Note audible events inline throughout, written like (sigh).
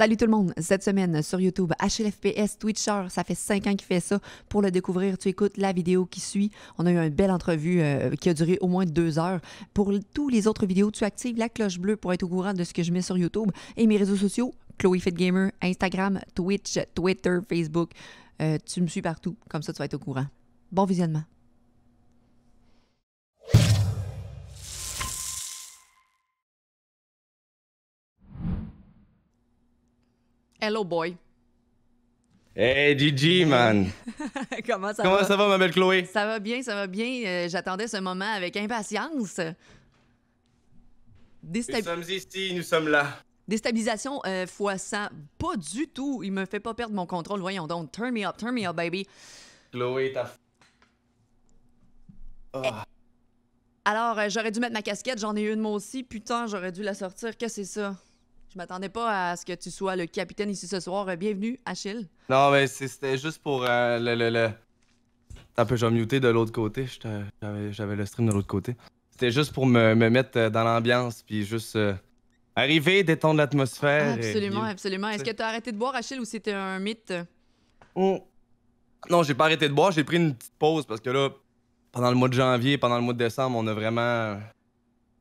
Salut tout le monde! Cette semaine sur YouTube, HLFPS Twitcher, ça fait cinq ans qu'il fait ça. Pour le découvrir, tu écoutes la vidéo qui suit. On a eu une belle entrevue euh, qui a duré au moins 2 heures. Pour tous les autres vidéos, tu actives la cloche bleue pour être au courant de ce que je mets sur YouTube et mes réseaux sociaux, Chloé Fit Gamer, Instagram, Twitch, Twitter, Facebook. Euh, tu me suis partout, comme ça tu vas être au courant. Bon visionnement! Hello Boy. Hey Gigi, man! (laughs) Comment ça Comment va? ça va, ma belle Chloé? Ça va bien, ça va bien. Euh, j'attendais ce moment avec impatience. Nous sommes ici, nous sommes là. Déstabilisation x euh, fois 100. Pas du tout. Il me fait pas perdre mon contrôle. Voyons donc. Turn me up, turn me up, baby. Chloé, ta. Eh. Alors, euh, j'aurais dû mettre ma casquette. J'en ai une, moi aussi. Putain, j'aurais dû la sortir. Qu'est-ce que c'est ça? Je m'attendais pas à ce que tu sois le capitaine ici ce soir. Bienvenue, Achille. Non, mais c'était juste pour euh, le, le, le, Un peu, j'ai muté de l'autre côté. J'avais le stream de l'autre côté. C'était juste pour me, mettre euh, dans l'ambiance, puis juste euh, arriver, détendre l'atmosphère. Absolument, absolument. Est-ce que tu as arrêté de boire, Achille, ou c'était un mythe? Oh. Non, j'ai pas arrêté de boire. J'ai pris une petite pause parce que là, pendant le mois de janvier, pendant le mois de décembre, on a vraiment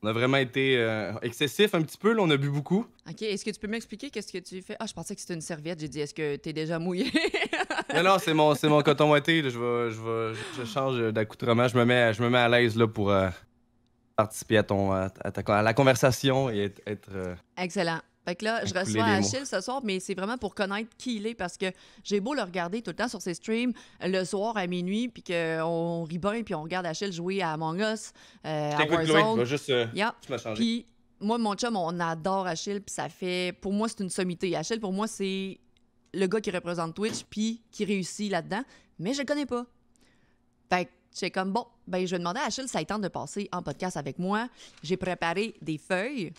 on a vraiment été euh, excessif un petit peu, là, on a bu beaucoup. OK, est-ce que tu peux m'expliquer qu'est-ce que tu fais? Ah, je pensais que c'était une serviette, j'ai dit, est-ce que t'es déjà mouillé? (laughs) non, non, c'est mon, c'est mon coton moitié. je, change d'accoutrement, je me mets, je me mets à l'aise là, pour euh, participer à, ton, à, la conversation et être... Euh, Excellent. Fait là, je reçois Achille ce soir, mais c'est vraiment pour connaître qui il est parce que j'ai beau le regarder tout le temps sur ses streams le soir à minuit, puis qu'on rit bien, puis on regarde Achille jouer à Among Us, euh, à Warzone. juste, euh, Puis moi, mon chum, on adore Achille, puis ça fait... Pour moi, c'est une sommité. Achille, pour moi, c'est le gars qui représente Twitch, puis qui réussit là-dedans, mais je le connais pas. Fait que comme, bon, ben je vais demander à Achille, ça tente de passer en podcast avec moi. J'ai préparé des feuilles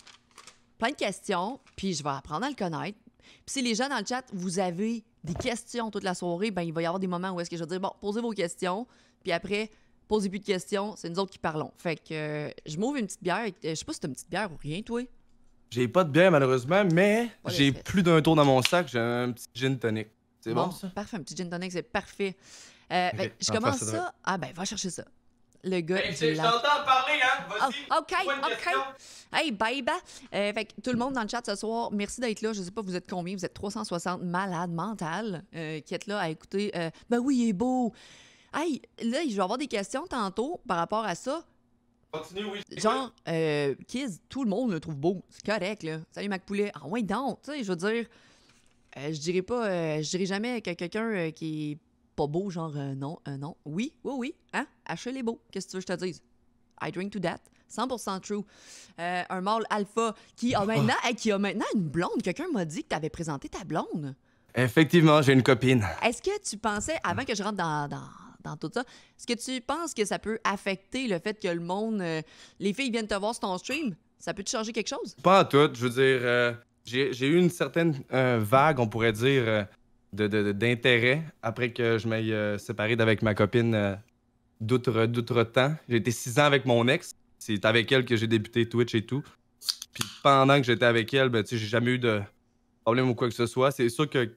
plein de questions, puis je vais apprendre à le connaître. Puis si les gens dans le chat, vous avez des questions toute la soirée, ben il va y avoir des moments où est-ce que je vais dire, bon, posez vos questions, puis après, posez plus de questions, c'est nous autres qui parlons. Fait que je m'ouvre une petite bière, euh, je sais pas si t'as une petite bière ou rien, toi. J'ai pas de bière, malheureusement, mais j'ai plus d'un tour dans mon sac, j'ai un petit gin tonic. C'est bon, Parfait, un petit gin tonic, c'est parfait. Euh, ben, je commence ça. Ah ben, va chercher ça le gars. Hey, je t'entends parler, hein? Vas-y. Oh, OK, OK. Hey, babe, euh, fait tout le monde dans le chat ce soir, merci d'être là. Je sais pas, vous êtes combien? Vous êtes 360 malades mentales euh, qui êtes là à écouter. Euh, ben oui, il est beau. Hey, là, je vais avoir des questions tantôt par rapport à ça. Continue, oui. Genre, euh, Kiz, tout le monde le trouve beau. C'est correct, là. Salut, Mac Poulet. Ah, ouais, donc, tu sais, je veux dire, je dirais pas, je dirais jamais que quelqu'un qui est pas beau, genre euh, non, euh, non, Oui, oui, oui, hein? Achète les beaux, Qu'est-ce que tu veux que je te dise? I drink to that. 100% true. Euh, un mâle alpha qui a oh. maintenant, qui a maintenant une blonde. Quelqu'un m'a dit que tu avais présenté ta blonde. Effectivement, j'ai une copine. Est-ce que tu pensais, avant que je rentre dans, tout ça, est-ce que tu penses que ça peut affecter le fait que le monde, les filles viennent te voir sur ton stream? Ça peut te changer quelque chose? Pas à tout. Je veux dire, j'ai eu une certaine vague, on pourrait dire, d'intérêt après que je m'aille euh, séparé d'avec ma copine d'autre euh, d'outre temps. J'ai été six ans avec mon ex. C'est avec elle que j'ai débuté Twitch et tout. Puis pendant que j'étais avec elle, ben, j'ai jamais eu de problème ou quoi que ce soit. C'est sûr que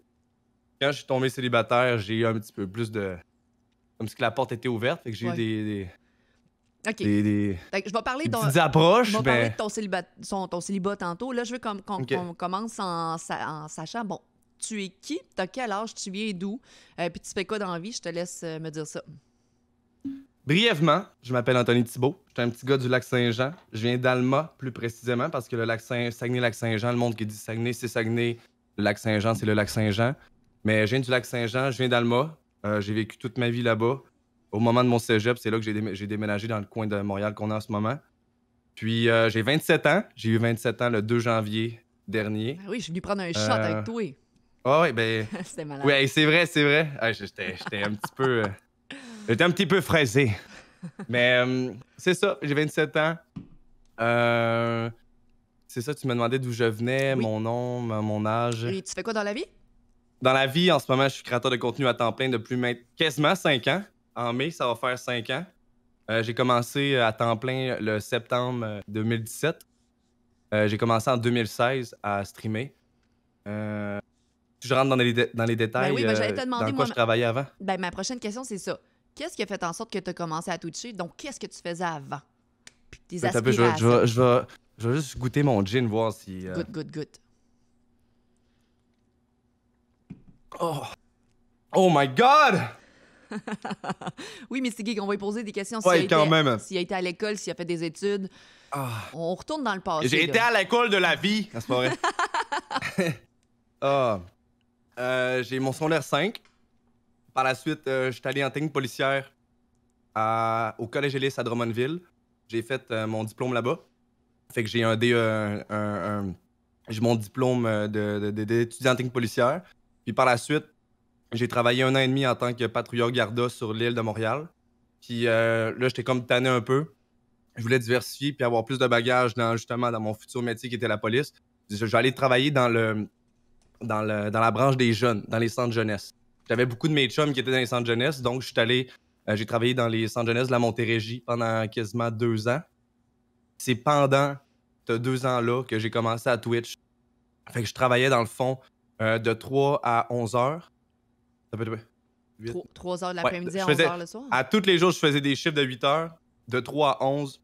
quand je suis tombé célibataire, j'ai eu un petit peu plus de. Comme si la porte était ouverte, fait que j'ai eu des, OK. je vais parler, je ben de ton, célibat, tantôt. Là, je veux qu'on commence en, en, sachant, bon, tu es qui, t'as quel âge, tu viens d'où, euh, puis tu fais quoi dans la vie, je te laisse euh, me dire ça. Brièvement, je m'appelle Anthony Thibault. Je suis un petit gars du lac Saint-Jean. Je viens d'Alma, plus précisément, parce que le lac Saint Saguenay-Lac Saint-Jean, le monde qui dit Saguenay, c'est Saguenay. Le lac Saint-Jean, c'est le lac Saint-Jean. Mais je viens du lac Saint-Jean, je viens d'Alma. Euh, j'ai vécu toute ma vie là-bas. Au moment de mon cégep, c'est là que j'ai, déménagé dans le coin de Montréal qu'on a en ce moment. Puis euh, j'ai 27 ans. J'ai eu 27 ans le 2 janvier dernier. Ah oui, je suis venu prendre un shot avec toi. Ah oui, ben. (laughs) c'est vrai, c'est vrai. Ah, j'étais, un petit peu. Euh, j'étais un petit peu fraisé. Mais euh, c'est ça, j'ai 27 ans. Euh, c'est ça, tu me demandais d'où je venais, mon nom, mon âge. Et tu fais quoi dans la vie? Dans la vie, en ce moment, je suis créateur de contenu à temps plein depuis quasiment 5 ans. En mai, ça va faire 5 ans. j'ai commencé à temps plein le septembre 2017. j'ai commencé en 2016 à streamer. Euh, je rentre dans les, dans les ben détails ben, te euh, demander, dans quoi je travaillais avant. Ben, ma prochaine question, c'est ça. Qu'est-ce qui a fait en sorte que tu as commencé à toucher? Donc, qu'est-ce que tu faisais avant? Puis tes ben, je, vais, je, vais, je, vais, juste goûter mon gin, voir si... Good, good, good. Oh! Oh my God! (laughs) oui, mais c'est on va lui poser des questions. quand même. S'il a été à l'école, s'il a fait des études. Ah. On retourne dans le passé. J'ai été à l'école de la vie. c'est pas vrai. oh. Euh, j'ai mon secondaire 5. Par la suite, j'étais euh, je suis allé en technique policière au Collège Hélice à Drummondville. J'ai fait euh, mon diplôme là-bas. Fait que j'ai un, e, mon diplôme d'étudiant en technique policière. Puis par la suite, j'ai travaillé un an et demi en tant que patrouilleur garda sur l'île de Montréal. Puis là, j'étais comme tanné un peu. Je voulais diversifier puis avoir plus de bagages dans, justement dans mon futur métier qui était la police. Je vais aller travailler dans le, dans, la branche des jeunes, dans les centres jeunesse. J'avais beaucoup de mes chums qui étaient dans les centres jeunesse, donc je suis allé, euh, j'ai travaillé dans les centres jeunesse de la Montérégie pendant quasiment deux ans. C'est pendant ces deux ans-là que j'ai commencé à Twitch. Fait que je travaillais dans le fond euh, de 3 à 11 heures. 3 heures de l'après-midi à 11 heures le soir? À tous les jours, je faisais des chiffres de 8 heures. De 3 à 11,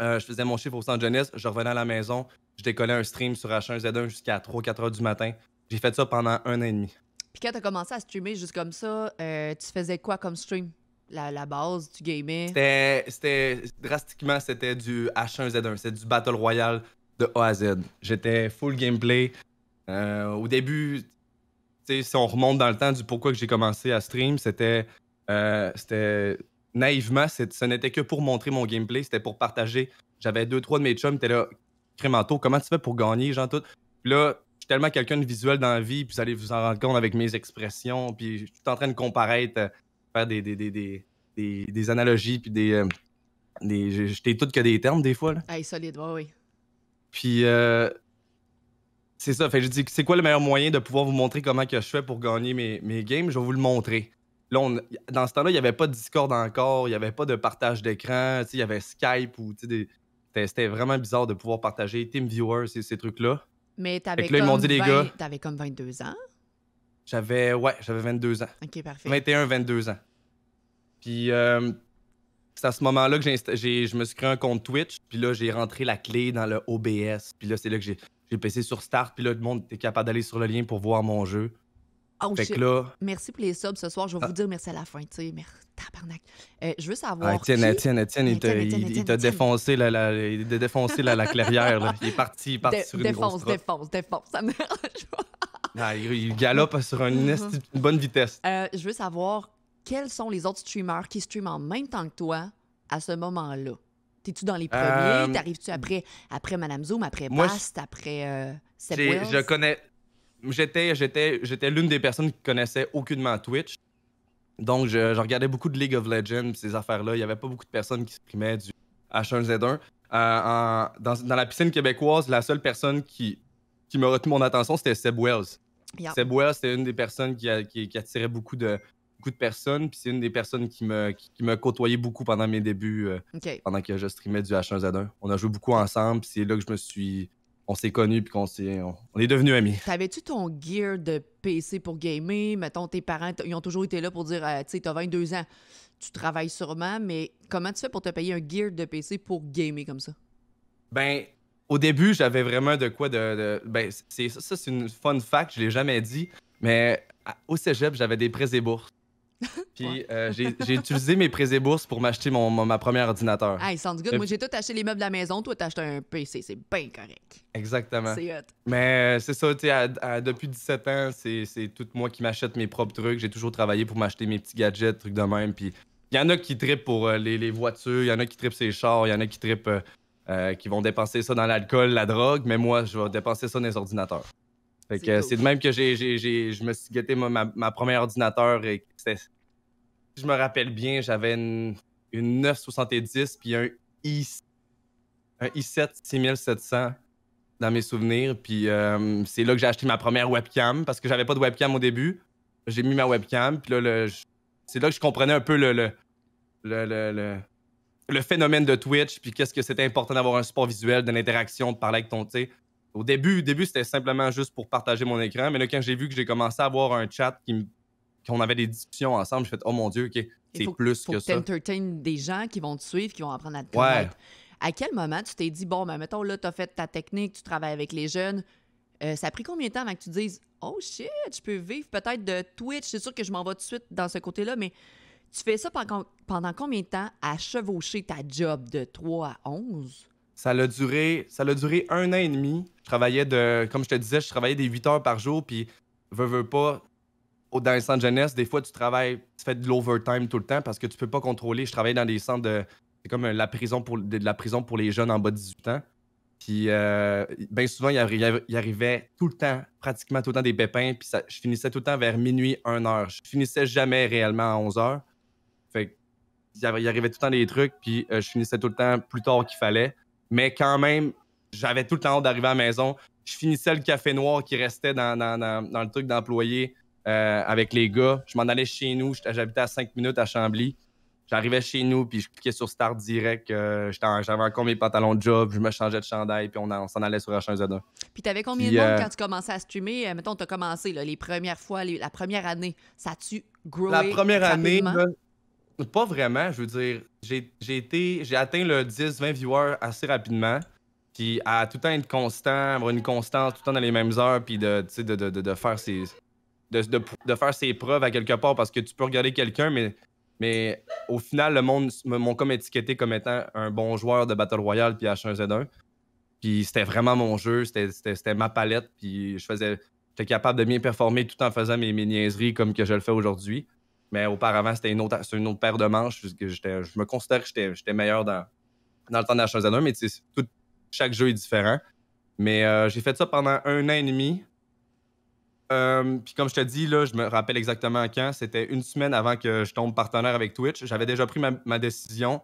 euh, je faisais mon chiffre au centre jeunesse. Je revenais à la maison. Je décollais un stream sur H1Z1 jusqu'à 3-4 heures du matin. J'ai fait ça pendant un an et demi. Puis quand t'as commencé à streamer juste comme ça, euh, tu faisais quoi comme stream? La, base, tu gamais? C'était, drastiquement, c'était du H1Z1, c'était du Battle Royale de A à Z. J'étais full gameplay. Euh, au début, si on remonte dans le temps du pourquoi que j'ai commencé à stream, c'était, euh, c'était naïvement, ce n'était que pour montrer mon gameplay, c'était pour partager. J'avais deux, trois de mes chums, t'es là, Crémento, comment tu fais pour gagner, genre tout? là, suis tellement quelqu'un de visuel dans la vie, puis vous allez vous en rendre compte avec mes expressions, puis je suis tout en train de comparaître, euh, faire des des, analogies, puis des. Euh, des t'ai tout que des termes, des fois. Là. Hey, solide, ouais, oui. Puis. Euh, c'est ça. Fait je dis, c'est quoi le meilleur moyen de pouvoir vous montrer comment que je fais pour gagner mes, mes games? Je vais vous le montrer. Là, dans ce temps-là, il n'y avait pas de Discord encore, il n'y avait pas de partage d'écran, il y avait Skype ou sais c'était vraiment bizarre de pouvoir partager TeamViewer, ces, ces trucs-là. Mais t'avais comme, comme 22 ans? J'avais, ouais, j'avais 22 ans. OK, parfait. 21, 22 ans. Puis euh, c'est à ce moment-là que j'ai, je me suis créé un compte Twitch. Puis là, j'ai rentré la clé dans le OBS. Puis là, c'est là que j'ai, passé sur Start. Puis là, tout le monde était capable d'aller sur le lien pour voir mon jeu. Oh, fait que là... Merci pour les subs ce soir. Je vais ah. vous dire merci à la fin. Tu sais, merci tabarnak. Euh, je veux savoir. Etienne, tiens, Étienne, il t'a défoncé la, la, clairière. Il est parti, il parti sur une défonce, Défonce, défonce, Ça me (laughs) ah, il, galope sur mm-hmm. une, bonne vitesse. Euh, je veux savoir quels sont les autres streamers qui streament en même temps que toi à ce moment-là. T'es-tu dans les premiers? Euh, T'arrives-tu après, après Madame Zoom, après Moi, Bast, après Seb Je connais... J'étais l'une des personnes qui connaissait aucunement Twitch. Donc, je, regardais beaucoup de League of Legends, ces affaires-là. Il n'y avait pas beaucoup de personnes qui streamaient du H1Z1. Euh, dans, la piscine québécoise, la seule personne qui, qui m'a retenu mon attention, c'était Seb Wells. Seb Wells, c'était une des personnes qui, attirait beaucoup de, personnes. Puis c'est une des personnes qui me, qui, me côtoyait beaucoup pendant mes débuts, euh, pendant que je streamais du H1Z1. On a joué beaucoup ensemble. c'est là que je me suis on s'est connus puis qu'on s'est, on, est devenus amis. T'avais-tu ton gear de PC pour gamer? Mettons, tes parents, ils ont toujours été là pour dire, euh, tu sais, t'as 22 ans, tu travailles sûrement, mais comment tu fais pour te payer un gear de PC pour gamer comme ça? Ben, au début, j'avais vraiment de quoi de. ben, c'est, ça, c'est une fun fact, je l'ai jamais dit, mais au cégep, j'avais des prêts et bourses. Puis euh, j'ai utilisé mes prêts et bourses pour m'acheter mon, ma première ordinateur. Ah, hey, good. Euh, moi, j'ai tout acheté les meubles de la maison. Toi, t'achètes acheté un PC. C'est bien correct. Exactement. C'est hot. Mais euh, c'est ça, tu sais, depuis 17 ans, c'est tout moi qui m'achète mes propres trucs. J'ai toujours travaillé pour m'acheter mes petits gadgets, trucs de même. Puis il y en a qui tripent pour les, voitures, il y en a qui tripent ses chars, il y en a qui tripent qui vont dépenser ça dans l'alcool, la drogue, mais moi, je vais dépenser ça dans les ordinateurs c'est de même que j'ai, je me suis guetté ma, première ordinateur. Et si je me rappelle bien, j'avais une, 970 puis un, I, un i7 6700 dans mes souvenirs. Puis euh, c'est là que j'ai acheté ma première webcam parce que j'avais pas de webcam au début. J'ai mis ma webcam. Puis là, c'est là que je comprenais un peu le, le, phénomène de Twitch. Puis qu'est-ce que c'était important d'avoir un support visuel, de l'interaction, de parler avec ton. Au début, début c'était simplement juste pour partager mon écran, mais là, quand j'ai vu que j'ai commencé à avoir un chat qu'on avait des discussions ensemble, j'ai fait « Oh mon Dieu, OK, c'est plus que, ça. ça. » des gens qui vont te suivre, qui vont apprendre à te connaître. À quel moment tu t'es dit « Bon, ben mettons, là, tu as fait ta technique, tu travailles avec les jeunes. Euh, ça a pris combien de temps avant que tu dises « Oh shit, je peux vivre peut-être de Twitch. C'est sûr que je m'en vais tout de suite dans ce côté-là, mais tu fais ça pendant combien de temps à chevaucher ta job de 3 à 11? » Ça a duré, ça a duré un an et demi. Je travaillais de, comme je te disais, je travaillais des 8 heures par jour, puis veux, pas, dans les centres de jeunesse, des fois, tu travailles, tu fais de l'overtime tout le temps parce que tu peux pas contrôler. Je travaillais dans des centres de, c'est comme euh, la prison pour, de la prison pour les jeunes en bas de 18 ans. Puis, euh, bien souvent, il, arrivait tout le temps, pratiquement tout le temps des pépins. Puis, je finissais tout le temps vers minuit, 1 heure. Je finissais jamais réellement à 11 heures. Fait il arrivait tout le temps des trucs, puis euh, je finissais tout le temps plus tard qu'il fallait mais quand même, j'avais tout le temps d'arriver à la maison. Je finissais le café noir qui restait dans, le truc d'employé euh, avec les gars. Je m'en allais chez nous. J'habitais à 5 minutes à Chambly. J'arrivais chez nous, puis je cliquais sur Start direct. Euh, j'avais encore mes pantalons de job, je me changeais de chandail, puis on, s'en allait sur la chaise de Puis t'avais combien de monde euh, quand tu commençais à streamer? mettons, t'as commencé là, les premières fois, la première année. Ça tue. tu La première année, pas vraiment, je veux dire. J'ai été. J'ai atteint le 10-20 viewers assez rapidement. Puis à tout le temps être constant, avoir une constance, tout le temps dans les mêmes heures, puis de, de, de, de, faire ses. De, de, faire preuves à quelque part parce que tu peux regarder quelqu'un, mais, mais au final, le monde m'ont comme étiqueté comme étant un bon joueur de Battle Royale puis H1Z1. Puis c'était vraiment mon jeu, c'était ma palette, puis je faisais. J'étais capable de bien performer tout en faisant mes, mes niaiseries comme que je le fais aujourd'hui. Mais auparavant, c'était une autre, autre paire de manches. je me considère que j'étais meilleur dans, dans le temps de la chose à 1, mais chaque jeu est différent. Mais euh, j'ai fait ça pendant un an et demi. Euh, puis comme je te dis, là, je me rappelle exactement quand. C'était une semaine avant que je tombe partenaire avec Twitch. J'avais déjà pris ma, décision.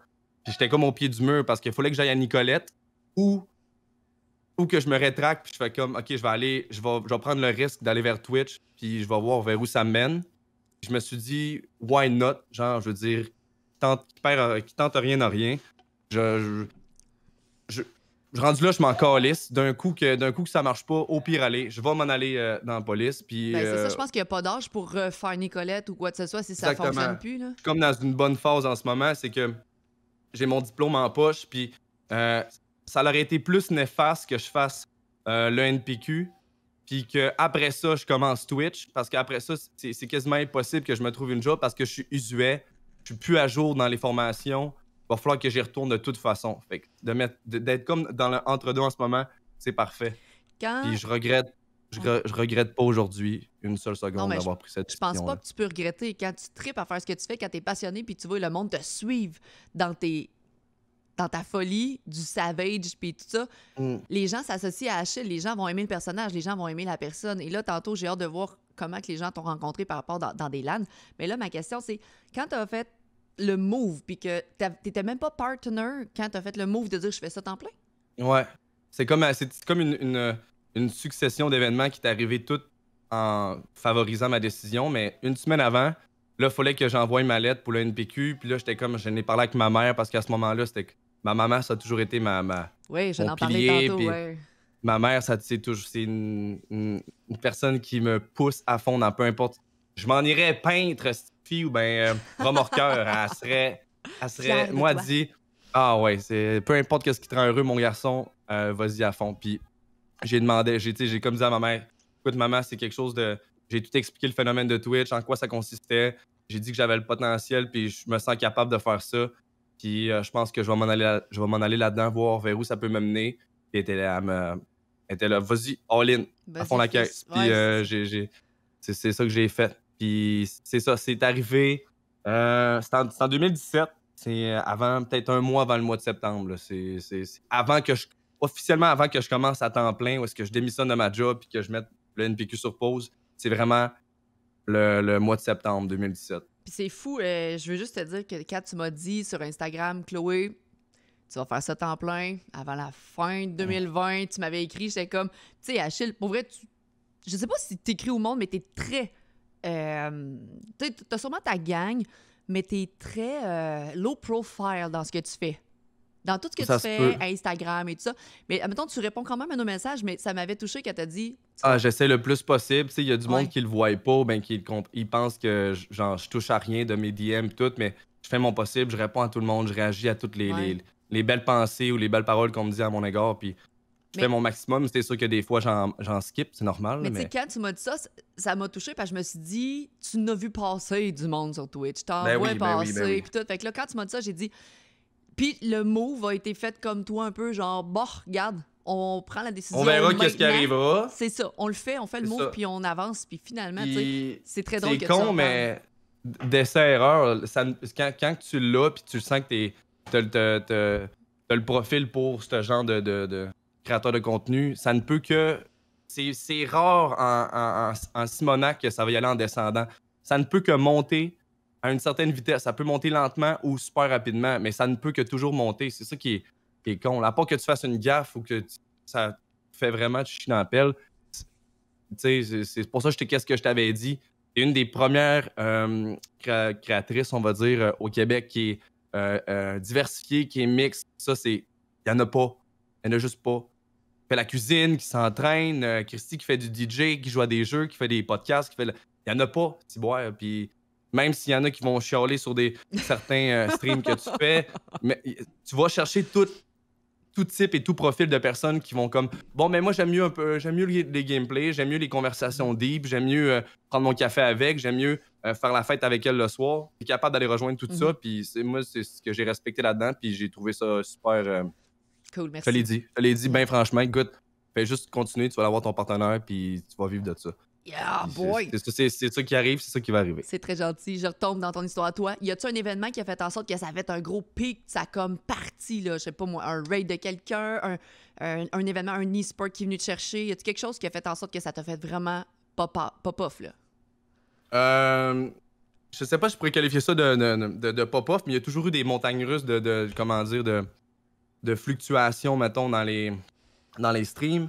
j'étais comme au pied du mur parce qu'il fallait que j'aille à Nicolette ou, ou que je me rétracte. Puis je fais comme, OK, je vais aller, je vais, je prendre le risque d'aller vers Twitch. Puis je vais voir vers où ça mène. Je me suis dit, why not? Genre, je veux dire, euh, qui, tente rien n'a rien. Je, je, je, rendu là, je m'en calisse. D'un coup, que, d'un coup que ça marche pas, au pire, aller, je vais m'en aller euh, dans la police. Puis, ben, c'est ça, euh, je pense qu'il n'y a pas d'âge pour refaire Nicolette ou quoi que ce soit si ça fonctionne plus. Là. Comme dans une bonne phase en ce moment, c'est que j'ai mon diplôme en poche, puis ça aurait été plus néfaste que je fasse le NPQ puis qu'après ça, je commence Twitch. Parce qu'après ça, c'est quasiment impossible que je me trouve une job parce que je suis usuel. Je suis plus à jour dans les formations. Il va falloir que j'y retourne de toute façon. Fait que d'être comme dans l'entre-deux en ce moment, c'est parfait. Quand... Puis je regrette je, regrette pas aujourd'hui une seule seconde d'avoir pris cette décision. Je pense pas que tu peux regretter quand tu tripes à faire ce que tu fais, quand tu es passionné puis tu veux le monde te suivre dans tes dans ta folie du savage puis tout ça, mm. les gens s'associent à Achille, les gens vont aimer le personnage, les gens vont aimer la personne. Et là, tantôt, j'ai hâte de voir comment que les gens t'ont rencontré par rapport dans, des LAN. Mais là, ma question, c'est quand t'as fait le move, puis que t'étais même pas partner quand t'as fait le move de dire je fais ça temps plein? Ouais. C'est comme, euh, comme une, une, succession d'événements qui t'est arrivé tout en favorisant ma décision, mais une semaine avant, là, il fallait que j'envoie ma lettre pour le NPQ, puis là, j'étais comme, j'en ai parlé avec ma mère parce qu'à ce moment-là, c'était ma maman, ça a toujours été ma. ma oui, j'en parlais tantôt, Ma mère, c'est, une, personne qui me pousse à fond dans peu importe. Je m'en irais peintre, cette fille, ou bien euh, remorqueur. elle serait. moi, dit Ah ouais, c'est, peu importe ce qui te rend heureux, mon garçon, euh, vas-y à fond. Puis j'ai demandé, j'ai, j'ai comme dit à ma mère Écoute, maman, c'est quelque chose de. J'ai tout expliqué le phénomène de Twitch, en quoi ça consistait. J'ai dit que j'avais le potentiel, puis je me sens capable de faire ça. Puis euh, je pense que je vais m'en aller, là, je là-dedans, voir vers où ça peut m'amener. Puis elle était là, vas-y, all in, à fond la caisse. Puis euh, C'est, ça que j'ai fait. Puis c'est ça, c'est arrivé. Euh, c'est, en, 2017. C'est avant, peut-être un mois avant le mois de septembre. C'est, avant que je, officiellement avant que je commence à temps plein, ou est-ce que je démissionne de ma job puis que je mette le NPQ sur pause. C'est vraiment le mois de septembre 2017. Puis c'est fou, euh, je veux juste te dire que quand tu m'as dit sur Instagram, Chloé, tu vas faire ça temps plein avant la fin 2020, tu m'avais écrit, j'étais comme, tu sais, Achille, pour vrai, tu, je sais pas si t'écris au monde, mais t'es très. Euh, t'as sûrement ta gang, mais t'es très euh, low profile dans ce que tu fais. Dans tout ce que tu fais, Instagram et tout ça. Mais admettons, tu réponds quand même à nos messages, mais ça m'avait touché quand t'as dit. Ah, j'essaie le plus possible. Il y a du monde qui le voit pas, ben, qui il pense que genre, je touche à rien de mes DM et tout, mais je fais mon possible, je réponds à tout le monde, je réagis à toutes les, les, belles pensées ou les belles paroles qu'on me dit à mon égard. Puis je fais mon maximum. C'est sûr que des fois, j'en skip, c'est normal. Mais, tu quand tu m'as dit ça, ça m'a touché parce que je me suis dit, tu n'as vu passer du monde sur Twitch. T'as ben, ben, ben passer, tout. Fait là, quand tu m'as dit ça, j'ai dit, puis le move a été fait comme toi un peu, genre, bon, regarde, on prend la décision. On verra qu'est-ce qui arrivera. C'est ça, on le fait, on fait le move, puis on avance, puis finalement, c'est très drôle. C'est con, mais dessin erreur quand, tu l'as, puis tu sens que tu t'as, le profil pour ce genre de, de, créateur de contenu, ça ne peut que. C'est, rare en, en, en Simonac que ça va y aller en descendant. Ça ne peut que monter à une certaine vitesse. Ça peut monter lentement ou super rapidement, mais ça ne peut que toujours monter. C'est ça qui est, con. À part que tu fasses une gaffe ou que ça fait vraiment tu chier dans la pelle, c'est pour ça que je te qu'est-ce que je t'avais dit. C'est une des premières euh, créatrices, on va dire, euh, au Québec qui est euh, diversifiée, qui est mixte. Ça, c'est. Il n'y en a pas. Il n'y en a juste pas fait la cuisine, qui s'entraîne, Christy qui fait du DJ, qui joue à des jeux, qui fait des podcasts, qui fait. Il n'y en a pas, Tiboire. Puis même s'il y en a qui vont chialer sur des certains euh, streams que tu fais, mais tu vas chercher tout, tout type et tout profil de personnes qui vont comme bon mais moi j'aime mieux un peu j'aime mieux les, gameplays, j'aime mieux les conversations deep, j'aime mieux euh, prendre mon café avec, j'aime mieux euh, faire la fête avec elle le soir. es capable d'aller rejoindre tout ça mhm. puis moi c'est ce que j'ai respecté là-dedans puis j'ai trouvé ça super cool, merci. Je l'ai dit, je l'ai dit bien franchement, écoute, fais juste continuer, tu vas avoir ton partenaire puis tu vas vivre de ça. Yeah, boy! C'est ça qui arrive, c'est ça qui va arriver. C'est très gentil. Je retombe dans ton histoire toi. Y a-tu un événement qui a fait en sorte que ça fait un gros pic, ça a comme parti, là, je sais pas moi, un raid de quelqu'un, un, événement, un e-sport qui est venu te chercher? Y a-tu quelque chose qui a fait en sorte que ça t'a fait vraiment pop-off, là? Euh, je sais pas, je pourrais qualifier ça de, pop-off, mais il y a toujours eu des montagnes russes de, comment dire, de, de fluctuations, mettons, dans les, dans les streams.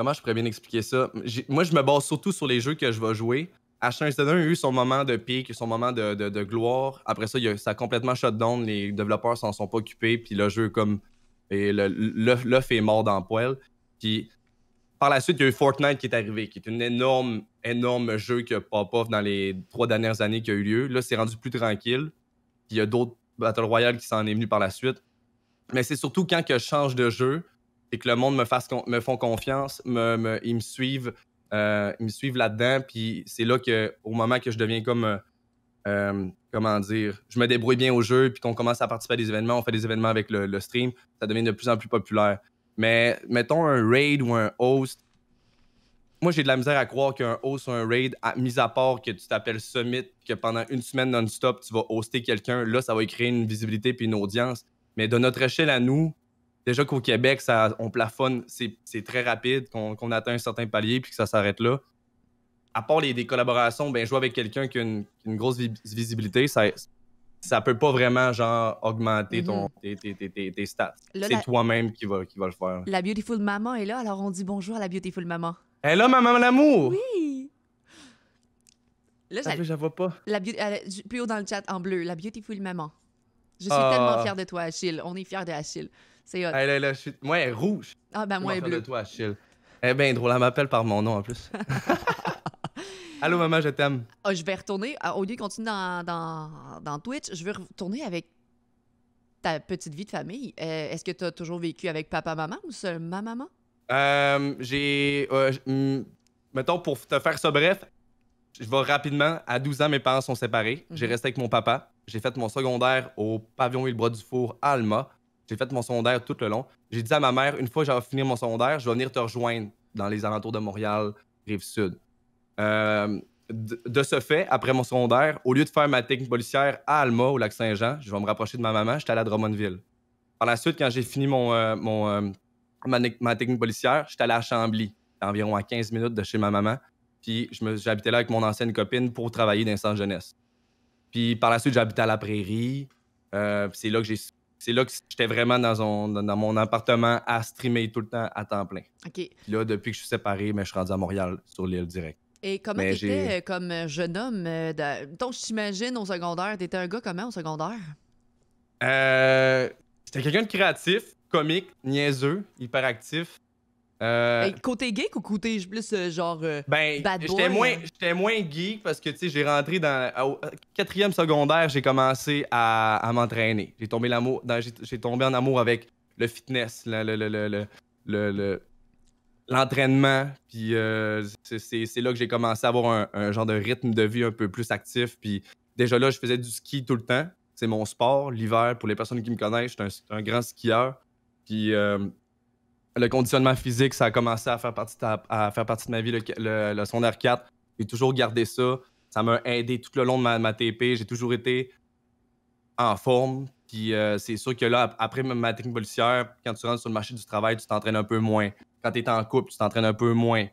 Comment je pourrais bien expliquer ça? Moi, je me base surtout sur les jeux que je vais jouer. H1Z1 a eu son moment de pic, son moment de, gloire. Après ça, ça a complètement down. Les développeurs s'en sont pas occupés. Puis le jeu, est comme. Et l'œuf est mort dans le poêle. Puis par la suite, il y a eu Fortnite qui est arrivé, qui est un énorme, énorme jeu que pop-off dans les trois dernières années qui a eu lieu. Là, c'est rendu plus tranquille. Puis il y a d'autres Battle Royale qui s'en est venu par la suite. Mais c'est surtout quand que je change de jeu et que le monde me fasse me font confiance, ils me suivent, euh, me suivent là-dedans, puis c'est là que au moment que je deviens comme euh, euh, comment dire, je me débrouille bien au jeu, puis qu'on commence à participer à des événements, on fait des événements avec le, stream, ça devient de plus en plus populaire. Mais mettons un raid ou un host. Moi, j'ai de la misère à croire qu'un host ou un raid, à, mis à part que tu t'appelles Summit, que pendant une semaine non-stop, tu vas hoster quelqu'un. Là, ça va créer une visibilité puis une audience. Mais de notre échelle à nous, déjà qu'au Québec, ça, on plafonne, c'est très rapide, qu'on atteint un certain palier puis que ça s'arrête là. À part les, collaborations, ben, jouer avec quelqu'un qui a une, grosse visibilité, ça, ça peut pas vraiment genre augmenter mm-hmm. tes, stats. C'est toi-même qui va, qui le faire. La beautiful maman est là, alors on dit bonjour à la beautiful maman. Elle est là, maman l'amour! Oui! Là, ne ah, je vois pas. Euh, plus haut dans le chat, en bleu, la beautiful maman. Je suis ah. tellement fière de toi, Achille. On est fiers de Achille. C'est Moi, elle est rouge. Ah, ben, moi, elle est bleue. toi, Eh ben, drôle, elle m'appelle par mon nom en plus. (laughs) Allô, maman, je t'aime. Ah, je vais retourner. Ah, au lieu continuer dans, Twitch, je vais retourner avec ta petite vie de famille. Euh, est-ce que tu as toujours vécu avec papa-maman ou ma maman? Euh, j'ai. Euh, hmm, mettons, pour te faire ça bref, je vais rapidement. À 12 ans, mes parents sont séparés. J'ai mhm. resté avec mon papa. J'ai fait mon secondaire au pavillon et le bras du four Alma. J'ai fait mon secondaire tout le long. J'ai dit à ma mère, une fois que j'aurai fini mon secondaire, je vais venir te rejoindre dans les alentours de Montréal, Rive-Sud. Euh, de, ce fait, après mon secondaire, au lieu de faire ma technique policière à Alma, au Lac-Saint-Jean, je vais me rapprocher de ma maman, j'étais allé à Drummondville. Par la suite, quand j'ai fini mon, euh, mon euh, ma, technique policière, j'étais allé à Chambly, environ à 15 minutes de chez ma maman. Puis j'habitais là avec mon ancienne copine pour travailler dans saint centre jeunesse. Puis par la suite, j'habitais à la Prairie. c'est là que j'ai c'est là que j'étais vraiment dans, mon appartement à streamer tout le temps à temps plein. OK. là, depuis que je suis séparé, mais je suis rendu à Montréal sur l'île direct. Et comment t'étais euh, comme euh, jeune homme? Euh, Donc, je t'imagine au secondaire, t'étais un gars comment au secondaire? C'était quelqu'un de créatif, comique, niaiseux, hyperactif. Euh, côté geek ou côté plus euh, genre euh, ben, hein? J'étais moins, geek parce que tu sais, j'ai rentré dans. quatrième secondaire, j'ai commencé à, m'entraîner. J'ai tombé, tombé en amour avec le fitness, le, l'entraînement. Puis c'est, là que j'ai commencé à avoir un, genre de rythme de vie un peu plus actif. Puis déjà là, je faisais du ski tout le temps. C'est mon sport. L'hiver, pour les personnes qui me connaissent, je suis un grand skieur. Puis le conditionnement physique, ça a commencé à faire partie de, à faire partie de ma vie, le, son le 4. J'ai toujours gardé ça. Ça m'a aidé tout le long de ma, TP. J'ai toujours été en forme. Puis euh, c'est sûr que là, après ma technique policière, quand tu rentres sur le marché du travail, tu t'entraînes un peu moins. Quand tu es en couple, tu t'entraînes un peu moins.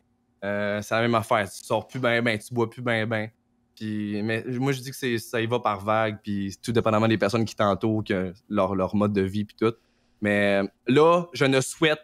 Euh, c'est la même affaire. Tu sors plus bien, ben, tu bois plus bien. ben. Puis, mais moi, je dis que ça y va par vague, puis tout dépendamment des personnes qui t'entourent, que leur, leur mode de vie, puis tout. Mais euh, là, je ne souhaite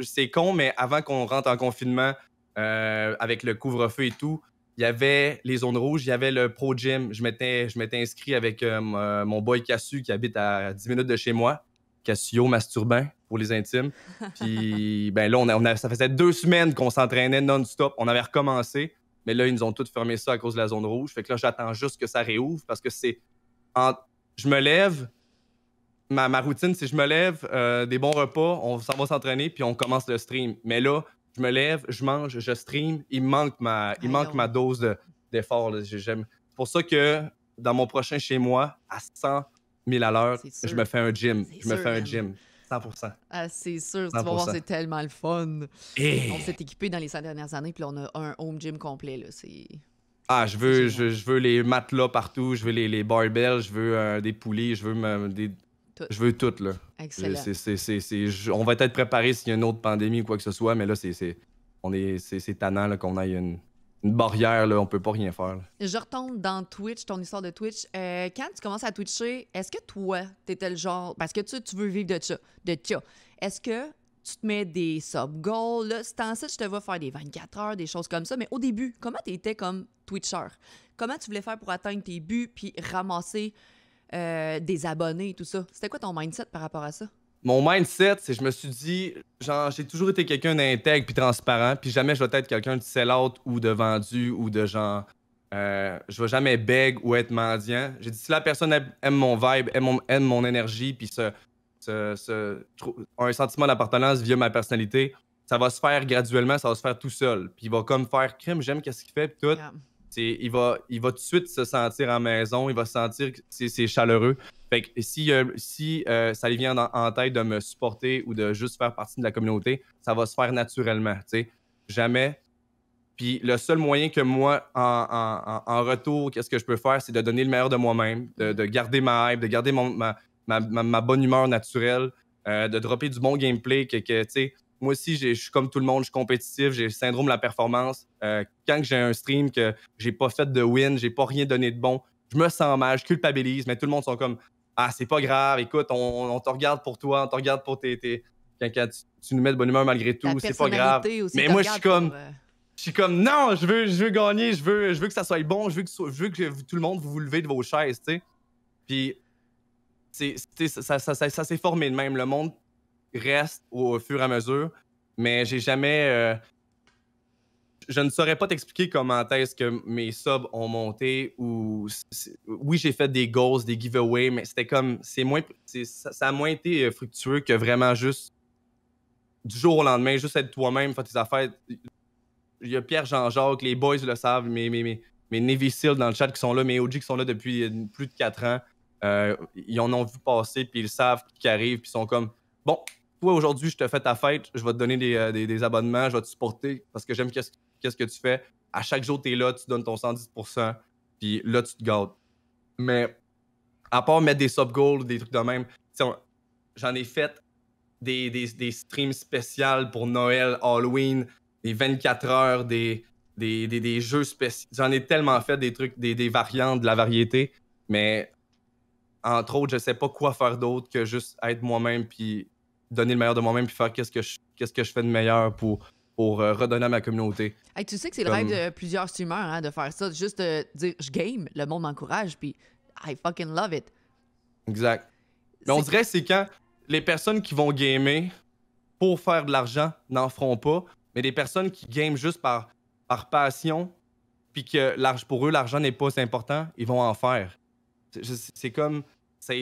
c'est con, mais avant qu'on rentre en confinement, euh, avec le couvre-feu et tout, il y avait les zones rouges, il y avait le Pro Gym. Je m'étais, inscrit avec euh, euh, mon boy Cassu qui habite à 10 minutes de chez moi. Cassio Masturbain pour les intimes. (laughs) Puis ben là, on, ça faisait deux semaines qu'on s'entraînait non-stop. On avait recommencé, mais là, ils nous ont tous fermé ça à cause de la zone rouge. Fait que là, j'attends juste que ça réouvre parce que c'est. Je me lève, ma, routine, c'est je me lève, euh, des bons repas, on s'en va s'entraîner, puis on commence le stream. Mais là, je me lève, je mange, je stream, il manque ma, il manque ma dose d'effort. J'aime. C'est pour ça que dans mon prochain chez moi, à 100 000 à l'heure, je me fais un gym. Je me fais un hein. gym. 100%. Ah, c'est sûr, tu vas voir, c'est tellement le fun. Eh! On s'est équipé dans les cinq dernières années, puis on a un home gym complet. Là. Ah, je veux, je, veux les matelas partout, je veux les, les barbells, je veux euh, des poulies, je veux des, je veux tout, là. Excellent. on va être préparé s'il y a une autre pandémie ou quoi que ce soit, mais là, c'est on est, c'est tannant qu'on ait une, barrière, là, on peut pas rien faire. Je retourne dans Twitch, ton histoire de Twitch. Euh, quand tu commences à Twitcher, est-ce que toi, tu étais le genre. Parce que tu, veux vivre de ça, de Est-ce que tu te mets des sub-goals? Là, c'est ensuite, je te vois faire des 24 heures, des choses comme ça. Mais au début, comment tu étais comme Twitcher? Comment tu voulais faire pour atteindre tes buts puis ramasser euh, des abonnés, et tout ça. C'était quoi ton mindset par rapport à ça? Mon mindset, c'est je me suis dit, genre, j'ai toujours été quelqu'un d'intègre puis transparent, puis jamais je vais être quelqu'un de sell-out ou de vendu ou de genre, euh, je vais jamais beg ou être mendiant. J'ai dit, si la personne aime mon vibe, aime mon, mon énergie, puis se un sentiment d'appartenance via ma personnalité, ça va se faire graduellement, ça va se faire tout seul. Puis il va comme faire crime, j'aime qu'est-ce qu'il fait, puis tout il va, il va tout de suite se sentir en maison, il va sentir que c'est chaleureux. Fait que si, si euh, ça lui vient en, tête de me supporter ou de juste faire partie de la communauté, ça va se faire naturellement, tu sais. Jamais. Puis le seul moyen que moi, en, retour, qu'est-ce que je peux faire, c'est de donner le meilleur de moi-même, de, garder ma hype, de garder ma, bonne humeur naturelle, euh, de dropper du bon gameplay, que tu sais moi aussi, je suis comme tout le monde, je suis compétitif, j'ai le syndrome de la performance. Euh, quand j'ai un stream que j'ai pas fait de win, j'ai pas rien donné de bon, je me sens mal, je culpabilise, mais tout le monde sont comme Ah, c'est pas grave, écoute, on, te regarde pour toi, on te regarde pour tes. tes... Quand, tu, nous mets de bonne humeur malgré tout, c'est pas grave. mais moi, je suis comme. Euh, je suis comme non, je veux, je veux gagner, je veux, je veux que ça soit bon, je veux que, je veux que tout le monde vous vous levez de vos chaises, tu sais. Puis, c'est, ça s'est formé de même. Le monde reste au, fur et à mesure. Mais j'ai jamais. Euh, je ne saurais pas t'expliquer comment est-ce que mes subs ont monté ou oui j'ai fait des goals, des giveaways, mais c'était comme c'est moins ça, ça, a moins été euh, fructueux que vraiment juste du jour au lendemain, juste être toi-même, faire tes affaires. Il y a Pierre Jean-Jacques, les boys le savent, mes, mes, mes, mes Navy dans le chat qui sont là, mes OG qui sont là depuis euh, plus de 4 ans. ils en ont vu passer, puis ils savent qu'ils arrivent, puis ils sont comme bon, toi, aujourd'hui, je te fais ta fête, je vais te donner des, euh, abonnements, je vais te supporter parce que j'aime qu'est-ce, que tu fais. À chaque jour, tu es là, tu donnes ton 110 puis là, tu te gardes. Mais à part mettre des sub-goals, des trucs de même, j'en ai fait des, streams spéciales pour Noël, Halloween, des 24 heures, des, des, jeux spéciaux. J'en ai tellement fait des trucs, des, des variantes, de la variété, mais entre autres, je sais pas quoi faire d'autre que juste être moi-même puis donner le meilleur de moi-même puis faire qu'est-ce que je, qu'est-ce que je fais de meilleur pour, pour euh, redonner à ma communauté. tu sais que c'est le rêve de plusieurs streamers hein, de faire ça, juste euh, dire je game, le monde m'encourage puis I fucking love it. Exact. Mais on dirait que c'est quand les personnes qui vont gamer pour faire de l'argent n'en feront pas, mais les personnes qui game juste par, par passion puis que pour eux l'argent n'est pas important, ils vont en faire. C'est comme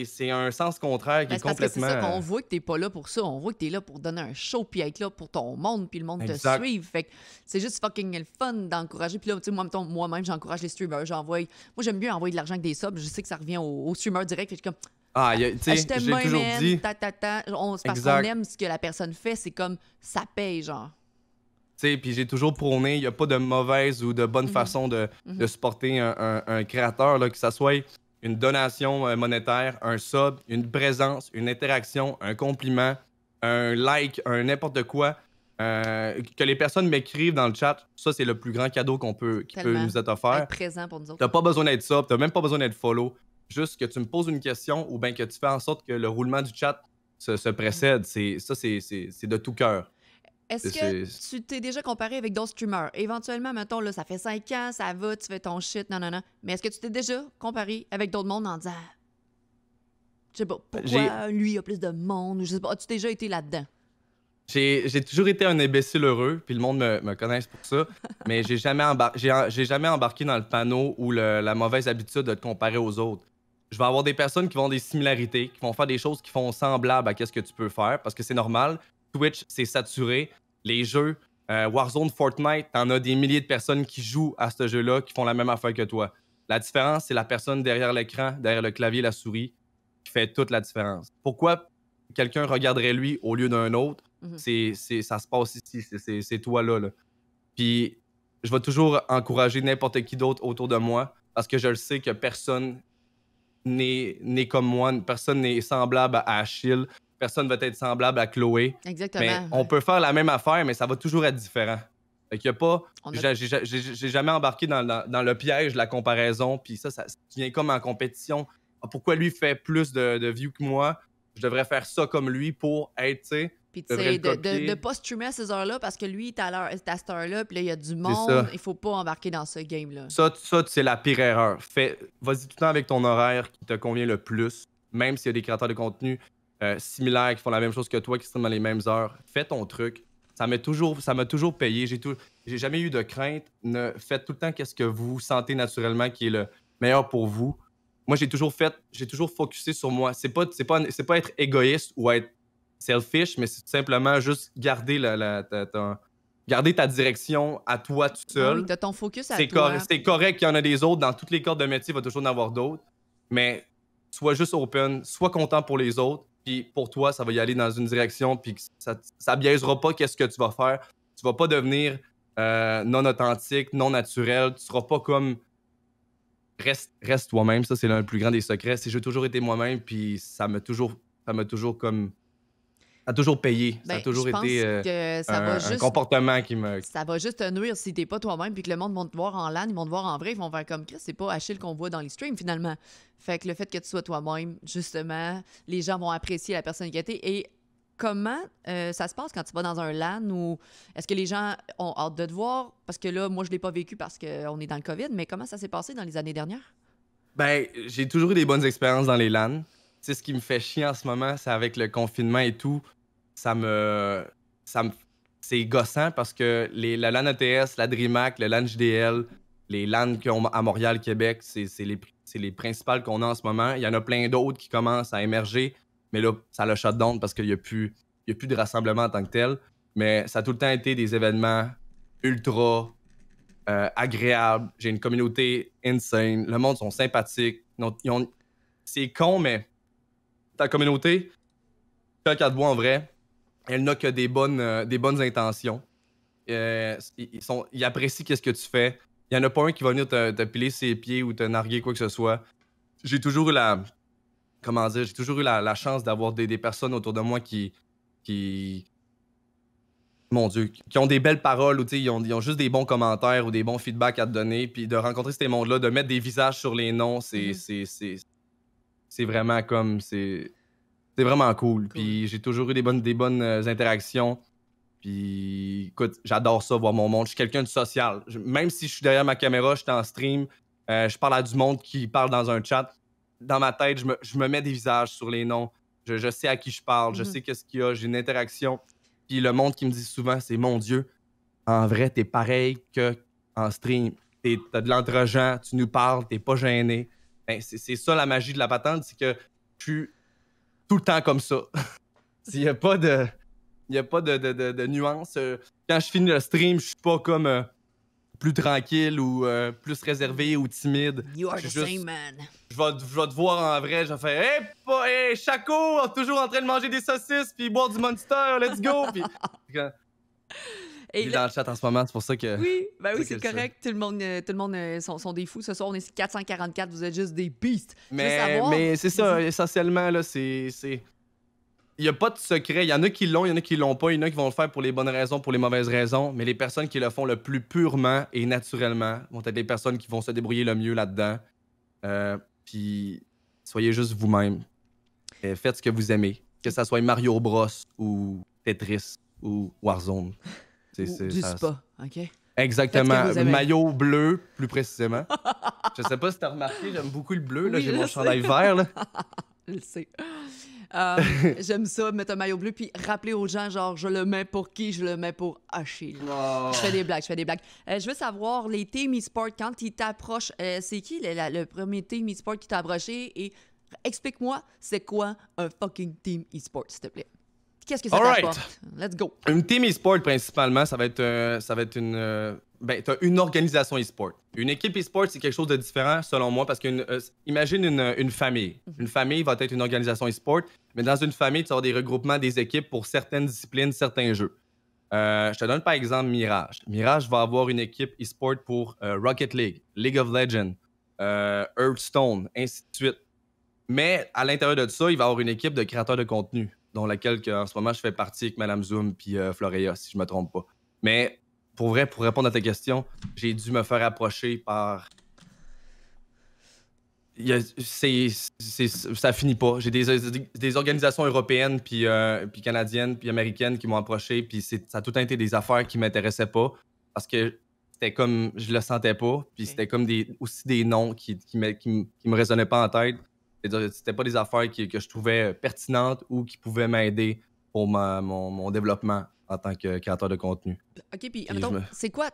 c'est un sens contraire qui ben, est, complètement. C'est ça qu'on euh, voit que t'es pas là pour ça. On voit que t'es là pour donner un show, puis être là pour ton monde, puis le monde te suive. Fait que c'est juste fucking le fun d'encourager. Puis là, tu sais, moi, même j'encourage les streamers. J'envoie. Moi, j'aime mieux envoyer de l'argent avec des subs. Je sais que ça revient aux streamers direct. Fait que comme. Ah, tu sais, ah, j'ai toujours dit. parce qu'on aime ce que la personne fait, c'est comme ça paye, genre. Tu sais, puis j'ai toujours prôné, il n'y a pas de mauvaise ou de bonne mhm. façon de, mhm. supporter un, un créateur, là, que ça soit une donation euh, monétaire, un sub, une présence, une interaction, un compliment, un like, un n'importe quoi. Euh, que les personnes m'écrivent dans le chat, ça c'est le plus grand cadeau qu'on peut, qui nous être offert. Être présent pour nous autres. T'as pas besoin d'être sub, t'as même pas besoin d'être follow. Juste que tu me poses une question ou bien que tu fais en sorte que le roulement du chat se, précède. C'est, ça c'est, de tout cœur. Est-ce que tu t'es déjà comparé avec d'autres streamers? Éventuellement, mettons, là, ça fait 5 ans, ça va, tu fais ton shit, non, non, non. Mais est-ce que tu t'es déjà comparé avec d'autres mondes en disant, je sais pas, ben, pourquoi lui a plus de monde? je sais pas, as-tu déjà été là-dedans? J'ai toujours été un imbécile heureux, puis le monde me, me pour ça, (laughs) mais j'ai jamais, jamais embarqué dans le panneau ou la mauvaise habitude de te comparer aux autres. Je vais avoir des personnes qui vont des similarités, qui vont faire des choses qui font semblable à ce que tu peux faire, parce que c'est normal. Twitch, c'est saturé. Les jeux, euh, Warzone, Fortnite, t'en as des milliers de personnes qui jouent à ce jeu-là, qui font la même affaire que toi. La différence, c'est la personne derrière l'écran, derrière le clavier, la souris, qui fait toute la différence. Pourquoi quelqu'un regarderait lui au lieu d'un autre? Mhm. C'est, ça se passe ici, c'est, toi là, Puis je vais toujours encourager n'importe qui d'autre autour de moi parce que je le sais que personne n'est, comme moi, personne n'est semblable à Achille, personne va être semblable à Chloé. Exactement. on peut faire la même affaire, mais ça va toujours être différent. Fait qu'il a pas. J'ai jamais embarqué dans, le piège de la comparaison, puis ça, ça vient comme en compétition. Ah, pourquoi lui fait plus de, views que moi? Je devrais faire ça comme lui pour être, tu sais. de, de, pas streamer à ces heures-là parce que lui, il est à, cette heure-là, puis là, il y a du monde. Il faut pas embarquer dans ce game-là. Ça, ça c'est la pire erreur. Fais... Vas-y tout le temps avec ton horaire qui te convient le plus, même s'il y a des créateurs de contenu euh, similaires, qui font la même chose que toi, qui stream dans les mêmes heures. Fais ton truc. Ça m'a toujours, ça toujours payé. J'ai, tout, j'ai jamais eu de crainte. Ne, faites tout le temps qu'est-ce que vous sentez naturellement qui est le meilleur pour vous. Moi, j'ai toujours fait, j'ai toujours focusé sur moi. C'est pas, c'est pas, c'est pas être égoïste ou être selfish, mais c'est simplement juste garder la, ta, garder ta direction à toi tout ah seul. Oui, de ton focus c'est correct qu'il y en a des autres. Dans toutes les cordes de métier, il va toujours en avoir d'autres. Mais sois juste open, sois content pour les autres puis pour toi, ça va y aller dans une direction, puis ça, ça biaisera pas qu'est-ce que tu vas faire. Tu vas pas devenir euh, non authentique, non naturel. Tu seras pas comme. Reste, reste toi-même. Ça, c'est l'un des plus grands des secrets. Si j'ai toujours été moi-même, puis ça m'a toujours, ça m'a toujours comme a toujours payé. ça a ben, toujours été euh, ça un, un, comportement qui me. Ça va juste te nuire si t'es pas toi-même, puis que le monde va te voir en LAN, ils vont te voir en vrai, ils vont faire comme Chris, c'est pas Achille qu'on voit dans les streams finalement. Fait que le fait que tu sois toi-même, justement, les gens vont apprécier la personne qui personnalité et comment euh, ça se passe quand tu vas dans un LAN ou est-ce que les gens ont hâte de te voir? Parce que là, moi, je ne l'ai pas vécu parce qu'on est dans le COVID, mais comment ça s'est passé dans les années dernières? Ben, j'ai toujours eu des bonnes expériences dans les LAN. C'est ce qui me fait chier en ce moment, c'est avec le confinement et tout ça me. c'est gossant parce que les, la LAN ATS, la DreamHack, le LAN JDL, les LAN à Montréal, Québec, c'est les, les principales qu'on a en ce moment. Il y en a plein d'autres qui commencent à émerger, mais là, ça le down parce qu'il n'y a, plus, plus de rassemblement en tant que tel. Mais ça a tout le temps été des événements ultra euh, agréables. J'ai une communauté insane. Le monde sont sympathiques. C'est con, mais ta communauté, tu un a de en vrai, elle n'a que des bonnes, euh, des bonnes intentions. Euh, ils, sont, apprécient ce que tu fais. Il n'y en a pas un qui va venir te, ses pieds ou te narguer quoi que ce soit. J'ai toujours eu la. Comment dire? J'ai toujours eu la, chance d'avoir des, personnes autour de moi qui. qui mon Dieu, qui ont des belles paroles ou ils ont, ils juste des bons commentaires ou des bons feedbacks à te donner. Puis de rencontrer ces mondes-là, de mettre des visages sur les noms, c'est mm-hmm. c'est vraiment comme. c'est c'est vraiment cool. Puis j'ai toujours eu des bonnes, des bonnes euh, interactions. Puis écoute, j'adore ça, voir mon monde. Je suis quelqu'un de social. même si je suis derrière ma caméra, je suis en stream, euh, je parle à du monde qui parle dans un chat. Dans ma tête, je me, mets des visages sur les noms. Je, sais à qui je parle, je mhm. sais qu'est-ce qu'il y a, j'ai une interaction. Puis le monde qui me dit souvent, c'est mon Dieu, en vrai, t'es pareil que en stream. T'as de lentre tu nous parles, t'es pas gêné. Ben, c'est ça la magie de la patente, c'est que je tout le temps comme ça. (laughs) Il n'y a pas de. Il a pas de, nuance. Euh, quand je finis le stream, je suis pas comme euh, plus tranquille ou euh, plus réservé ou timide. You are the Je vais, te voir en vrai, je vais faire Hey, Chaco, toujours en train de manger des saucisses puis boire du monster, let's go! (laughs) il est dans le chat en ce moment, c'est pour ça que. Oui, ben oui, c'est correct. Tout le monde, euh, tout le monde euh, sont, des fous. Ce soir, on est 444, vous êtes juste des beasts. Mais, mais c'est ça, essentiellement, là, c'est. Il n'y a pas de secret. Il y en a qui l'ont, il y en a qui l'ont pas. Il y en a qui vont le faire pour les bonnes raisons, pour les mauvaises raisons. Mais les personnes qui le font le plus purement et naturellement vont être les personnes qui vont se débrouiller le mieux là-dedans. Euh, puis soyez juste vous-même. Faites ce que vous aimez. Que ça soit Mario Bros ou Tetris ou Warzone. Du ça... spa, OK? Exactement. Maillot bleu, plus précisément. je sais pas si t'as remarqué, j'aime beaucoup le bleu. Là, j'ai mon chandail vert. Là. (laughs) je le sais. Euh, (laughs) j'aime ça, mettre un maillot bleu, puis rappeler aux gens, genre, je le mets pour qui? Je le mets pour Achille. Oh. Je fais des blagues, je fais des blagues. Euh, je veux savoir, les teams e-sport, quand ils t'approchent, euh, c'est qui le, le premier team e-sport qui t'a approché? Et explique-moi, c'est quoi un fucking team e-sport, s'il te plaît? Qu'est-ce que ça right. Let's go. Une team e-sport, principalement, ça va être, euh, ça va être une. Euh, ben, une organisation e-sport. Une équipe e-sport, c'est quelque chose de différent, selon moi, parce que euh, imagine une, une famille. Mhm. Une famille va être une organisation e-sport, mais dans une famille, tu vas avoir des regroupements des équipes pour certaines disciplines, certains jeux. je te donne par exemple Mirage. Mirage va avoir une équipe e-sport pour Rocket League, League of Legends, Hearthstone, ainsi de suite. Mais à l'intérieur de ça, il va avoir une équipe de créateurs de contenu dont laquelle en ce moment je fais partie avec Madame Zoom puis euh, Florea, si je me trompe pas. Mais pour vrai, pour répondre à ta question, j'ai dû me faire approcher par. A... C'est, ça finit pas. J'ai des, des, organisations européennes, puis, euh, puis canadiennes, puis américaines qui m'ont approché, puis ça a tout été des affaires qui m'intéressaient pas parce que c'était comme je le sentais pas, puis c'était comme des, aussi des noms qui, qui, me, qui me résonnaient pas en tête c'était pas des affaires que je trouvais pertinentes ou qui pouvaient m'aider pour mon, développement en tant que créateur de contenu. OK, puis c'est quoi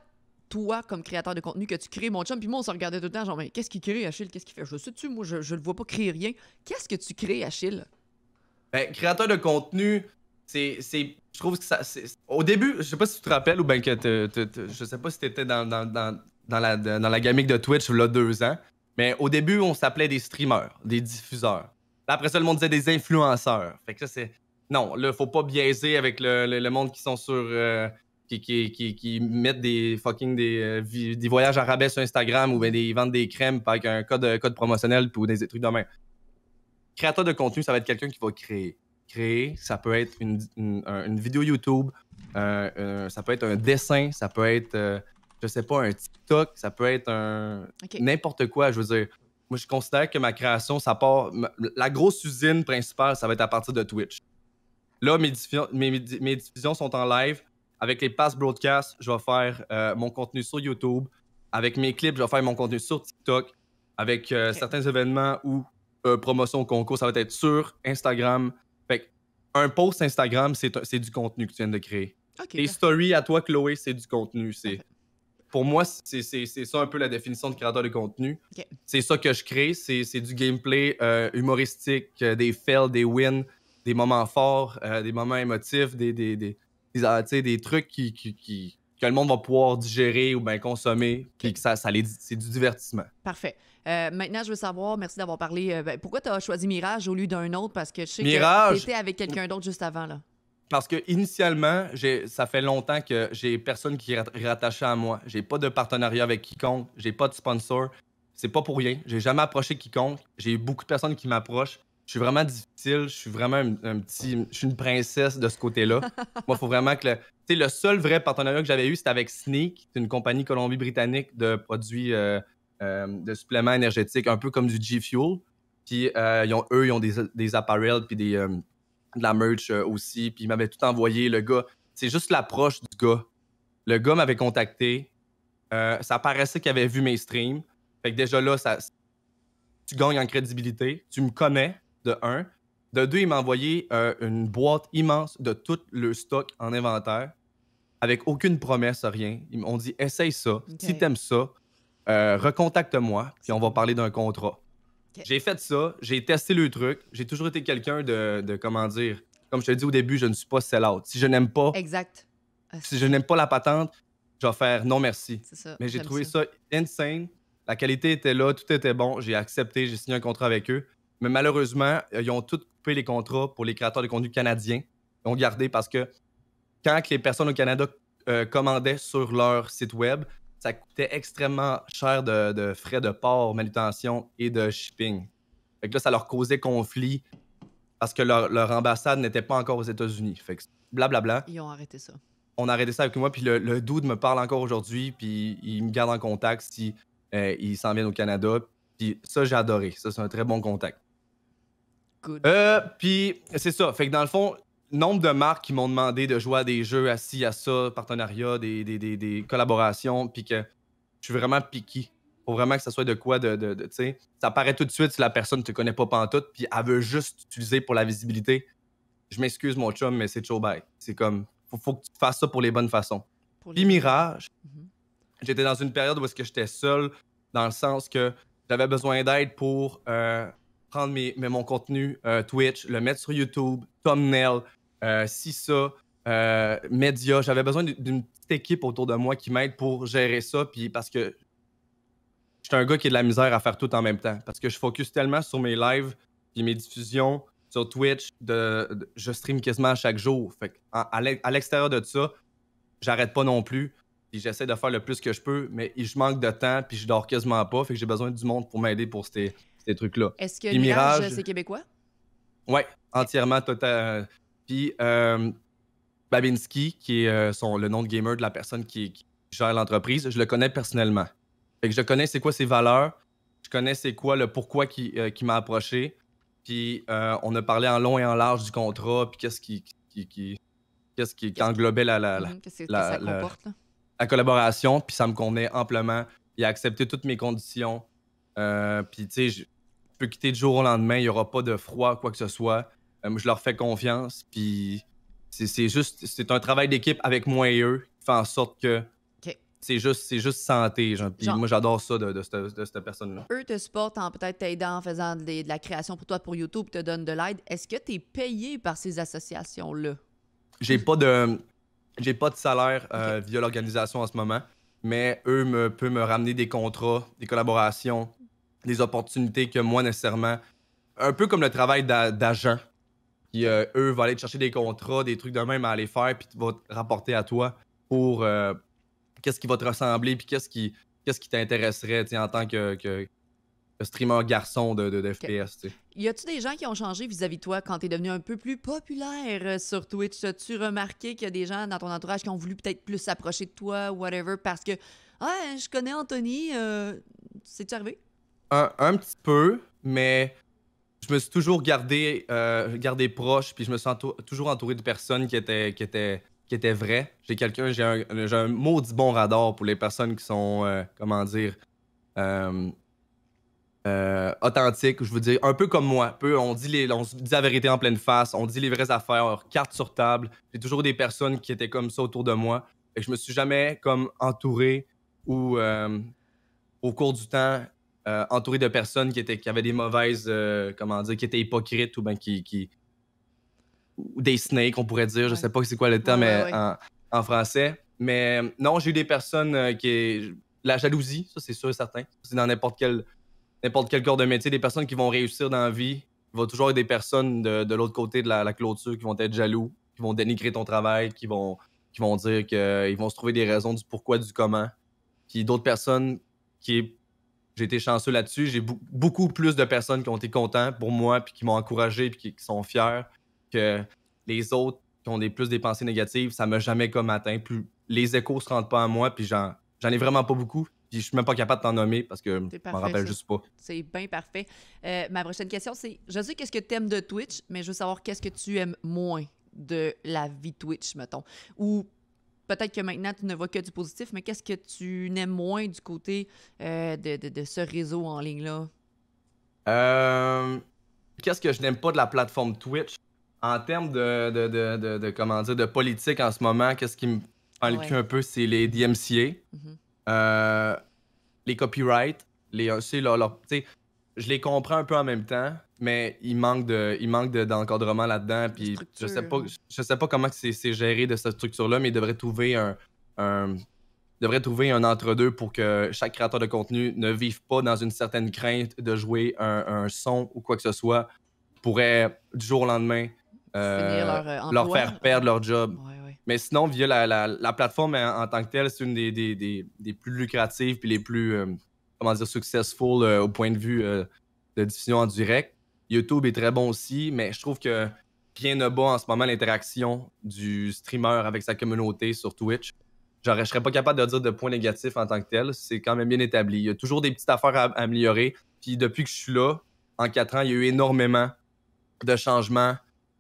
toi, comme créateur de contenu, que tu crées, mon chum, puis moi, on se regardait tout le temps, genre, mais qu'est-ce qu'il crée, Achille? Qu'est-ce qu'il fait? Je sais-tu, moi, je, je le vois pas créer rien. Qu'est-ce que tu crées, Achille? Ben, créateur de contenu, c'est. Je trouve que ça. Au début, je sais pas si tu te rappelles ou bien que. tu... je sais pas si t'étais dans, dans, dans, dans, la, dans la gamique de Twitch, là, deux ans. Mais au début, on s'appelait des streamers, des diffuseurs. Après ça, le monde disait des influenceurs. Fait que ça, c'est. Non, là, faut pas biaiser avec le, monde qui sont sur. Euh, qui, qui, des fucking des, euh, des voyages arabes sur Instagram ou des, ils vendent des crèmes avec un code, euh, code promotionnel ou des trucs de même. Créateur de contenu, ça va être quelqu'un qui va créer. Créer, ça peut être une, une, vidéo YouTube, ça peut être un dessin, ça peut être je sais pas, un TikTok, ça peut être un. N'importe quoi, je veux dire. Moi, je considère que ma création, ça part. La grosse usine principale, ça va être à partir de Twitch. Là, mes, diffusions sont en live. Avec les pass broadcasts, je vais faire euh, mon contenu sur YouTube. Avec mes clips, je vais faire mon contenu sur TikTok. Avec euh, certains événements ou euh, promotions concours, ça va être sur Instagram. Fait un post Instagram, c'est du contenu que tu viens de créer. les stories à toi, Chloé, c'est du contenu. C'est pour moi, c'est ça un peu la définition de créateur de contenu. C'est ça que je crée, c'est du gameplay euh, humoristique, euh, des fails, des wins, des moments forts, euh, des moments émotifs, des, des, des, ah, des trucs qui, qui, qui, que le monde va pouvoir digérer ou bien consommer, qui puis que ça, ça c'est du divertissement. Parfait. maintenant, je veux savoir, merci d'avoir parlé. Ben, pourquoi tu as choisi Mirage au lieu d'un autre? Parce que je sais que tu étais avec quelqu'un d'autre juste avant. Là. Parce que initialement, ça fait longtemps que j'ai personne qui est rattaché à moi. J'ai pas de partenariat avec quiconque, j'ai pas de sponsor. C'est pas pour rien. J'ai jamais approché quiconque. J'ai eu beaucoup de personnes qui m'approchent. Je suis vraiment difficile. Je suis vraiment un, petit. Je suis une princesse de ce côté-là. (laughs) moi, il faut vraiment que le. Tu sais, le seul vrai partenariat que j'avais eu, c'était avec Sneak, une compagnie Colombie-Britannique de produits euh, euh, de suppléments énergétiques, un peu comme du G Fuel. Puis euh, ont, eux, ils ont des, des appareils puis des, de la merch euh, aussi. Puis il m'avait tout envoyé. Le gars, c'est juste l'approche du gars. Le gars m'avait contacté. Euh, ça paraissait qu'il avait vu mes streams. Fait que déjà là, ça, tu gagnes en crédibilité. Tu me connais, de un. De deux, il m'a envoyé euh, une boîte immense de tout le stock en inventaire, avec aucune promesse, rien. Ils m'ont dit essaye ça. Si t'aimes ça, recontacte-moi, puis on va parler d'un contrat. J'ai fait ça, j'ai testé le truc. J'ai toujours été quelqu'un de, comment dire, comme je te dis au début, je ne suis pas sell-out. Si je n'aime pas. Exact. Ah, si je n'aime pas la patente, je vais faire non merci. Mais j'ai trouvé ça. insane. La qualité était là, tout était bon. J'ai accepté, j'ai signé un contrat avec eux. Mais malheureusement, euh, ils ont tous coupé les contrats pour les créateurs de contenu canadiens. Ils ont gardé parce que quand les personnes au Canada euh, commandaient sur leur site web, ça coûtait extrêmement cher de, frais de port, manutention et de shipping. Fait que là, ça leur causait conflit parce que leur, ambassade n'était pas encore aux États-Unis. Fait que blablabla. Ils ont arrêté ça. On a arrêté ça avec moi, puis le, le dude me parle encore aujourd'hui, puis il me garde en contact si euh, ils s'en vient au Canada. Puis ça, j'ai adoré. Ça, c'est un très bon contact. Euh, puis c'est ça. Fait que dans le fond, nombre de marques qui m'ont demandé de jouer à des jeux, assis à ça, partenariats, des, des, des, collaborations, puis que je suis vraiment piqué. Faut vraiment que ça soit de quoi de, de, tu sais. Ça paraît tout de suite si la personne te connaît pas pantoute, puis elle veut juste t'utiliser pour la visibilité. Je m'excuse, mon chum, mais c'est chaud C'est comme, faut, faut que tu fasses ça pour les bonnes façons. les... Puis Mirage, mhm. j'étais dans une période où est-ce que j'étais seul, dans le sens que j'avais besoin d'aide pour euh, prendre mes, mon contenu euh, Twitch, le mettre sur YouTube, thumbnail, euh, si ça, euh, J'avais besoin d'une petite équipe autour de moi qui m'aide pour gérer ça, puis parce que suis un gars qui a de la misère à faire tout en même temps. Parce que je focus tellement sur mes lives, puis mes diffusions sur Twitch, de, je stream quasiment chaque jour. Fait à, l'extérieur de ça, j'arrête pas non plus. Puis j'essaie de faire le plus que je peux, mais je manque de temps, puis je dors quasiment pas. Fait que j'ai besoin du monde pour m'aider pour ces, trucs-là. Est-ce que Mirage, c'est québécois? Ouais, entièrement, total, euh, Babinski, qui est euh, le nom de gamer de la personne qui, gère l'entreprise, je le connais personnellement. je connais c'est quoi ses valeurs, je connais c'est quoi le pourquoi qui, euh, m'a approché. Puis on a parlé en long et en large du contrat, puis qu'est-ce qui, qu'est-ce qui, englobait la, mhm, la, collaboration, puis ça me convenait amplement. Il a accepté toutes mes conditions. puis, tu sais, je, peux quitter du jour au lendemain, il n'y aura pas de froid, quoi que ce soit. Euh, je leur fais confiance. Puis c'est juste, c'est un travail d'équipe avec moi et eux qui fait en sorte que c'est juste, juste santé. moi, j'adore ça de, cette, personne-là. Eux te supportent en peut-être t'aidant en faisant de, la création pour toi, pour YouTube, te donnent de l'aide. Est-ce que tu es payé par ces associations-là? J'ai pas de j'ai pas de salaire euh, via l'organisation en ce moment, mais eux me, peuvent me ramener des contrats, des collaborations, des opportunités que moi, nécessairement, un peu comme le travail d'agent puis euh, eux, vont aller te chercher des contrats, des trucs de même à aller faire, puis vont te rapporter à toi pour euh, qu'est-ce qui va te ressembler, puis qu'est-ce qui qu'est-ce qui t'intéresserait en tant que, streamer garçon de, de, de FPS. Y a-tu des gens qui ont changé vis-à-vis de toi quand t'es devenu un peu plus populaire euh, sur Twitch? As-tu remarqué qu'il y a des gens dans ton entourage qui ont voulu peut-être plus s'approcher de toi, whatever, parce que ah, je connais Anthony, c'est-tu arrivé? Un, un, petit peu, mais je me suis toujours gardé, euh, proche, puis je me suis toujours entouré de personnes qui étaient, qui étaient, qui étaient vraies. J'ai quelqu'un, j'ai un, maudit bon radar pour les personnes qui sont, euh, comment dire, euh, authentiques, je veux dire, un peu comme moi. on, dit les, on dit la vérité en pleine face, on dit les vraies affaires, cartes sur table. J'ai toujours des personnes qui étaient comme ça autour de moi. Et je me suis jamais comme entouré ou au cours du temps euh, entouré de personnes qui, étaient, qui avaient des mauvaises, euh, comment dire, qui étaient hypocrites ou ben qui, qui... Ou des snakes, on pourrait dire. Je sais pas c'est quoi le terme en, en, français. Mais euh, non, j'ai eu des personnes qui... La jalousie, ça c'est sûr et certain. C'est dans n'importe quel, n'importe quel corps de métier. Des personnes qui vont réussir dans la vie. Il va toujours y avoir des personnes de, de l'autre côté de la, clôture qui vont être jaloux, qui vont dénigrer ton travail, qui vont, qui vont dire qu'ils vont se trouver des raisons du pourquoi, du comment. Puis d'autres personnes qui j'ai été chanceux là-dessus. J'ai beaucoup plus de personnes qui ont été contentes pour moi, puis qui m'ont encouragé, puis qui, sont fiers que les autres qui ont des plus des pensées négatives. Ça m'a jamais comme atteint. Plus les échos se rendent pas à moi, puis j'en ai vraiment pas beaucoup. Puis je suis même pas capable de t'en nommer parce que je m'en rappelle juste pas. C'est bien parfait. Euh, ma prochaine question, c'est je sais qu'est-ce que tu aimes de Twitch, mais je veux savoir qu'est-ce que tu aimes moins de la vie Twitch, mettons. Ou peut-être que maintenant, tu ne vois que du positif, mais qu'est-ce que tu n'aimes moins du côté euh, de, ce réseau en ligne-là? Euh, qu'est-ce que je n'aime pas de la plateforme Twitch? En termes de, de de politique en ce moment, qu'est-ce qui me prend un peu, c'est les DMCA, mm-hmm. euh, les copyrights, les... Leur, leur, je les comprends un peu en même temps, mais il manque de, il manque d'encadrement là-dedans. Puis je sais pas, je sais pas comment c'est géré de cette structure-là, mais il devrait trouver un, devrait trouver un entre-deux pour que chaque créateur de contenu ne vive pas dans une certaine crainte de jouer un, son ou quoi que ce soit pourrait du jour au lendemain euh, leur, euh, faire perdre leur job. Mais sinon, via la, plateforme en, tant que telle, c'est une des, plus lucratives puis les plus euh, comment dire, successful euh, au point de vue euh, de diffusion en direct. YouTube est très bon aussi, mais je trouve que rien ne bat en ce moment l'interaction du streamer avec sa communauté sur Twitch. Genre, je serais pas capable de dire de points négatifs en tant que tel. C'est quand même bien établi. Il y a toujours des petites affaires à, améliorer. Puis depuis que je suis là, en quatre ans, il y a eu énormément de changements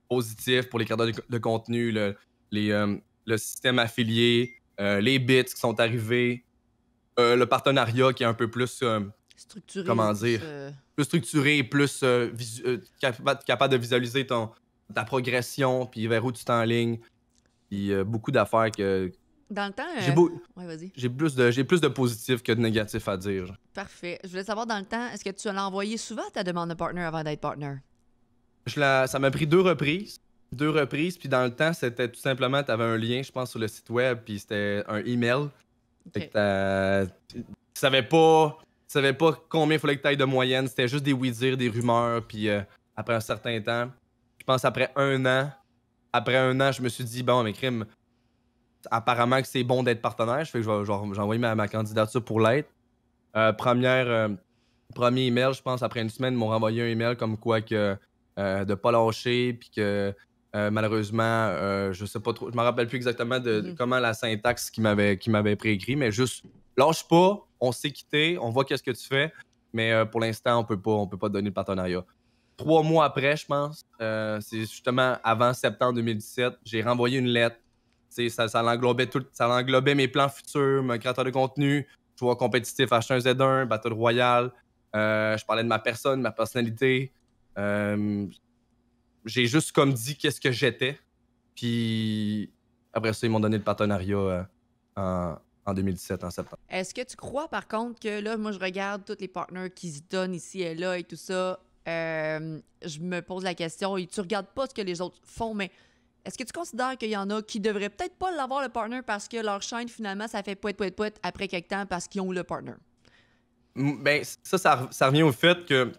positifs pour les créateurs de, contenu, le, les, euh, le système affilié, les bits qui sont arrivés, euh, le partenariat qui est un peu plus. Euh, structuré. Comment dire euh, Plus structuré, plus capable de visualiser ton, ta progression, puis vers où tu ligne. Puis beaucoup d'affaires que. Dans le temps. J'ai plus, de... plus de positif que de négatifs à dire. Parfait. Je voulais savoir dans le temps, est-ce que tu l'as envoyé souvent ta demande de partner avant d'être partner je la... Ça m'a pris deux reprises deux reprises. Puis dans le temps, c'était tout simplement, tu avais un lien, je pense, sur le site web, puis c'était un email tu savais pas, savais pas combien il fallait que tu de moyenne. C'était juste des oui-dire, des rumeurs. Puis euh, après un certain temps, je pense après un an, après un an, je me suis dit, bon, mais crimes, apparemment que c'est bon d'être partenaire. Fait que j'ai envoyé ma, candidature pour l'être. Euh, première, euh, premier email, je pense, après une semaine, ils m'ont renvoyé un email comme quoi que de pas lâcher, puis que euh, malheureusement, je euh, je sais pas trop, je me rappelle plus exactement de, mm-hmm. comment la syntaxe qui m'avait qui m'avait préécrit, mais juste lâche pas, on s'est quitté, on voit qu'est-ce que tu fais, mais euh, pour l'instant on peut pas, on peut pas donner le partenariat. Trois mois après, je pense, c'est justement avant septembre 2017, j'ai renvoyé une lettre. Ça, ça l'englobait tout, ça mes plans futurs, mon créateur de contenu, joueur compétitif H1Z1, Battle Royale. je parlais de ma personne, ma personnalité j'ai juste comme dit qu'est-ce que j'étais. Puis après ça, ils m'ont donné le partenariat euh, en, 2017, en septembre. Est-ce que tu crois, par contre, que là, moi, je regarde tous les partenaires qui se donnent ici et là et tout ça. Euh, je me pose la question, et tu regardes pas ce que les autres font, mais est-ce que tu considères qu'il y en a qui devraient peut-être pas l'avoir le partner parce que leur chaîne, finalement, ça fait pouet-pouet-pouet après quelques temps parce qu'ils ont le partner? Ben, ça, ça revient au fait que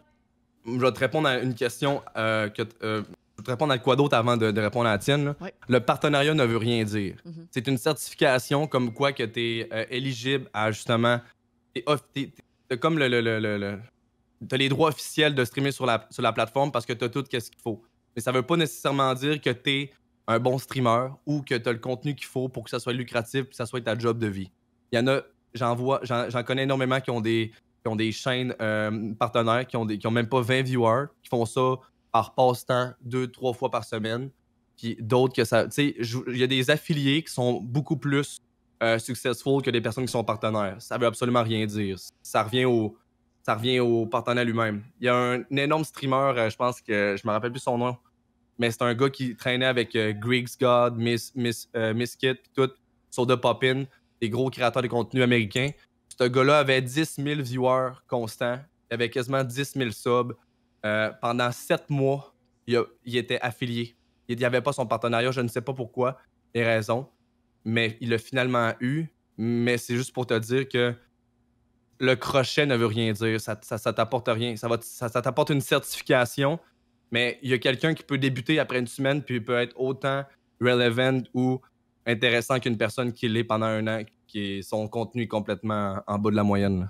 je vais te répondre à une question euh, que. Euh, je vais te répondre à quoi d'autre avant de, répondre à la tienne. Le partenariat ne veut rien dire. Mm-hmm. C'est une certification comme quoi que tu es euh, éligible à justement. T'as comme le, as les droits officiels de streamer sur la, plateforme parce que tu as tout ce qu'il faut. Mais ça veut pas nécessairement dire que tu es un bon streamer ou que tu as le contenu qu'il faut pour que ça soit lucratif et que ça soit ta job de vie. Il y en a, j'en vois, j'en connais énormément qui ont des, qui ont des chaînes euh, partenaires qui ont, des, ont même pas 20 viewers, qui font ça par passe-temps deux, trois fois par semaine. Puis d'autres que ça. Tu il y a des affiliés qui sont beaucoup plus euh, successful que des personnes qui sont partenaires. Ça veut absolument rien dire. Ça revient au, ça revient au partenaire lui-même. Il y a un, énorme streamer, euh, je pense que je me rappelle plus son nom, mais c'est un gars qui traînait avec Griggs God, Miss, Miss, Miss Kit, tout, Soda Poppin, des gros créateurs de contenu américains. Ce gars-là avait 10 000 viewers constants. Il avait quasiment 10 000 subs. Euh, pendant sept mois, il, était affilié. Il n'y avait pas son partenariat. Je ne sais pas pourquoi, les raisons. Mais il l'a finalement eu. Mais c'est juste pour te dire que le crochet ne veut rien dire. Ça, ne t'apporte rien. Ça, va, t'apporte une certification. Mais il y a quelqu'un qui peut débuter après une semaine, puis il peut être autant relevant ou intéressant qu'une personne qui l'est pendant un an, qui est, son contenu est complètement en bas de la moyenne.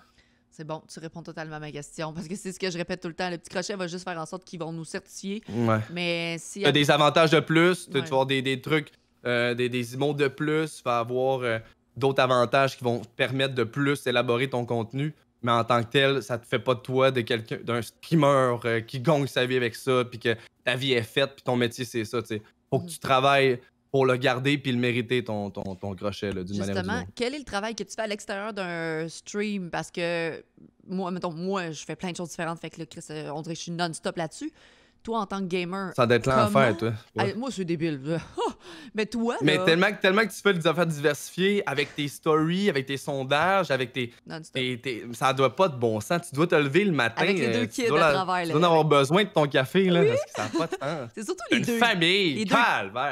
C'est bon, tu réponds totalement à ma question parce que c'est ce que je répète tout le temps. Le petit crochet va juste faire en sorte qu'ils vont nous certifier. Mais si. Tu as des avantages euh, de plus, tu vas avoir des, trucs, des, des de plus, tu vas avoir d'autres avantages qui vont te permettre de plus élaborer ton contenu. Mais en tant que tel, ça te fait pas de toi de d'un streamer euh, qui gongue sa vie avec ça, puis que ta vie est faite, puis ton métier c'est ça. Il Faut que mm. tu travailles pour le garder puis le mériter, ton, ton, ton crochet, d'une manière Justement, quel est le travail que tu fais à l'extérieur d'un stream? Parce que moi, mettons, moi, je fais plein de choses différentes, fait que le euh, on dirait que je suis non-stop là-dessus toi, en tant que gamer. Ça doit être l'enfer, toi. Ah, ouais. Ah, moi, c'est débile. (laughs) Oh! mais toi. Mais tellement, tellement que tu fais des affaires diversifiées avec tes stories, avec tes sondages, avec tes. Non, tes, tes... Ça doit pas de bon sens. Tu dois te lever le matin. Avec les deux euh, kids à travers, Tu dois en avoir besoin de ton café, là, parce que ça n'a pas de (laughs) c'est surtout les une deux. famille. Les deux...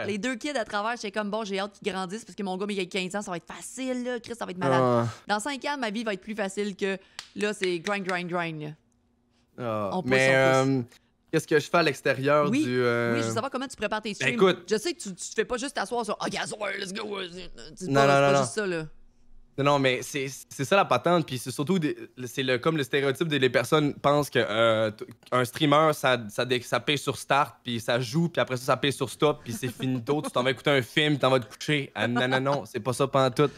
les deux kids à travers, c'est comme bon, j'ai hâte qu'ils grandissent parce que mon gars, il a 15 ans, ça va être facile, là. Chris, ça va être malade. Ah. Dans 5 ans, ma vie va être plus facile que là, c'est grind, grind, grind. Oh, on qu'est-ce que je fais à l'extérieur du. Oui, je veux euh, savoir comment tu prépares tes streams. Ben, écoute, je sais que tu, ne te fais pas juste t'asseoir sur Ah, let's go. non, non, non, pas juste ça, là. Non, mais c'est ça la patente. Puis c'est surtout c'est le, comme le stéréotype des les personnes pensent qu'un euh, streamer, ça, ça, ça paye sur start, puis ça joue, puis après ça, ça paye sur stop, puis c'est finito. tu t'en vas écouter un film, tu t'en vas te coucher. Ah, non, non, non, c'est pas ça pendant tout.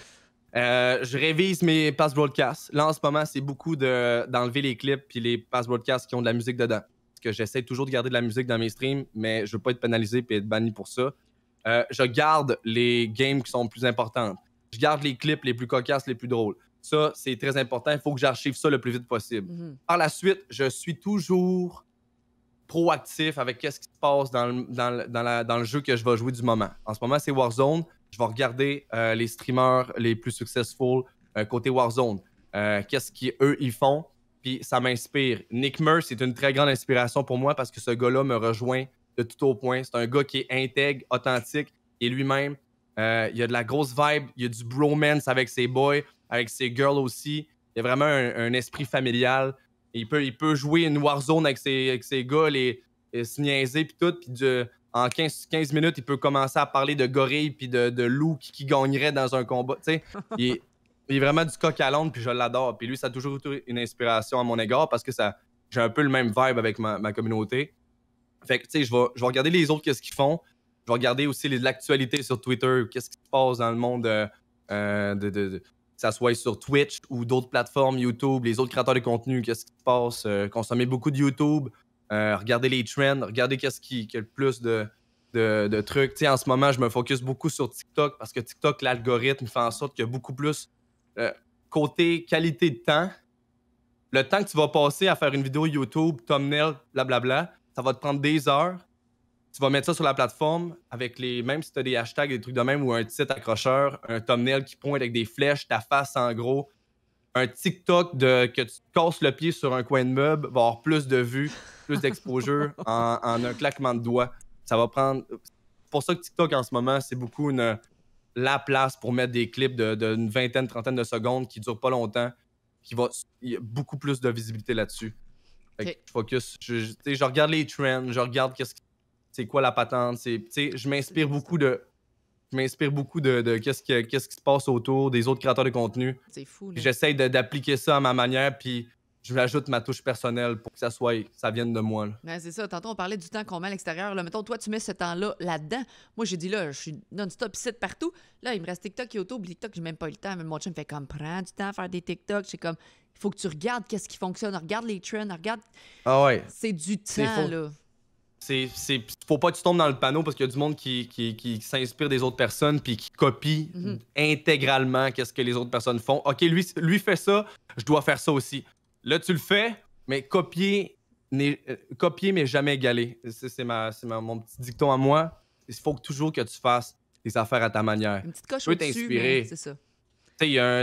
Euh, je révise mes pass broadcasts. Là, en ce moment, c'est beaucoup d'enlever les clips puis les pass broadcasts qui ont de la musique dedans que j'essaie toujours de garder de la musique dans mes streams, mais je veux pas être pénalisé et être banni pour ça. Euh, je garde les games qui sont plus importantes. Je garde les clips les plus cocasses, les plus drôles. Ça, c'est très important. Il faut que j'archive ça le plus vite possible. Mhm. Par la suite, je suis toujours proactif avec ce qui se passe dans le, jeu que je vais jouer du moment. En ce moment, c'est Warzone. Je vais regarder euh, les streamers les plus successful euh, côté Warzone. Qu'est-ce qu'eux, ils font? puis ça m'inspire. Nick murphy c'est une très grande inspiration pour moi parce que ce gars-là me rejoint de tout au point. C'est un gars qui est intègre, authentique, et lui-même. Euh, il y a de la grosse vibe, il y a du bromance avec ses boys, avec ses girls aussi. Il a vraiment un, esprit familial. Il peut, il peut jouer une warzone avec ses, avec ses gars, les, se niaiser, puis tout. en 15, minutes, il peut commencer à parler de gorille, puis de, de qui, gagnerait dans un combat. Il est, il est vraiment du coq à l'onde, puis je l'adore. Puis lui, ça a toujours été une inspiration à mon égard parce que ça, j'ai un peu le même vibe avec ma, communauté. Fait que, tu sais, je vais, regarder les autres, qu'est-ce qu'ils font. Je vais regarder aussi l'actualité sur Twitter, qu'est-ce qui se passe dans le monde euh, euh, que ça soit sur Twitch ou d'autres plateformes, YouTube, les autres créateurs de contenu, qu'est-ce qui se passe. Euh, consommer beaucoup de YouTube, regarder les trends, regarder qu'est-ce qui, a le plus de, de, de trucs. Tu sais, en ce moment, je me focus beaucoup sur TikTok parce que TikTok, l'algorithme fait en sorte qu'il y a beaucoup plus euh, côté qualité de temps, le temps que tu vas passer à faire une vidéo YouTube, thumbnail, blablabla, ça va te prendre des heures. Tu vas mettre ça sur la plateforme avec les. Même si tu as des hashtags, des trucs de même, ou un titre accrocheur, un thumbnail qui pointe avec des flèches, ta face en gros, un TikTok de que tu casses le pied sur un coin de meuble, va avoir plus de vues, plus d'exposure (laughs) en, en, un claquement de doigts. Ça va prendre. C'est pour ça que TikTok en ce moment, c'est beaucoup une la place pour mettre des clips d'une de, vingtaine, trentaine de secondes qui durent pas longtemps, qui va y a beaucoup plus de visibilité là-dessus. Je focus, je, regarde les trends, je regarde c'est quoi la patente, c'est je m'inspire beaucoup de m'inspire beaucoup de, qu'est-ce qui se passe autour des autres créateurs de contenu. J'essaie d'appliquer ça à ma manière puis je ajoute ma touche personnelle pour que ça soit, ça vienne de moi. c'est ça. Tantôt, on parlait du temps qu'on met à l'extérieur. Là. Mettons, toi, tu mets ce temps-là là-dedans. Moi, j'ai dit, là, je suis non-stop site partout. Là, il me reste TikTok et YouTube. TikTok, j'ai même pas eu le temps. Mais mon me fait comme, prendre du temps à faire des TikTok. C'est comme, il faut que tu regardes qu'est-ce qui fonctionne. Regarde les trends. Regarde. Ah ouais. C'est du temps, là. C'est, c'est, faut pas que tu tombes dans le panneau parce qu'il y a du monde qui, qui, s'inspire des autres personnes puis qui copie mhm. intégralement qu'est-ce que les autres personnes font. OK, lui, lui fait ça, je dois faire ça aussi. Là, tu le fais, mais copier, euh, copier mais jamais égaler. C'est ma, ma, mon petit dicton à moi. Il faut toujours que tu fasses les affaires à ta manière. Une petite coche au t'inspirer. C'est ça.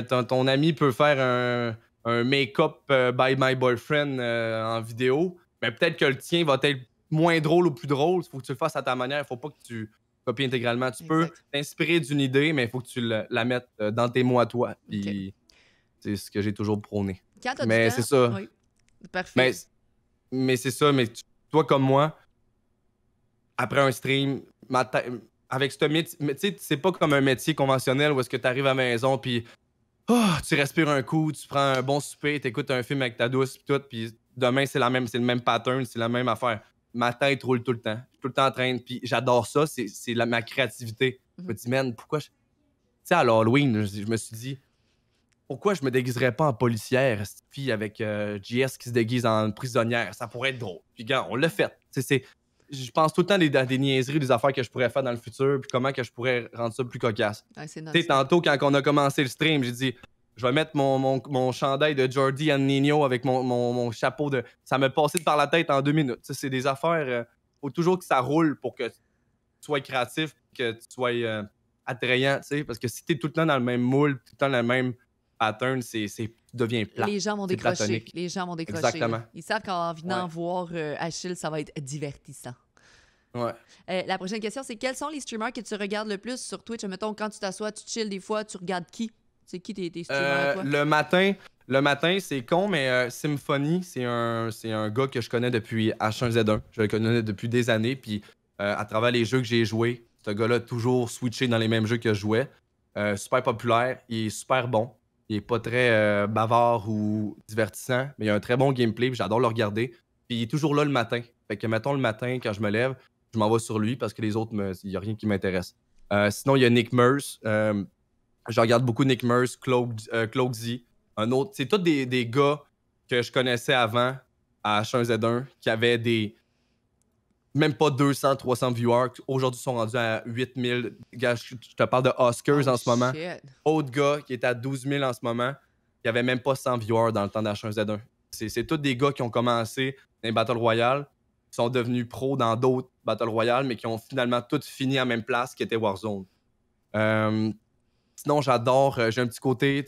ton, ton, ami peut faire un, make-up euh, by my boyfriend euh, en vidéo, mais peut-être que le tien va être moins drôle ou plus drôle. Il faut que tu le fasses à ta manière. Il ne faut pas que tu copies intégralement. Tu peux t'inspirer d'une idée, mais il faut que tu la, mettes dans tes mots à toi. C'est ce que j'ai toujours prôné. Mais c'est ça. Mais, c'est ça, mais toi comme moi, après un stream, avec ce métier, tu sais, c'est pas comme un métier conventionnel où est-ce que tu arrives à la maison puis oh, tu respires un coup, tu prends un bon souper, écoutes un film avec ta douce puis tout, puis demain c'est la même, c'est le même pattern, c'est la même affaire. Ma tête roule tout le temps, je suis tout le temps en train, puis j'adore ça, c'est ma créativité. Mm-hmm. Je me dis, man, pourquoi je. Tu sais, à l'Halloween, je me suis dit, pourquoi je me déguiserais pas en policière, cette fille avec euh, JS qui se déguise en prisonnière? Ça pourrait être drôle. Puis, gars, on l'a fait. je pense tout le temps à des, des, niaiseries, des affaires que je pourrais faire dans le futur, puis comment que je pourrais rendre ça plus cocasse. tantôt, quand on a commencé le stream, j'ai dit, je vais mettre mon, mon, chandail de Jordi and Nino avec mon, chapeau de. Ça me passé par la tête en deux minutes. C'est des affaires. Il euh, faut toujours que ça roule pour que tu sois créatif, que tu sois euh, attrayant, tu parce que si tu es tout le temps dans le même moule, tout le temps dans la même pattern, c'est devient plat. Les gens vont décrocher. Les gens vont décrocher. Exactement. Ils savent qu'en venant voir euh, Achille, ça va être divertissant. Ouais. Euh, la prochaine question, c'est quels sont les streamers que tu regardes le plus sur Twitch? Mettons, quand tu t'assois, tu chill des fois, tu regardes qui? C'est qui tes, tes streamers? Euh, le matin, le matin, c'est con, mais Symphony, c'est un, un gars que je connais depuis H1Z1. Je le connais depuis des années. Puis à travers les jeux que j'ai joués, ce gars-là a toujours switché dans les mêmes jeux que je jouais. super populaire, il est super bon. Il est pas très euh, bavard ou divertissant, mais il a un très bon gameplay, j'adore le regarder. Puis il est toujours là le matin. Fait que mettons le matin, quand je me lève, je m'en vais sur lui parce que les autres, il n'y a rien qui m'intéresse. Euh, sinon, il y a Nick Murs. Euh, je regarde beaucoup Nick Murs, Claude, Z, un autre. C'est tous des, des, gars que je connaissais avant à H1Z1 qui avaient des, même pas 200, 300 viewers. Aujourd'hui, sont rendus à 8000. Je te parle de Oscars en ce moment. Autre gars qui est à 12 000 en ce moment, il n'y avait même pas 100 viewers dans le temps d'H1Z1. C'est tous des gars qui ont commencé dans les Battle Royale, qui sont devenus pros dans d'autres Battle Royale, mais qui ont finalement tous fini à même place qui était Warzone. Euh, sinon, j'adore, euh, j'ai un petit côté,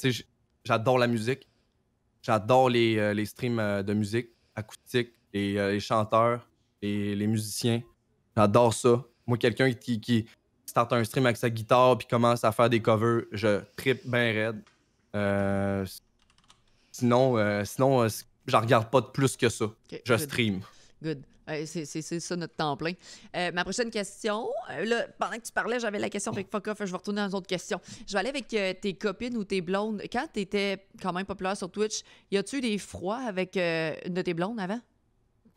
j'adore la musique. J'adore les, euh, streams de musique acoustique, et les chanteurs les, musiciens. J'adore ça. Moi, quelqu'un qui, qui start un stream avec sa guitare puis commence à faire des covers, je trippe bien raide. Euh, sinon, euh, sinon euh, regarde pas de plus que ça. je stream. Good. C'est ça notre temps plein. Euh, ma prochaine question, pendant que tu parlais, j'avais la question, avec fuck off, je vais retourner dans une autre question. Je vais aller avec tes copines ou tes blondes. Quand tu quand même populaire sur Twitch, y a-tu des froids avec une de tes blondes avant?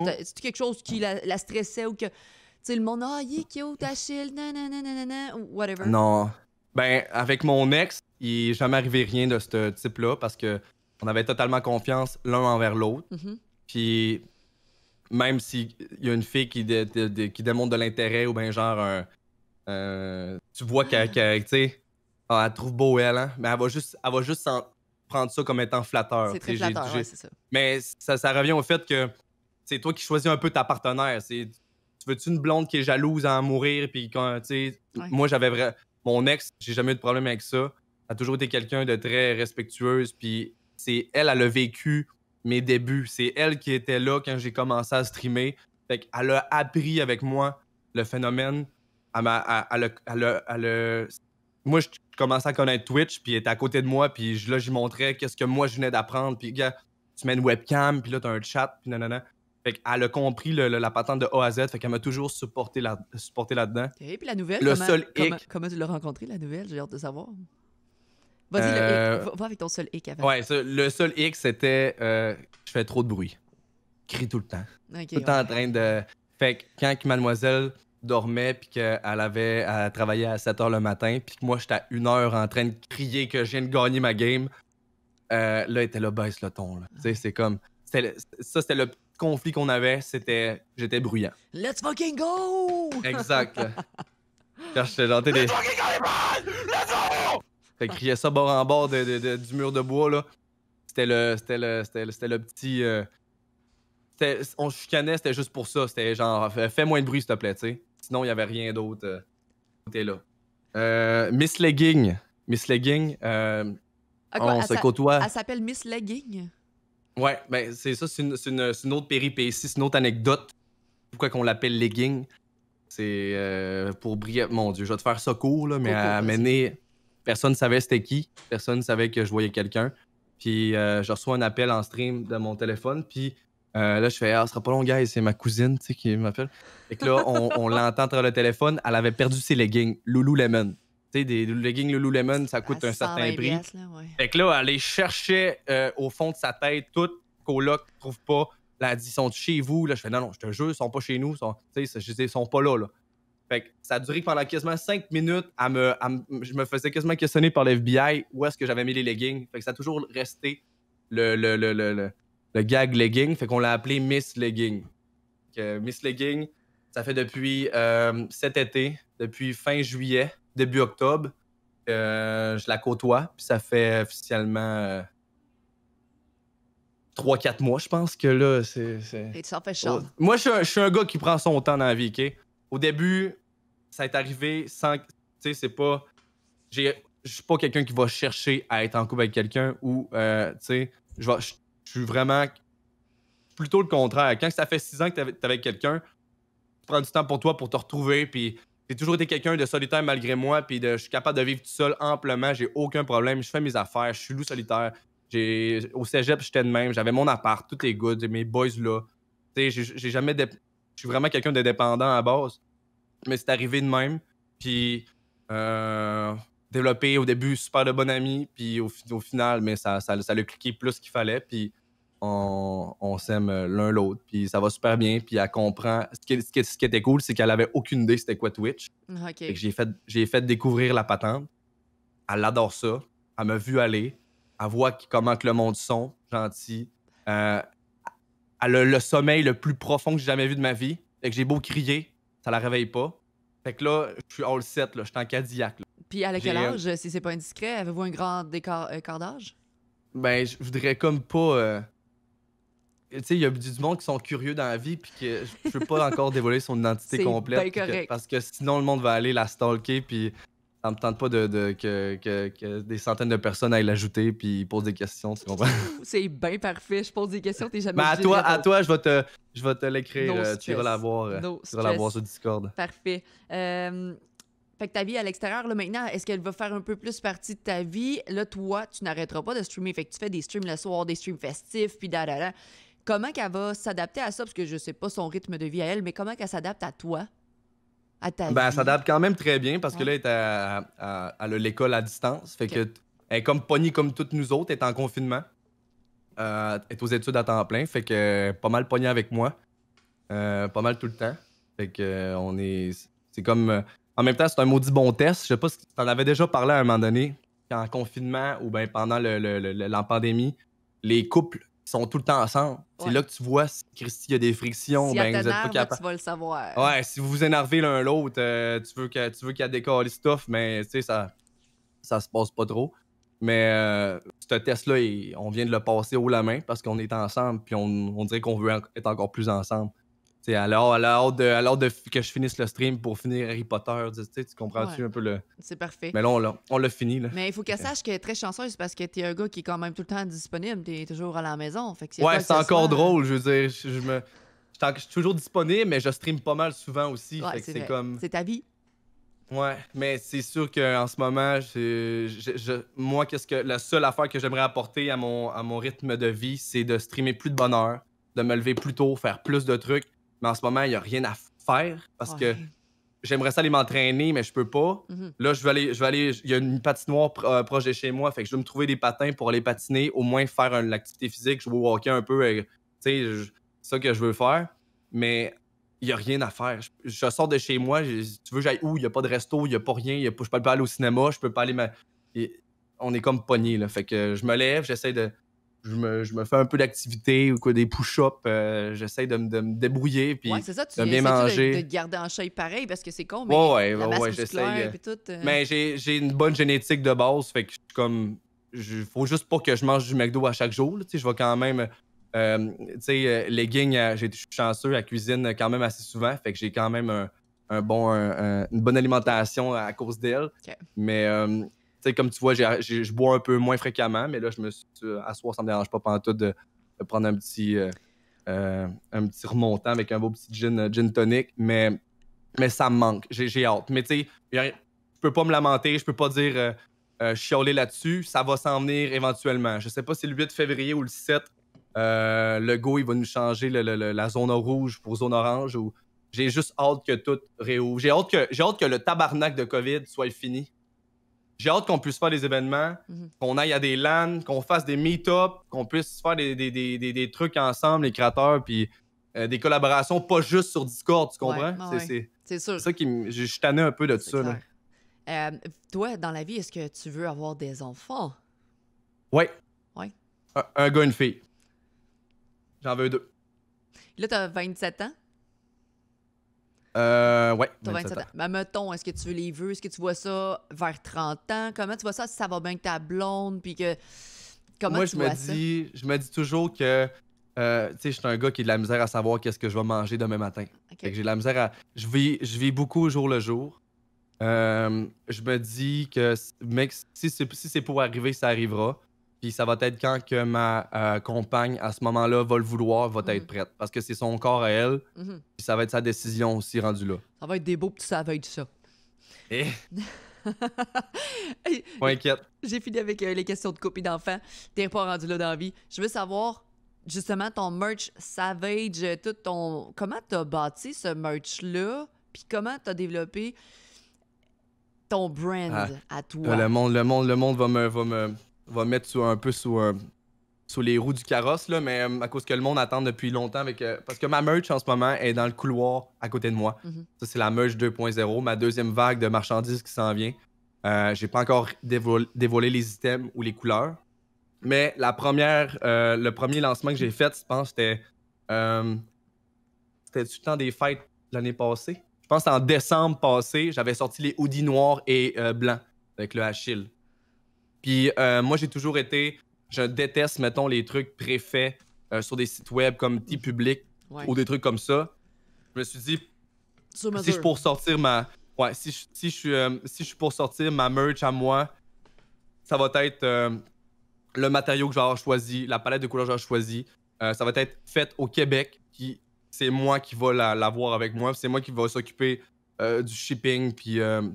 C'est quelque chose qui la, stressait ou que. Tu sais, le monde, ah, il est cute, Achille, whatever. Non. Ben, avec mon ex, il n'est jamais arrivé rien de ce type-là parce que on avait totalement confiance l'un envers l'autre. Mm-hmm. Puis, même s'il y a une fille qui, qui démontre de l'intérêt ou ben genre euh, tu vois qu'elle, sais, ah, elle trouve beau elle, hein, mais elle va juste, elle va juste prendre ça comme étant flatteur. C'est très flatteur, ça. Mais ça, ça, revient au fait que c'est toi qui choisis un peu ta partenaire. C'est veux-tu une blonde qui est jalouse à en mourir puis quand moi j'avais vrai mon ex, j'ai jamais eu de problème avec ça. Elle a toujours été quelqu'un de très respectueuse puis c'est elle elle a vécu mes débuts, c'est elle qui était là quand j'ai commencé à streamer. Fait qu'elle a appris avec moi le phénomène. Elle ma. elle moi, je commençais à connaître Twitch, puis elle était à côté de moi, puis là, j'y montrais qu'est-ce que moi, je venais d'apprendre. Puis, gars, tu mets une webcam, puis là, t'as un chat, puis nanana. Fait elle a compris la patente de A à Z, fait qu'elle m'a toujours supporté, la, là-dedans. Et puis la nouvelle, comment, comment, tu l'as rencontré, la nouvelle? J'ai hâte de savoir. Vas-y, euh, va, va, avec ton seul hic Ouais, le seul hic, c'était euh, je fais trop de bruit. Je crie tout le temps. tout le temps en train de... Fait que quand mademoiselle dormait puis qu'elle avait à travailler à 7 h le matin puis que moi j'étais à 1 h en train de crier que je viens de gagner ma game, euh, là, elle était là, baisse le ton. Tu sais, C'est comme... Ça, c'était le conflit qu'on avait, c'était j'étais bruyant. Let's fucking go! Exact. (laughs) Let's fucking go, Let's go! ça bord en bord du mur de bois, là. C'était le, c'était le, c'était le, petit. Euh, on chicanait, c'était juste pour ça. C'était genre, fais moins de bruit, s'il te plaît, tu Sinon, il n'y avait rien d'autre. Euh, là. Euh, Miss Legging. Miss Legging. on se côtoie. Elle s'appelle Miss Legging? Ouais, ben c'est ça, c'est une, autre péripétie, c'est une autre anecdote. Pourquoi qu'on l'appelle legging? C'est euh, pour briller. Mon Dieu, je vais te faire ça court, là, mais à amener. Personne savait c'était qui. Personne ne savait que je voyais quelqu'un. Puis euh, je reçois un appel en stream de mon téléphone. Puis euh, là, je fais Ah, ce sera pas long, gars, c'est ma cousine tu qui m'appelle. Et là, on, on (laughs) l'entend entre le téléphone. Elle avait perdu ses leggings, Loulou Lemon des leggings Lululemon, ça coûte un certain prix. Fait que là, aller chercher euh, au fond de sa tête toutes, tout coloc trouve pas. Là, elle dit, sont chez vous? Là, je fais, non, non, je te jure, ils sont pas chez nous. Sont, je ils sont pas là, là. Fait que ça a duré pendant quasiment 5 minutes. À me, je me faisais quasiment questionner par l'FBI où est-ce que j'avais mis les leggings. Fait que ça a toujours resté le, le, gag legging. Fait qu'on l'a appelé Miss Legging. Miss Legging, ça fait depuis euh, cet été, depuis fin juillet début octobre. Euh, je la côtoie, puis ça fait officiellement 3-4 euh, mois, je pense que là, c'est. Et tu oh, chaud. Moi, je, suis un gars qui prend son temps dans la vie, OK? Au début, ça est arrivé sans. Tu sais, c'est pas. Je suis pas quelqu'un qui va chercher à être en couple avec quelqu'un ou, euh, tu sais, je suis vraiment plutôt le contraire. Quand ça fait 6 ans que t'es avec, avec quelqu'un, tu prends du temps pour toi pour te retrouver, puis j'ai toujours été quelqu'un de solitaire malgré moi, puis je suis capable de vivre tout seul amplement, j'ai aucun problème, je fais mes affaires, je suis loup solitaire. J'ai, au cégep, j'étais de même, j'avais mon appart, tout est good, mes boys là. j'ai jamais. Je suis vraiment quelqu'un de dépendant à base. Mais c'est arrivé de même, puis. Euh, développé au début super de bon ami, puis au, final, mais ça, ça, ça, le cliquait plus qu'il fallait, puis on, s'aime euh, l'un l'autre. Puis ça va super bien. Puis elle comprend. Ce qui, ce qui, était cool, c'est qu'elle avait aucune idée c'était quoi Twitch. j'ai fait, j'ai fait découvrir la patente. Elle adore ça. Elle m'a vu aller. Elle voit comment que le monde son gentil. Euh, elle a le sommeil le plus profond que j'ai jamais vu de ma vie. Fait que j'ai beau crier, ça la réveille pas. Fait que là, je suis all set, là, je suis en Cadillac. Puis à quel euh, âge, si c'est pas indiscret, avez-vous un grand décor, d'âge? Ben, je voudrais comme pas tu sais, il y a du monde qui sont curieux dans la vie, puis que je peux pas (laughs) encore dévoiler son identité complète. parce que sinon, le monde va aller la stalker, puis ça me tente pas de, que, des centaines de personnes aillent l'ajouter, puis ils posent des questions, tu comprends? C'est bien parfait, je pose des questions, t'es jamais. Mais à toi, à toi, je vais te, je vais te l'écrire, euh, euh, tu iras la voir, tu la voir sur Discord. Parfait. Euh, fait que ta vie à l'extérieur, là, maintenant, est-ce qu'elle va faire un peu plus partie de ta vie? Là, toi, tu n'arrêteras pas de streamer. Fait que tu fais des streams le soir, des streams festifs, puis da, da, da. Comment qu'elle va s'adapter à ça? Parce que je sais pas son rythme de vie à elle, mais comment qu'elle s'adapte à toi? À ta ben, elle s'adapte quand même très bien parce que là, elle, est à, l'école à distance. Fait que elle est comme pognée comme toutes nous autres, elle est en confinement. Euh, elle est aux études à temps plein. Fait que pas mal pognée avec moi. Euh, pas mal tout le temps. Fait que on est. C'est comme. En même temps, c'est un maudit bon test. Je sais pas si tu en avais déjà parlé à un moment donné, en confinement ou ben pendant le, la pandémie, les couples ils sont tout le temps ensemble. C'est là que tu vois si Christy, il y a des frictions, si ben, vous êtes pas Tu vas le savoir. Ouais, si vous vous énervez l'un l'autre, euh, tu veux qu'il y ait des stuff, mais tu sais ça ça se passe pas trop. Mais euh, ce test là, on vient de le passer haut la main parce qu'on est ensemble puis on, dirait qu'on veut être encore plus ensemble. Alors, à de, de que je finisse le stream pour finir Harry Potter, tu comprends-tu un peu le. C'est parfait. Mais là, on l'a fini. Là. Mais il faut qu'elle sache qu'elle est très chanceuse parce que t'es un gars qui est quand même tout le temps disponible. T'es toujours à la maison. ouais, c'est encore euh, drôle. Je veux dire, je, me. suis toujours disponible, mais je stream pas mal souvent aussi. c'est ta vie. Ouais, mais c'est sûr qu'en ce moment, je, je, moi, quest que la seule affaire que j'aimerais apporter à mon, à mon rythme de vie, c'est de streamer plus de bonheur, de me lever plus tôt, faire plus de trucs mais en ce moment, il n'y a rien à faire parce que j'aimerais ça aller m'entraîner, mais je peux pas. Mhm. Là, je vais aller, je vais aller, il y a une patinoire euh, proche de chez moi, fait que je vais me trouver des patins pour aller patiner, au moins faire l'activité physique, je vais walker un peu, euh, C'est tu ça que je veux faire. Mais il n'y a rien à faire. Je, sors de chez moi, tu veux que j'aille où? Il n'y a pas de resto, il n'y a pas rien, Je ne je peux pas aller au cinéma, je peux pas aller... on est comme pogné, là. Fait que je me lève, j'essaie de je me, fais un peu d'activité ou quoi, des push-ups. Euh, j'essaie de, me débrouiller. Puis c'est ça, tu de bien manger. De, garder en shape pareil parce que c'est con. Mais ouais, oui, ouais, euh, euh. Mais j'ai, une bonne génétique de base. Fait que je suis comme. faut juste pas que je mange du McDo à chaque jour. je vais quand même. tu sais, legging, j'ai été chanceux, à cuisine quand même assez souvent. Fait que j'ai quand même un, bon, une bonne alimentation à cause d'elle. Mais comme tu vois, je bois un peu moins fréquemment, mais là, je me suis euh, à soir, ça me dérange pas pendant tout de, prendre un petit, euh, euh, un petit remontant avec un beau petit gin, gin tonic, mais, mais ça me manque. J'ai hâte. Mais tu sais, je peux pas me lamenter, je peux pas dire chialer là-dessus. Ça va s'en venir éventuellement. Je sais pas si le 8 février ou le 7, le go, il va nous changer la zone rouge pour zone orange ou. J'ai juste hâte que tout réouvre. J'ai hâte que, j'ai hâte que le tabarnak de COVID soit fini j'ai hâte qu'on puisse faire des événements, mhm. qu'on aille à des LAN, qu'on fasse des meet-ups, qu'on puisse faire des, trucs ensemble, les créateurs, puis euh, des collaborations, pas juste sur Discord, tu comprends? c'est c'est ça qui me. Je un peu de ça. Là. Euh, toi, dans la vie, est-ce que tu veux avoir des enfants? Oui. Ouais. Un, un gars, une fille. J'en veux deux. Là, t'as 27 ans? Euh, ouais. 27 Mais mettons, est-ce que tu veux les vœux? Est-ce que tu vois ça vers 30 ans? Comment tu vois ça si ça va bien que ta blonde? Puis que. Comment Moi, je me dis, je me dis toujours que. Euh, tu sais, je suis un gars qui a de la misère à savoir qu'est-ce que je vais manger demain matin. que j'ai de la misère à. Je vis, je vis beaucoup au jour le jour. Euh, je me dis que, mec, si si c'est pour arriver, ça arrivera ça va être quand que ma euh, compagne, à ce moment-là, va le vouloir, va être mhm. prête. Parce que c'est son corps à elle. Mhm. ça va être sa décision aussi rendue là. Ça va être des beaux petits savages, ça. Et... Eh! Pas (laughs) inquiète. J'ai fini avec euh, les questions de couple et d'enfants. T'es pas rendu là dans la vie. Je veux savoir, justement, ton merch Savage, euh, tout ton... Comment t'as bâti ce merch-là? Puis comment t'as développé ton brand ah. à toi? Le monde, le monde, le monde va me... Va me on va mettre sur, un peu euh, sous, les roues du carrosse, là, mais euh, à cause que le monde attend depuis longtemps. Euh, parce que ma merch en ce moment est dans le couloir à côté de moi. Mhm. Ça, c'est la merch 2.0, ma deuxième vague de marchandises qui s'en vient. J'ai pas encore dévoilé, les items ou les couleurs. Mais la première, le premier lancement que j'ai fait, je pense, c'était. c'était le temps des fêtes l'année passée. Je pense en décembre passé, j'avais sorti les hoodies noirs et blancs avec le Achille. Puis euh, moi, j'ai toujours été. Je déteste, mettons, les trucs préfaits euh, sur des sites web comme Tee Public ou des trucs comme ça. Je me suis dit, si je pour sortir ma. Ouais, si je, si euh, si je suis pour sortir ma merch à moi, ça va être le matériau que je vais avoir choisi, la palette de couleurs que je vais avoir choisi. ça va être fait au Québec. Qui, c'est moi qui vais la, voir avec moi. C'est moi qui vais s'occuper du shipping puis de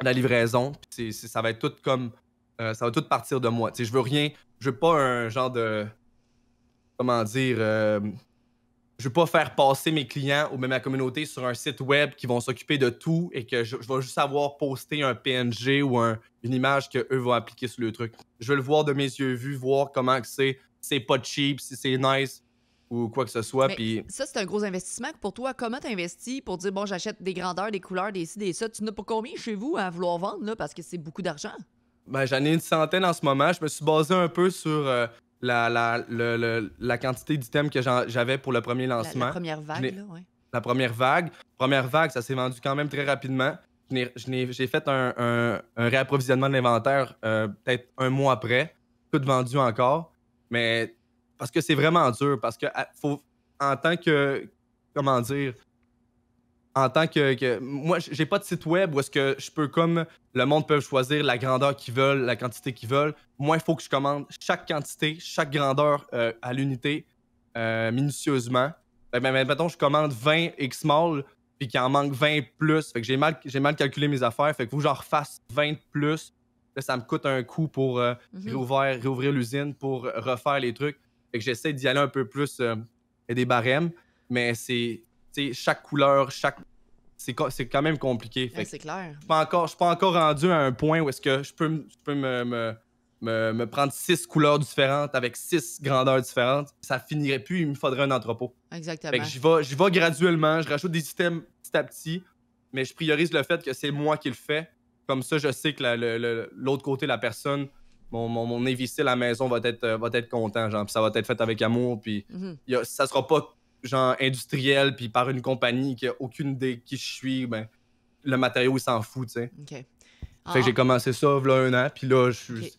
la livraison. ça va être tout comme euh, ça va tout partir de moi. Tu je veux rien. Je veux pas un genre de. Comment dire. Euh, je veux pas faire passer mes clients ou même ma communauté sur un site web qui vont s'occuper de tout et que je, vais juste avoir poster un PNG ou une image que eux vont appliquer sur le truc. Je veux le voir de mes yeux vus, voir comment c'est, c'est pas cheap, si c'est nice ou quoi que ce soit. Puis... Ça, c'est un gros investissement pour toi. Comment t'investis pour dire, bon, j'achète des grandeurs, des couleurs, des ci, des ça? Tu n'as pas combien chez vous à vouloir vendre, parce que c'est beaucoup d'argent? ben, j'en ai une centaine en ce moment. Je me suis basé un peu sur euh, la, la, la, quantité d'items que j'avais pour le premier lancement. La, première vague, là, ouais. La première vague. Première vague, ça s'est vendu quand même très rapidement. J'ai fait un, réapprovisionnement de l'inventaire euh, peut-être un mois après. Tout vendu encore. Mais parce que c'est vraiment dur. Parce que faut, en tant que, comment dire, en tant que, moi j'ai pas de site web où est-ce que je peux comme le monde peut choisir la grandeur qu'ils veulent, la quantité qu'ils veulent. Moi, il faut que je commande chaque quantité, chaque grandeur euh, à l'unité euh, minutieusement. Ben, maintenant, mettons, je commande 20 X small puis qu'il en manque 20 plus. Fait que j'ai mal, j'ai mal calculé mes affaires. Fait que vous, j'en refasse 20 plus. ça me coûte un coup pour euh, mhm. réouvrir, l'usine, pour refaire les trucs. Fait que j'essaie d'y aller un peu plus et des barèmes. Mais c'est chaque couleur, chaque. C'est quand même compliqué. c'est clair. Je encore suis pas encore rendu à un point où est-ce que je peux, me, prendre six couleurs différentes avec six grandeurs différentes. Ça finirait plus, il me faudrait un entrepôt. Exactement. J'y vais, graduellement, je rajoute des systèmes petit à petit, mais je priorise le fait que c'est moi qui le fais. Comme ça, je sais que l'autre côté, la personne, mon, mon, mon la maison va être, euh, va être content, ça va être fait avec amour, puis mhm. ça sera pas genre industriel, puis par une compagnie qui a aucune idée qui je suis, ben, le matériau, il s'en fout, tu sais. OK. fait que j'ai commencé ça, là, un an, puis là, je suis...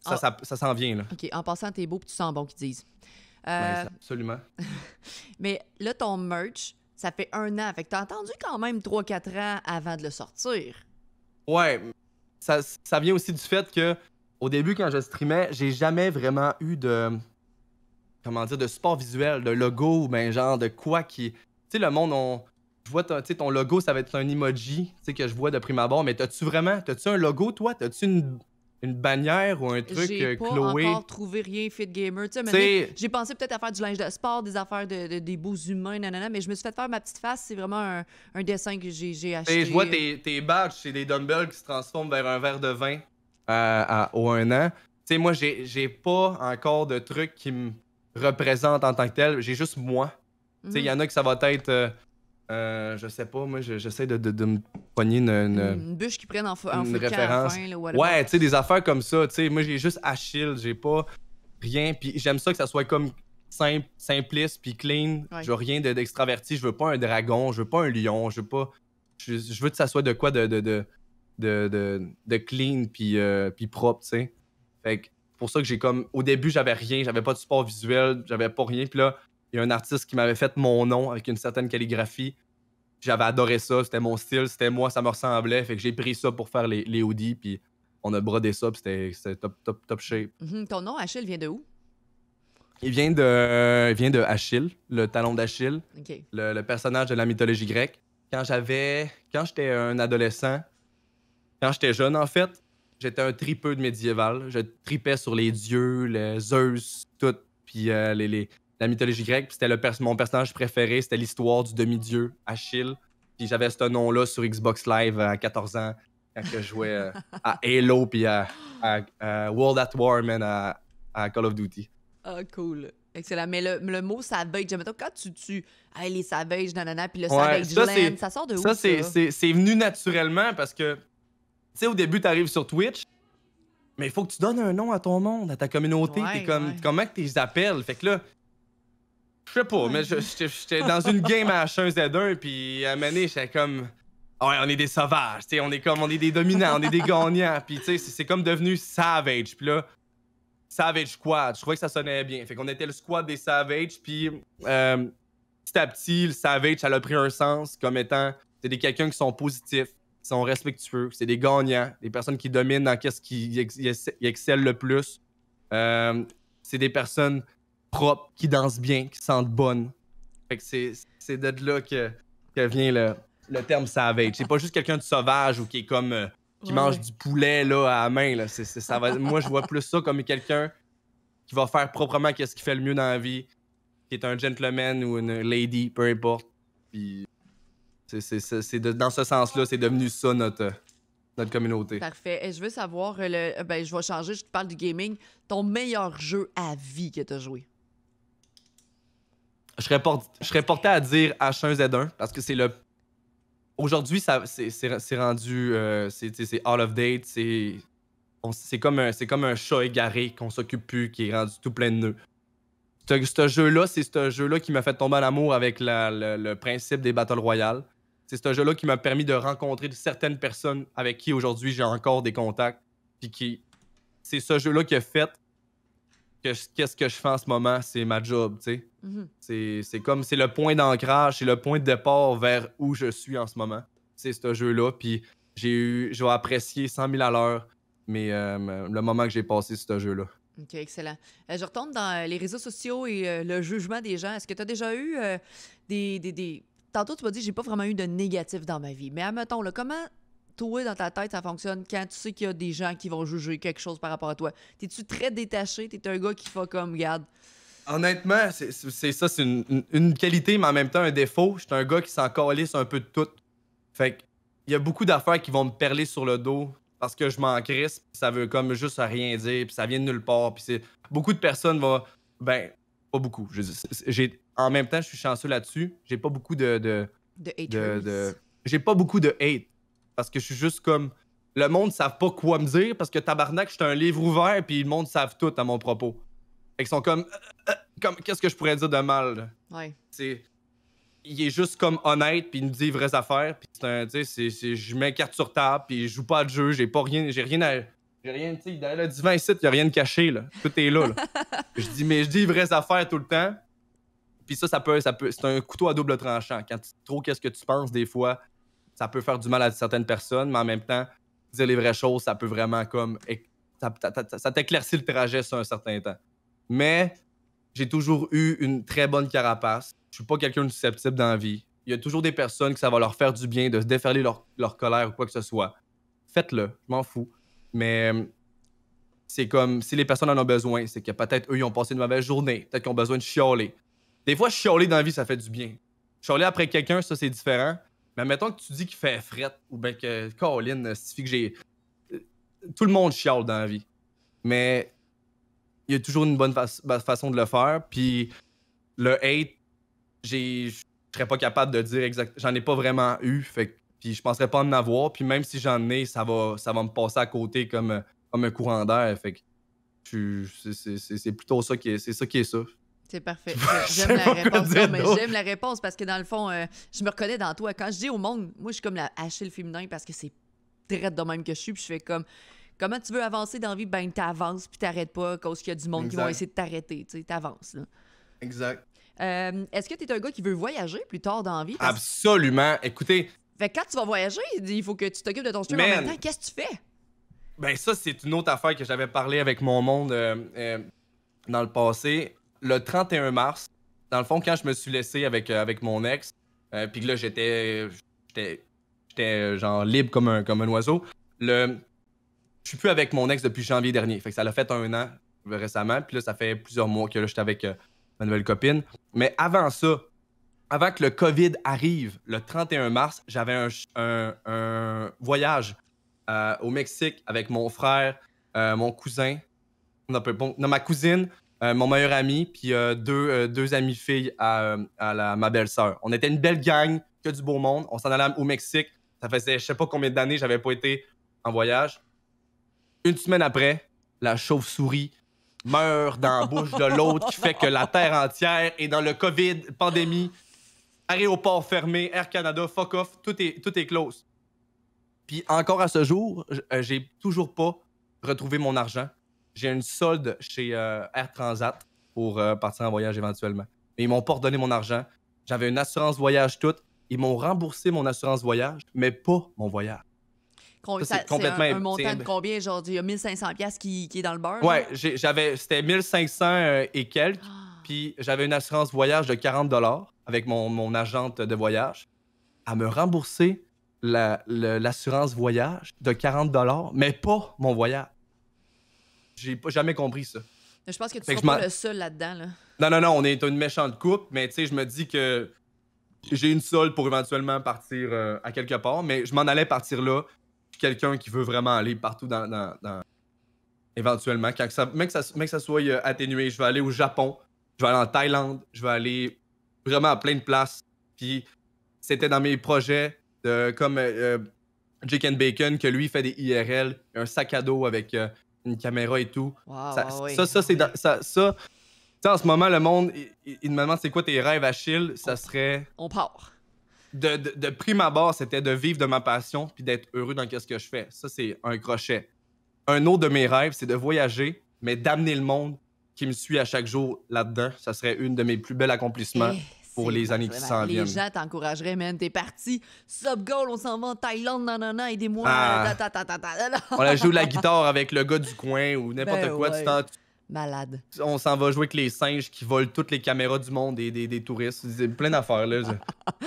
Ça, ça, s'en vient, là. OK. En passant, t'es beau, puis tu sens bon, qu'ils disent. Euh, ben, absolument. (laughs) Mais là, ton merch, ça fait un an. Fait que t'as entendu quand même 3-4 ans avant de le sortir. Ouais. Ça, ça vient aussi du fait que, au début, quand je streamais, j'ai jamais vraiment eu de comment dire, de sport visuel, de logo, ben genre de quoi qui. Tu sais, le monde, on. Je vois ton, ton logo, ça va être un emoji tu sais, que je vois de prime abord, mais t'as-tu vraiment. T'as-tu un logo, toi T'as-tu une une bannière ou un truc J'ai euh, pas encore trouvé rien fit gamer. Tu sais, j'ai pensé peut-être à faire du linge de sport, des affaires de, des beaux humains, nanana, mais je me suis fait faire ma petite face. C'est vraiment un, dessin que j'ai, acheté. je vois euh. tes, badges, c'est des dumbbells qui se transforment vers un verre de vin euh, à, au un an. Tu sais, moi, j'ai, pas encore de truc qui me représente en tant que tel. J'ai juste moi. Il y mm. en a qui, ça va être. Euh, euh, je sais pas, moi, j'essaie de, de, me pogner une, une, bûche qui prenne en, en référence. ouais, tu sais, des affaires comme ça. moi, j'ai juste Achille, j'ai pas rien. Puis j'aime ça que ça soit comme simple, simpliste, puis clean. Je veux rien d'extraverti. je veux pas un dragon, je veux pas un lion, je veux pas. Je, veux que ça soit de quoi de, de, clean, euh, puis, propre, tu sais. Fait pour ça que j'ai comme. Au début, j'avais rien, j'avais pas de support visuel, j'avais pas rien. Puis là, il y a un artiste qui m'avait fait mon nom avec une certaine calligraphie. J'avais adoré ça, c'était mon style, c'était moi, ça me ressemblait. Fait que j'ai pris ça pour faire les, les hoodies, puis on a brodé ça, puis c'était top, top, top shape. Mhm. Ton nom, Achille, vient de où? Il vient de, vient de Achille, le talon d'Achille, le, le, personnage de la mythologie grecque. Quand j'avais, quand j'étais un adolescent, quand j'étais jeune en fait, J'étais un tripeux de médiéval. Je tripais sur les dieux, les Zeus, tout, puis euh, les, la mythologie grecque. Puis c'était le mon personnage préféré, c'était l'histoire du demi-dieu Achille. Puis j'avais ce nom-là sur Xbox Live à 14 ans, quand je jouais euh, à (laughs) Halo, puis à, World at War, man, à, Call of Duty. Ah, cool. Excellent. Mais le, mot savage, mettons, quand tu tues les savages, nanana, puis le savage ça, land, ça sort de où? Ça, ça? c'est venu naturellement parce que tu sais, au début, t'arrives sur Twitch, mais il faut que tu donnes un nom à ton monde, à ta communauté. Ouais, t'es comme, Comment que tu les appelles? Fait que là, je sais pas, mais j'étais dans une game à H1Z1, puis à Mané, j'étais comme. ouais, on est des sauvages, t'sais, on est comme, on est des dominants, on est des gagnants, puis tu sais, c'est comme devenu Savage, puis là, Savage Squad, je croyais que ça sonnait bien. Fait qu'on était le squad des Savage, puis euh, petit à petit, le Savage, ça a pris un sens comme étant, c'est des quelqu'un qui sont positifs, sont respectueux, c'est des gagnants, des personnes qui dominent dans qu'est-ce qui excelle le plus. Euh, c'est des personnes propres, qui dansent bien, qui sentent bonnes. Fait c'est de là que, que vient le, terme savage. C'est pas juste quelqu'un de sauvage ou qui est comme. Euh, qui mange du poulet là, à la main. ça Moi, je vois plus ça comme quelqu'un qui va faire proprement qu'est-ce qu'il fait le mieux dans la vie, qui est un gentleman ou une lady, peu importe. C'est dans ce sens-là, c'est devenu ça notre, notre communauté. Parfait. Et je veux savoir, euh, le, euh, ben, je vais changer, je te parle du gaming. Ton meilleur jeu à vie que tu as joué? Je serais, je porté à dire H1Z1 parce que c'est le. Aujourd'hui, ça, c'est, rendu. Euh, c'est, out of date. C'est, c'est, comme un, c'est comme un chat égaré qu'on s'occupe plus, qui est rendu tout plein de nœuds. Ce jeu-là, c'est un jeu-là qui m'a fait tomber en amour avec le, le principe des Battle Royale c'est ce jeu-là qui m'a permis de rencontrer certaines personnes avec qui aujourd'hui j'ai encore des contacts. Puis qui. C'est ce jeu-là qui a fait que qu'est-ce que je fais en ce moment, c'est ma job, tu sais. Mhm. C'est comme. C'est le point d'ancrage, c'est le point de départ vers où je suis en ce moment. C'est ce jeu-là. Puis j'ai eu. J'ai apprécié 100 000 à l'heure mais, euh, le moment que j'ai passé c'est ce jeu-là. OK, excellent. Euh, je retourne dans euh, les réseaux sociaux et le jugement des gens. Est-ce que tu as déjà eu des, tantôt, tu m'as dit, j'ai pas vraiment eu de négatif dans ma vie. Mais admettons, là, comment toi, dans ta tête, ça fonctionne quand tu sais qu'il y a des gens qui vont juger quelque chose par rapport à toi? T'es-tu très détaché? T'es un gars qui fait comme, garde. Honnêtement, c'est ça, c'est une, qualité, mais en même temps un défaut. Je suis un gars qui s'en calisse un peu de tout. Fait il y a beaucoup d'affaires qui vont me perler sur le dos parce que je m'en crispe. ça veut comme juste rien dire, puis ça vient de nulle part. Puis c'est beaucoup de personnes vont. Ben, pas beaucoup. J'ai en même temps, je suis chanceux là-dessus. J'ai pas beaucoup de. De, de, J'ai pas beaucoup de hate. Parce que je suis juste comme. Le monde ne savent pas quoi me dire parce que tabarnak, je suis un livre ouvert puis le monde savent tout à mon propos. Ils sont comme. Euh, euh, euh, comme Qu'est-ce que je pourrais dire de mal? il est juste comme honnête, puis il nous dit vraies affaires. Puis c'est un, tu sais, je mets carte sur table, puis je joue pas de jeu, j'ai pas rien, j'ai rien à. J'ai rien, tu sais, dans le divin site, il y a rien de caché, là. Tout est là, (laughs) je dis, mais je dis vraies affaires tout le temps ça, ça peut, ça peut, c'est un couteau à double tranchant. Quand tu trop qu'est-ce que tu penses, des fois, ça peut faire du mal à certaines personnes, mais en même temps, dire les vraies choses, ça peut vraiment comme. Ça, ça, t'éclaircit le trajet sur un certain temps. Mais j'ai toujours eu une très bonne carapace. Je suis pas quelqu'un de susceptible dans la vie. Il y a toujours des personnes que ça va leur faire du bien de se déferler leur, leur colère ou quoi que ce soit. Faites-le, je m'en fous. Mais c'est comme si les personnes en ont besoin, c'est que peut-être eux, ils ont passé une mauvaise journée, peut-être qu'ils ont besoin de chialer, des fois, chialer dans la vie, ça fait du bien. Chialer après quelqu'un, ça, c'est différent. Mais mettons que tu dis qu'il fait fret ou bien que Colin, euh, suffit que j'ai. Euh, tout le monde chiale dans la vie. Mais il y a toujours une bonne façon de le faire. Puis le hate, je serais pas capable de dire exactement. J'en ai pas vraiment eu. Fait puis je penserais pas en avoir. Puis même si j'en ai, ça va, ça va me passer à côté comme, comme un courant d'air. Fait que c'est plutôt ça qui est, c'est ça qui est ça. C'est parfait. J'aime la réponse. j'aime la réponse parce que dans le fond, euh, je me reconnais dans toi. Quand je dis au monde, moi, je suis comme la Achille féminin parce que c'est très de même que je suis. Puis je fais comme, comment tu veux avancer dans la vie? Ben, t'avances puis t'arrêtes pas cause qu'il y a du monde qui va essayer de t'arrêter. Tu sais, t'avances. Là. Exact. Euh, est-ce que t'es un gars qui veut voyager plus tard dans la vie? Absolument. Écoutez. Fait que quand tu vas voyager, il faut que tu t'occupes de ton en même temps. qu'est-ce que tu fais? Ben, ça, c'est une autre affaire que j'avais parlé avec mon monde euh, dans le passé le 31 mars, dans le fond, quand je me suis laissé avec, euh, avec mon ex, euh, puis que là, j'étais. J'étais euh, genre libre comme un, comme un oiseau. Le. Je suis plus avec mon ex depuis janvier dernier. Fait que ça l'a fait un an récemment. Puis là, ça fait plusieurs mois que là, j'étais avec ma nouvelle copine. Mais avant ça, avant que le COVID arrive, le 31 mars, j'avais un, voyage au Mexique avec mon frère, mon cousin, ma cousine, euh, mon meilleur ami, puis euh, deux, euh, deux amies filles à, ma belle-sœur. On était une belle gang, que du beau monde. On s'en allait au Mexique. Ça faisait je sais pas combien d'années j'avais pas été en voyage. Une semaine après, la chauve-souris meurt dans la bouche de l'autre qui fait que la terre entière est dans le COVID, pandémie, aéroport fermé, Air Canada, fuck off, tout est, tout est close. Puis encore à ce jour, j'ai toujours pas retrouvé mon argent j'ai une solde chez euh, Air Transat pour euh, partir en voyage éventuellement. Mais ils m'ont pas redonné mon argent. J'avais une assurance voyage toute. Ils m'ont remboursé mon assurance voyage, mais pas mon voyage. c'est complètement un, montant de combien, genre, il y a 1500 pièces qui, est dans le beurre? Ouais, j'avais, c'était 1500 euh, et quelques. Ah. Puis j'avais une assurance voyage de 40 dollars avec mon, mon, agente de voyage à me rembourser l'assurance voyage de 40 dollars, mais pas mon voyage. J'ai pas jamais compris ça. Je pense que tu ne pas le seul là-dedans. Non, non, non, on est une méchante coupe mais tu sais, je me dis que j'ai une seule pour éventuellement partir euh, à quelque part, mais je m'en allais partir là. Quelqu'un qui veut vraiment aller partout dans. Éventuellement, Même, que ça, soit euh, atténué, je vais aller au Japon, je vais aller en Thaïlande, je vais aller vraiment à plein de places. Puis c'était dans mes projets de comme euh, Jake Bacon, que lui fait des IRL, un sac à dos avec une caméra et tout. ça, ça, ça, c'est ça, ça en ce moment, le monde, il, me demande c'est quoi tes rêves, Achille. Ça serait. On part. De, de, prime abord, c'était de vivre de ma passion puis d'être heureux dans ce que je fais. Ça, c'est un crochet. Un autre de mes rêves, c'est de voyager, mais d'amener le monde qui me suit à chaque jour là-dedans. Ça serait une de mes plus belles accomplissements. Eh, pour les années qui s'en viennent. Les gens t'encourageraient, même, T'es parti. Sub goal, on s'en va en Thaïlande, nanana, aidez-moi. Ah. On joue la guitare avec le gars du coin ou n'importe ben quoi. du temps. Malade. On s'en va jouer avec les singes qui volent toutes les caméras du monde et des, des touristes. Plein d'affaires, là. (laughs)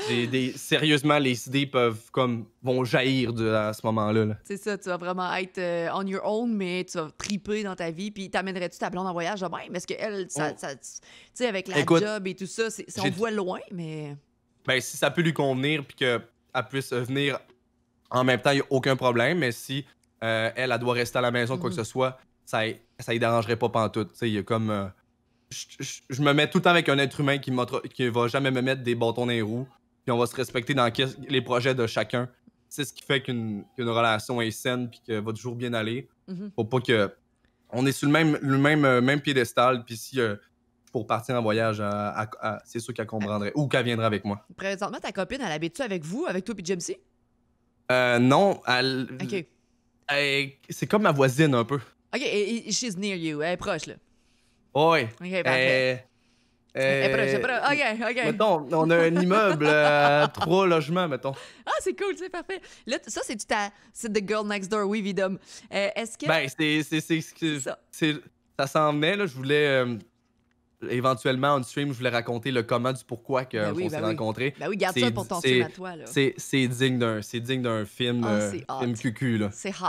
des, sérieusement, les idées peuvent, comme, vont jaillir de, à ce moment-là. C'est ça, tu vas vraiment être euh, on your own, mais tu vas triper dans ta vie. Puis t'amènerais-tu ta blonde en voyage? ben, parce que elle, oh. tu sais, avec la job et tout ça, on voit loin, mais. Ben, si ça peut lui convenir, puis qu'elle puisse venir en même temps, il n'y a aucun problème. Mais si euh, elle, elle doit rester à la maison, quoi que mhm. ce soit, ça, ça dérangerait pas pantoute. Il y a comme. Euh, je me mets tout le temps avec un être humain qui, qui va jamais me mettre des bâtons dans les roues. Puis on va se respecter dans les projets de chacun. C'est ce qui fait qu'une relation est saine puis qu'elle va toujours bien aller. Il mm-hmm. Faut pas que. On est sur le même, le même, euh, même piédestal. Puis si. Euh, pour partir en voyage, c'est sûr qu'elle comprendrait ou qu'elle viendrait avec moi. Présentement, ta copine, elle habite-tu avec vous, avec toi et Jamesy? Euh, non, elle. Ok. C'est comme ma voisine un peu. OK, she's near you. Elle est proche, là. Oui. OK, parfait. Euh, elle est proche, elle est euh, proche. OK, OK. Mettons, on a un immeuble, à euh, (laughs) trois logements, mettons. Ah, c'est cool, c'est parfait. Là, ça, c'est tu ta... C'est The Girl Next Door, oui, Vidom. Est-ce que... Ben, c'est... C'est ça. Ça s'en venait, là. Je voulais éventuellement, en stream, je voulais raconter le comment du pourquoi ben qu'on ben s'est rencontrés. Ben oui, garde ça pour ton film à toi. C'est digne d'un film, oh, C'est hot.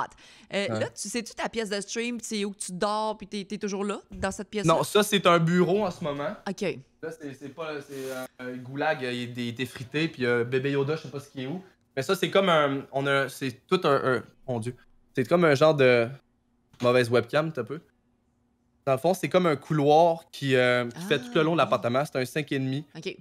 Euh, là, tu sais-tu ta pièce de stream, c'est où tu dors, puis t'es es toujours là, dans cette pièce -là? Non, ça, c'est un bureau en ce moment. OK. Là, c'est pas... C'est Goulag, il est, effrité, puis Bébé Yoda, je sais pas ce qui est où. Mais ça, c'est comme un... On a... C'est tout un... mon Dieu. C'est comme un genre de... Mauvaise webcam, t'as peu. Dans le fond, c'est comme un couloir qui, euh, fait tout le long de ah. l'appartement. C'est un 5,5. OK.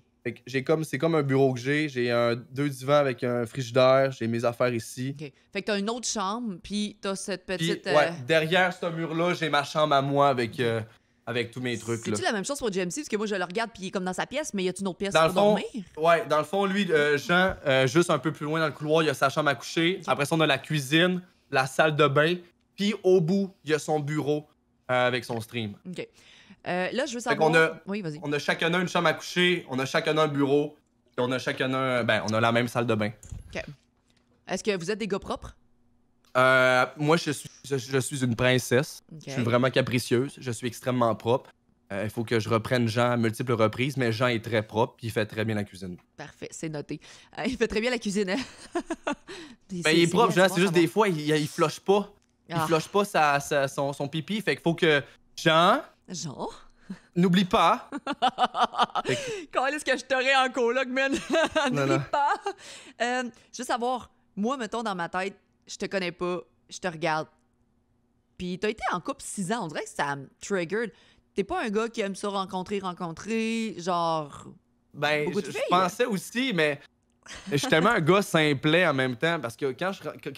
J'ai comme c'est comme un bureau que j'ai, j'ai un deux divans avec un frigidaire, j'ai mes affaires ici. Fait que t'as une autre chambre, puis t'as cette petite euh, derrière ce mur là, j'ai ma chambre à moi avec euh, avec tous mes trucs C'est-tu la même chose pour JMC parce que moi je le regarde puis il est comme dans sa pièce, mais il y a une autre pièce dans pour le fond, dormir Ouais, dans le fond lui Jean juste un peu plus loin dans le couloir, il y a sa chambre à coucher. Après ça on a la cuisine, la salle de bain, puis au bout, il y a son bureau. Euh, avec son stream. OK. Euh, là, je veux savoir. On a, oui, vas-y. On a chacun une chambre à coucher, on a chacun un bureau, et on a chacun un. Ben, on a la même salle de bain. OK. Est-ce que vous êtes des gars propres? Euh, moi, je suis, je, suis une princesse. Je suis vraiment capricieuse. Je suis extrêmement propre. Il faut que je reprenne Jean à multiples reprises, mais Jean est très propre il fait très bien la cuisine. Parfait, c'est noté. il fait très bien la cuisine. Hein? (laughs) ben, il est, propre, Jean. C'est juste des fois, il, il floche pas. Il ne ah. flush pas son, pipi. Fait qu'il faut que Jean. Jean. N'oublie pas. (laughs) Quand est-ce que je t'aurais en coloc, man? (laughs) N'oublie pas. Euh, juste savoir, moi, mettons dans ma tête, je te connais pas, je te regarde. Puis t'as été en couple six ans, on dirait que ça me triggered. T'es pas un gars qui aime se rencontrer, rencontrer, genre. Ben, je pensais aussi, mais je suis tellement un gars simplet en même temps parce que quand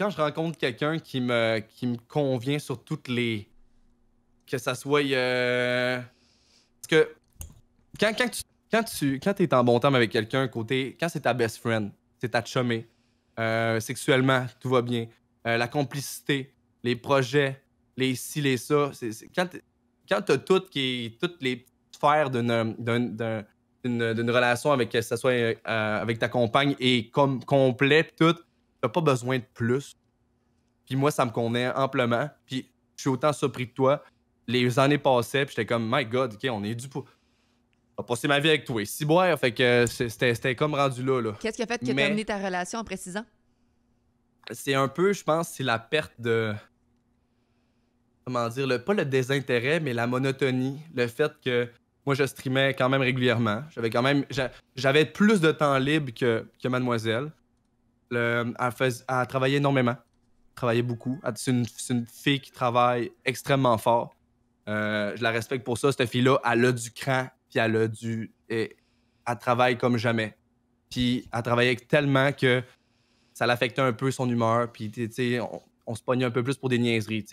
je, rencontre quelqu'un qui me, qui me convient sur toutes les. Que ça soit. Euh, parce que quand, quand tu quand tu es en bon temps avec quelqu'un, côté. Quand c'est ta best friend, c'est ta chumée, euh, sexuellement, tout va bien, euh, la complicité, les projets, les ci, les ça. quand, t'as qui toutes les sphères d'un d'une relation avec soit euh, euh, avec ta compagne et comme complet tout, t'as pas besoin de plus. Puis moi, ça me connaît amplement. Puis je suis autant surpris que toi. Les années passaient, puis j'étais comme, my God, OK, on est du... pour. J'ai passé ma vie avec toi. Si boire, fait que c'était comme rendu là. Qu'est-ce qui a fait que tu t'as mené ta relation en précisant? C'est un peu, je pense, c'est la perte de comment dire, le, pas le désintérêt, mais la monotonie, le fait que moi, je streamais quand même régulièrement. J'avais quand même. J'avais plus de temps libre que, Mademoiselle. elle, fais, elle, travaillait énormément. Elle travaillait beaucoup. C'est une, fille qui travaille extrêmement fort. Euh, je la respecte pour ça. Cette fille-là, elle a du cran, puis elle a du. Et, elle travaille comme jamais. Puis elle travaillait tellement que ça l'affectait un peu son humeur. Puis, tu sais, on, se pognait un peu plus pour des niaiseries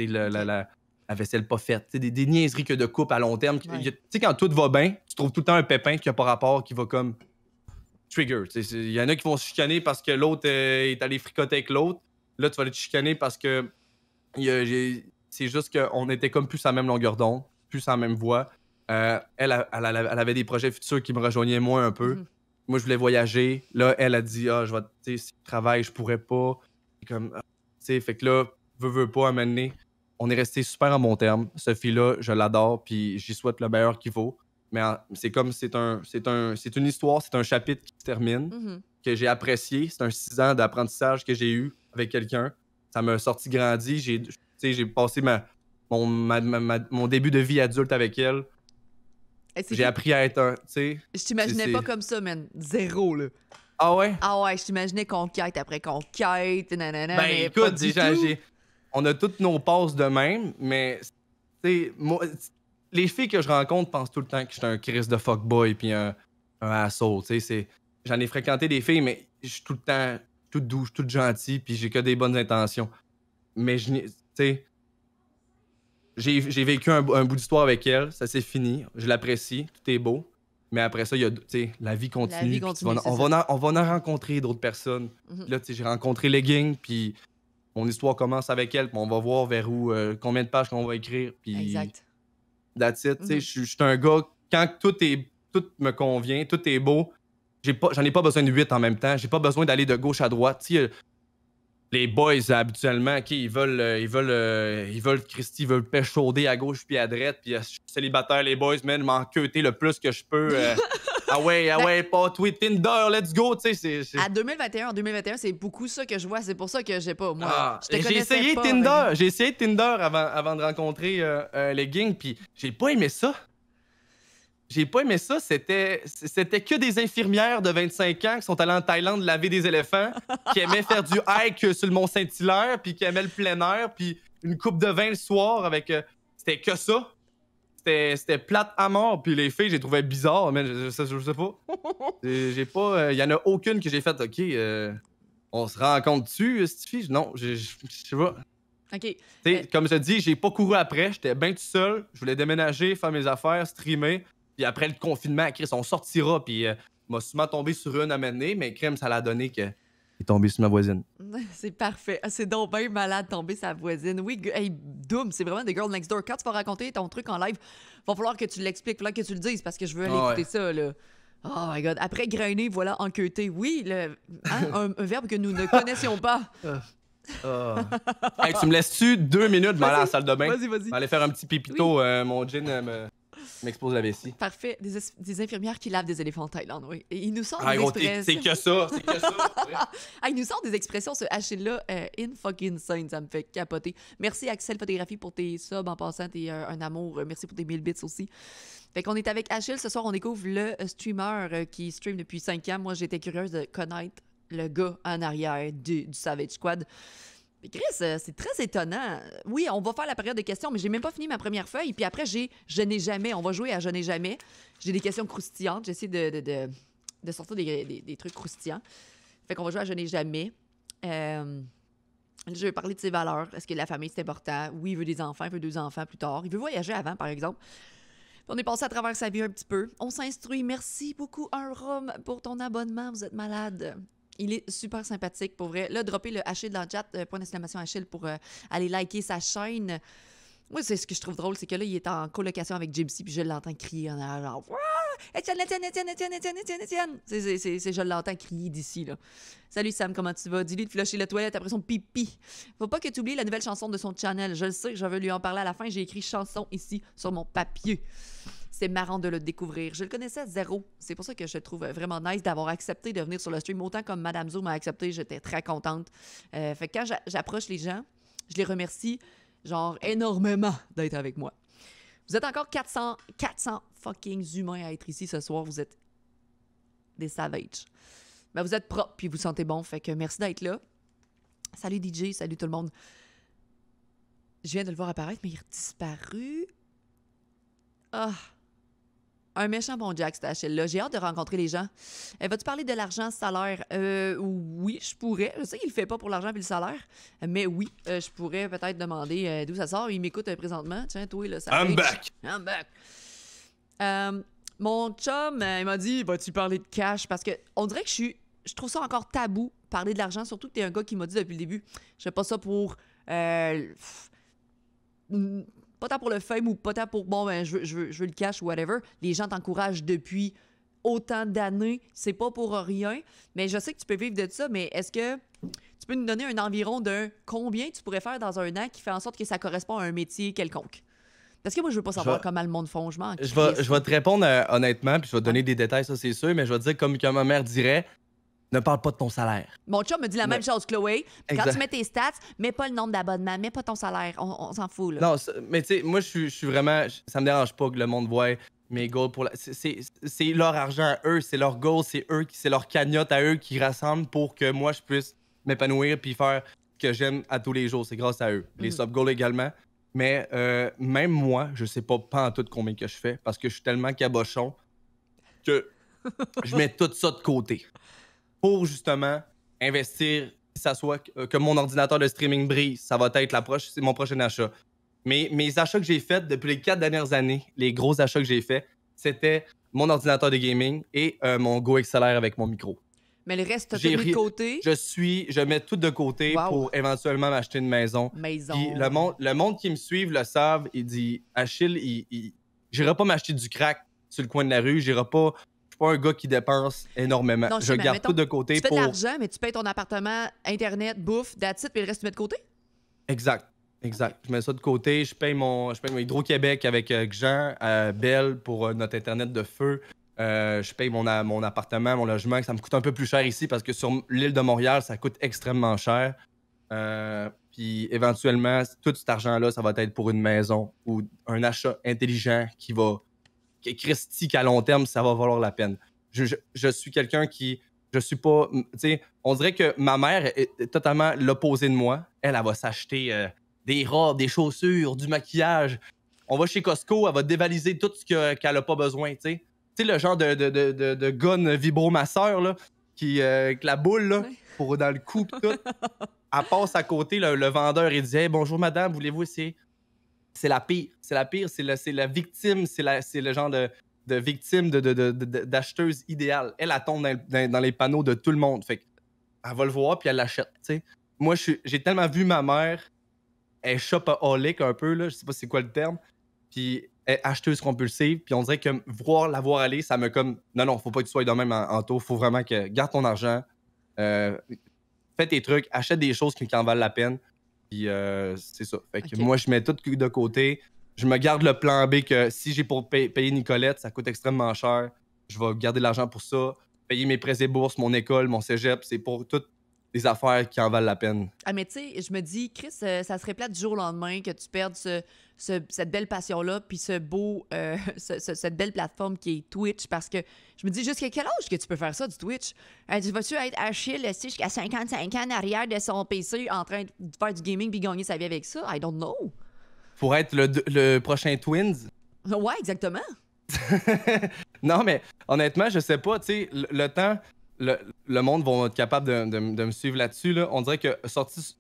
la vaisselle pas faite, des, des niaiseries que de coupe à long terme. Tu sais, quand tout va bien, tu trouves tout le temps un pépin qui n'a pas rapport, qui va comme trigger. Il y en a qui vont se chicaner parce que l'autre euh, est allé fricoter avec l'autre. Là, tu vas aller te chicaner parce que c'est juste qu'on était comme plus à la même longueur d'onde, plus à même voie. Euh, elle, elle, avait des projets futurs qui me rejoignaient moins un peu. Mm-hmm. Moi, je voulais voyager. Là, elle a dit Ah, je vais, tu si je travaille, je pourrais pas. comme, ah, tu sais, fait que là, veux, veux pas, à un on est resté super en bon terme. Ce là je l'adore, puis j'y souhaite le meilleur qu'il vaut. Mais c'est comme, c'est un, c'est un, c'est une histoire, c'est un chapitre qui se termine, mhm. que j'ai apprécié. C'est un six ans d'apprentissage que j'ai eu avec quelqu'un. Ça m'a sorti grandi. J'ai, j'ai passé ma, mon, début de vie adulte avec elle. J'ai appris à être un, Je t'imaginais pas comme ça, man. Zéro, là. Ah ouais? Ah ouais, je t'imaginais conquête après conquête, Ben écoute, j'ai on a toutes nos passes de même, mais moi, les filles que je rencontre pensent tout le temps que je suis un Chris de fuckboy puis un, un asshole. J'en ai fréquenté des filles, mais je suis tout le temps tout doux, tout gentil, puis j'ai que des bonnes intentions. Mais je sais, j'ai vécu un, bout d'histoire avec elle, ça s'est fini, je l'apprécie, tout est beau. Mais après ça, y la vie continue. on, va, on, va en, on, va rencontrer d'autres personnes. Mhm. Là, j'ai rencontré Legging, puis mon histoire commence avec elle, puis on va voir vers où, euh, combien de pages qu'on va écrire. Puis exact. That's it. Mm-hmm. Je suis un gars, quand tout, est, tout me convient, tout est beau, j'en ai, pas besoin de huit en même temps. J'ai pas besoin d'aller de gauche à droite. sais, euh, les boys, habituellement, qui ils veulent, euh, ils veulent, ils veulent, Christy, ils veulent à gauche puis à droite. Puis célibataire, les boys, man, m'enqueuter le plus que je peux. (laughs) ah ouais, ah ouais, pas tweet Tinder, let's go, tu sais. À 2021, 2021, c'est beaucoup ça que je vois. C'est pour ça que j'ai pas, moi. Ah, j'ai essayé Tinder, j'ai essayé Tinder avant, avant de rencontrer euh, euh, les gangs, puis j'ai pas aimé ça. J'ai pas aimé ça. C'était, c'était que des infirmières de 25 ans qui sont allées en Thaïlande laver des éléphants, qui aimaient faire du hike sur le Mont Saint-Hilaire, puis qui aimaient le plein air, puis une coupe de vin le soir avec. Euh, c'était que ça c'était plate à mort, puis les filles, j'ai trouvé bizarre, mais je, sais pas. (laughs) j'ai pas. Il euh, y en a aucune que j'ai faite, ok, euh, on se rencontre tu cette fille? Non, je sais pas. Ok. sais, euh, Comme je te dis, j'ai pas couru après, j'étais bien tout seul, je voulais déménager, faire mes affaires, streamer, puis après le confinement, Chris, on sortira, puis m'a sûrement tombé sur une à mener, mais crème, ça l'a donné que est tombé sur ma voisine. (laughs) C'est parfait. Ah, c'est donc bien malade tomber sa voisine. Oui, hey, Doom, c'est vraiment The Girl next door. Quand tu vas raconter ton truc en live, va falloir que tu l'expliques, va falloir que tu le dises parce que je veux aller ah écouter ça, là. Oh my god. Après grainer, voilà, enquêter. Oui, hein, (laughs) un, verbe que nous ne connaissions pas. Ah. (laughs) tu me laisses-tu deux minutes dans la salle de bain? Vas-y, vas-y. aller faire un petit pipito. Euh, mon jean M'expose la vessie. Parfait. Des, infirmières qui lavent des éléphants en Thaïlande, oui. Et ils nous sortent ah, des expressions. C'est que ça, (laughs) ah, ils nous sortent des expressions, ce Achille-là, euh, in fucking signs, ça me fait capoter. Merci Axel Photographie pour tes subs en passant, t'es euh, un amour. Euh, merci pour tes 1000 bits aussi. Fait qu'on est avec Achille ce soir, on découvre le streamer qui stream depuis 5 ans. Moi, j'étais curieuse de connaître le gars en arrière du, du Savage Squad. Chris, euh, c'est très étonnant. Oui, on va faire la période de questions, mais j'ai même pas fini ma première feuille. Puis après, j'ai Je n'ai jamais. On va jouer à Je n'ai jamais. J'ai des questions croustillantes. J'essaie de, de, de, sortir des, trucs croustillants. Fait qu'on va jouer à Je n'ai jamais. Euh, je vais parler de ses valeurs. Est-ce que la famille, c'est important? Oui, il veut des enfants, il veut deux enfants plus tard. Il veut voyager avant, par exemple. On est passé à travers sa vie un petit peu. On s'instruit. Merci beaucoup, un pour ton abonnement. Vous êtes malade. Il est super sympathique, pour vrai. Là, dropper le Achille dans le chat, euh, point d'exclamation Achille, pour euh, aller liker sa chaîne. Moi, c'est ce que je trouve drôle, c'est que là, il est en colocation avec Gypsy, puis je l'entends crier en arrière, genre « Etienne, Etienne, Etienne, Etienne, Etienne, Etienne, Etienne! » C'est, je l'entends crier d'ici, là. « Salut Sam, comment tu vas? Dis-lui de flusher la toilette après son pipi. Faut pas que tu oublies la nouvelle chanson de son channel. Je le sais, je veux lui en parler à la fin. J'ai écrit « Chanson » ici, sur mon papier. » C'est marrant de le découvrir. Je le connaissais à zéro. C'est pour ça que je trouve vraiment nice d'avoir accepté de venir sur le stream. Autant comme Madame Zoom m'a accepté, j'étais très contente. Euh, fait que quand j'approche les gens, je les remercie, genre, énormément d'être avec moi. Vous êtes encore 400, 400 fucking humains à être ici ce soir. Vous êtes des savages. Mais ben, vous êtes propres et vous sentez bon. Fait que merci d'être là. Salut DJ, salut tout le monde. Je viens de le voir apparaître, mais il a disparu. Ah, un méchant bon Jack, cette hl là J'ai hâte de rencontrer les gens. va euh, Vas-tu parler de l'argent, salaire? Euh, oui, je pourrais. Je sais qu'il le fait pas pour l'argent et le salaire, mais oui, euh, je pourrais peut-être demander d'où ça sort. Il m'écoute présentement. Tiens, toi, là, ça I'm back! I'm back! mon chum, il m'a dit, vas-tu parler de cash? Parce que on dirait que je suis... Je trouve ça encore tabou, parler de l'argent, surtout que t'es un gars qui m'a dit depuis le début, je fais pas ça pour pas tant pour le fame ou pas tant pour bon, ben, je le cash ou whatever. Les gens t'encouragent depuis autant d'années. C'est pas pour rien. Mais je sais que tu peux vivre de ça, mais est-ce que tu peux nous donner un environ de combien tu pourrais faire dans un an qui fait en sorte que ça correspond à un métier quelconque? Parce que moi, je veux pas savoir comment le monde font. Je, vais, je vais te répondre euh, honnêtement, puis je vais te donner des détails, ça c'est sûr, mais je vais te dire comme ma mère dirait, ne parle pas de ton salaire. Mon chum me dit la même chose, Chloé. Quand tu mets tes stats, mets pas le nombre d'abonnements, mets pas ton salaire. On, s'en fout. Là. Non, mais tu sais, moi, je suis vraiment. Ça me dérange pas que le monde voit mes goals pour la... C'est leur argent à eux, c'est leur goal, c'est eux, c'est leur cagnotte à eux qui rassemblent pour que moi, je puisse m'épanouir puis faire ce que j'aime à tous les jours. C'est grâce à eux. Les mm. sub-goals également. Mais euh, même moi, je sais pas pas en tout combien que je fais parce que je suis tellement cabochon que (laughs) je mets tout ça de côté pour justement investir, que ça soit que, euh, mon ordinateur de streaming brise, ça va être c'est mon prochain achat. Mais mes achats que j'ai faits depuis les quatre dernières années, les gros achats que j'ai faits, c'était mon ordinateur de gaming et euh, mon Go avec mon micro. Mais le reste, t'as de côté? Je suis... Je mets tout de côté pour éventuellement m'acheter une maison. Maison. le monde, le monde qui me suit le savent. Il dit, Achille, j'irai pas m'acheter du crack sur le coin de la rue. J'irai pas suis pas un gars qui dépense énormément. je, garde tout de côté. Tu fais de l'argent, mais tu payes ton appartement, Internet, bouffe, datit, puis le reste, tu mets de côté? Exact. Exact. Je mets ça de côté. Je paye mon, je mon Hydro-Québec avec euh, Jean, Belle pour euh, notre Internet de feu. Euh, je paye mon, mon appartement, mon logement. Ça me coûte un peu plus cher ici parce que sur l'île de Montréal, ça coûte extrêmement cher. puis éventuellement, tout cet argent-là, ça va être pour une maison ou un achat intelligent qui va Christy, à long terme, ça va valoir la peine. Je, suis quelqu'un qui. Je suis pas. on dirait que ma mère est totalement l'opposé de moi. Elle, elle va s'acheter euh, des robes, des chaussures, du maquillage. On va chez Costco, elle va dévaliser tout ce qu'elle a pas besoin, tu sais. le genre de, de, de, de, de gun vibromasseur, là, qui, euh, la boule, pour dans le cou, tout. elle passe à côté, le, vendeur, et dit bonjour madame, voulez-vous essayer? c'est la pire. C'est la pire, c'est la, victime, c'est le genre de, de victime, d'acheteuse de, idéale. Elle, elle tombe dans, les panneaux de tout le monde. Fait elle va le voir, puis elle l'achète, Moi, j'ai tellement vu ma mère, elle shopaholic un peu, là, je sais pas c'est quoi le terme, puis elle est acheteuse compulsive, puis on dirait que voir la voir aller, ça me comme... Non, non, faut pas que tu sois de même en, taux, faut vraiment que... Garde ton argent, euh, fais tes trucs, achète des choses qui, qui en valent la peine, euh, c'est ça. Fait que moi, je mets tout de côté. Je me garde le plan B que si j'ai pour payer Nicolette, ça coûte extrêmement cher. Je vais garder l'argent pour ça. Payer mes prêts et bourses, mon école, mon cégep, c'est pour tout des affaires qui en valent la peine. Ah, mais tu sais, je me dis, Chris, euh, ça serait plat du jour au lendemain que tu perdes cette belle passion-là, puis ce beau, euh, (laughs) cette belle plateforme qui est Twitch, parce que je me dis, jusqu'à quel âge que tu peux faire ça du Twitch? Euh, tu vas-tu être Achille jusqu'à 55 ans en arrière de son PC en train de faire du gaming puis gagner sa vie avec ça? I don't know. Pour être le, prochain Twins? Ouais, exactement. (laughs) non, mais honnêtement, je sais pas, tu sais, le temps le, monde va être capable de, me suivre là-dessus. On dirait que sortie,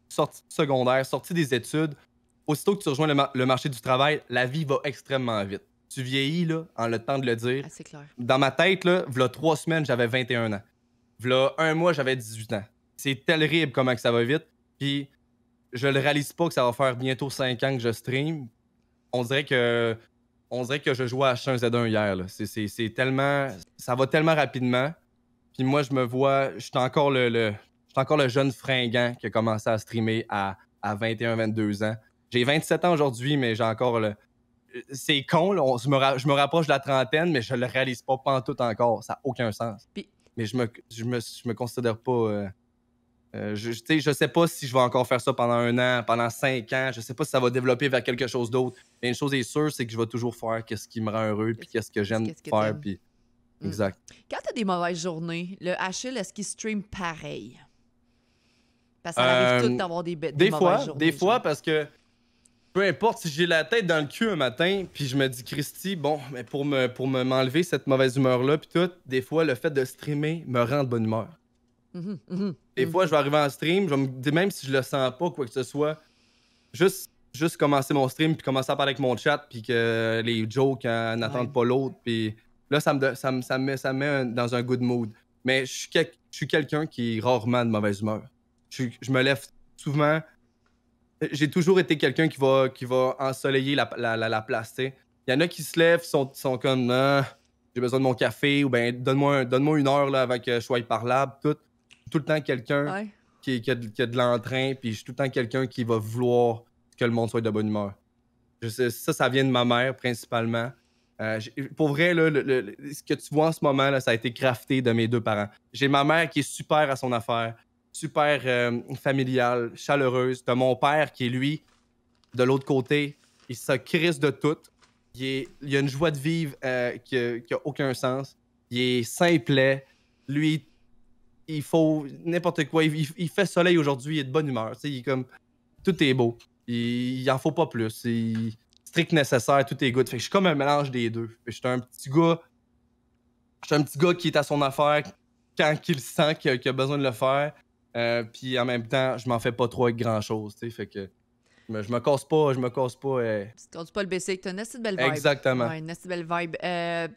secondaire, sortie des études, aussitôt que tu rejoins le, marché du travail, la vie va extrêmement vite. Tu vieillis, là, en le temps de le dire. clair. Dans ma tête, là, trois semaines, j'avais 21 ans. V'là un mois, j'avais 18 ans. C'est terrible comment que ça va vite. Puis, je le réalise pas que ça va faire bientôt 5 ans que je stream. On dirait que, on dirait que je jouais à H1Z1 hier, C'est tellement... Ça va tellement rapidement. Puis moi, je me vois, je suis encore le, encore le jeune fringant qui a commencé à streamer à, 21-22 ans. J'ai 27 ans aujourd'hui, mais j'ai encore le. C'est con, je, me rapproche de la trentaine, mais je le réalise pas pantoute encore. Ça n'a aucun sens. Mais je me, me, considère pas. Euh... euh sais, je, sais pas si je vais encore faire ça pendant un an, pendant cinq ans. Je sais pas si ça va développer vers quelque chose d'autre. Mais une chose est sûre, c'est que je vais toujours faire ce qui me rend heureux, puis qu'est-ce que j'aime faire. Mm. Exact. Quand tu as des mauvaises journées, le Achille, est-ce qu'il stream pareil? Parce qu'on arrive euh, tout d'avoir des, des, des fois, journées. Des fois, parce que peu importe si j'ai la tête dans le cul un matin, puis je me dis, Christy, bon, mais pour me pour m'enlever cette mauvaise humeur-là, puis tout, des fois, le fait de streamer me rend de bonne humeur. Mm-hmm, mm-hmm, des fois, mm-hmm. je vais arriver en stream, je vais me, même si je le sens pas, quoi que ce soit, juste, juste commencer mon stream, puis commencer à parler avec mon chat, puis que les jokes n'attendent pas l'autre, puis Là, ça me, ça met, dans un good mood. Mais je suis, quelqu'un qui est rarement de mauvaise humeur. Je, me lève souvent. J'ai toujours été quelqu'un qui va, qui va ensoleiller la, la, la, place. Il y en a qui se lèvent, sont, sont comme ah, j'ai besoin de mon café ou ben donne-moi une heure là, avant que je sois parlable. Tout, tout le temps quelqu'un qui, qui, a de, l'entrain, puis je suis tout le temps quelqu'un qui va vouloir que le monde soit de bonne humeur. ça, ça vient de ma mère principalement. Euh, pour vrai, ce que tu vois en ce moment, ça a été crafté de mes deux parents. J'ai ma mère qui est super à son affaire, super euh, familiale, chaleureuse. De mon père qui est, lui, de l'autre côté, il se crisse de tout. Il, y a une joie de vivre euh, qui, n'a aucun sens. Il est simplet. Lui, il faut n'importe quoi. Il, fait soleil aujourd'hui, il est de bonne humeur. il est comme... Tout est beau. Il, n'en en faut pas plus strict nécessaire, tout est good. Fait que je suis comme un mélange des deux. Je suis un petit gars. Je un petit gars qui est à son affaire quand il sent qu'il a, besoin de le faire. Euh, puis en même temps, je m'en fais pas trop avec grand chose. Fait que je me casse pas, je me casse pas. Euh... Tu pas le BC, t'as une assez belle vibe. Exactement. Ouais, une assez belle vibe. Euh...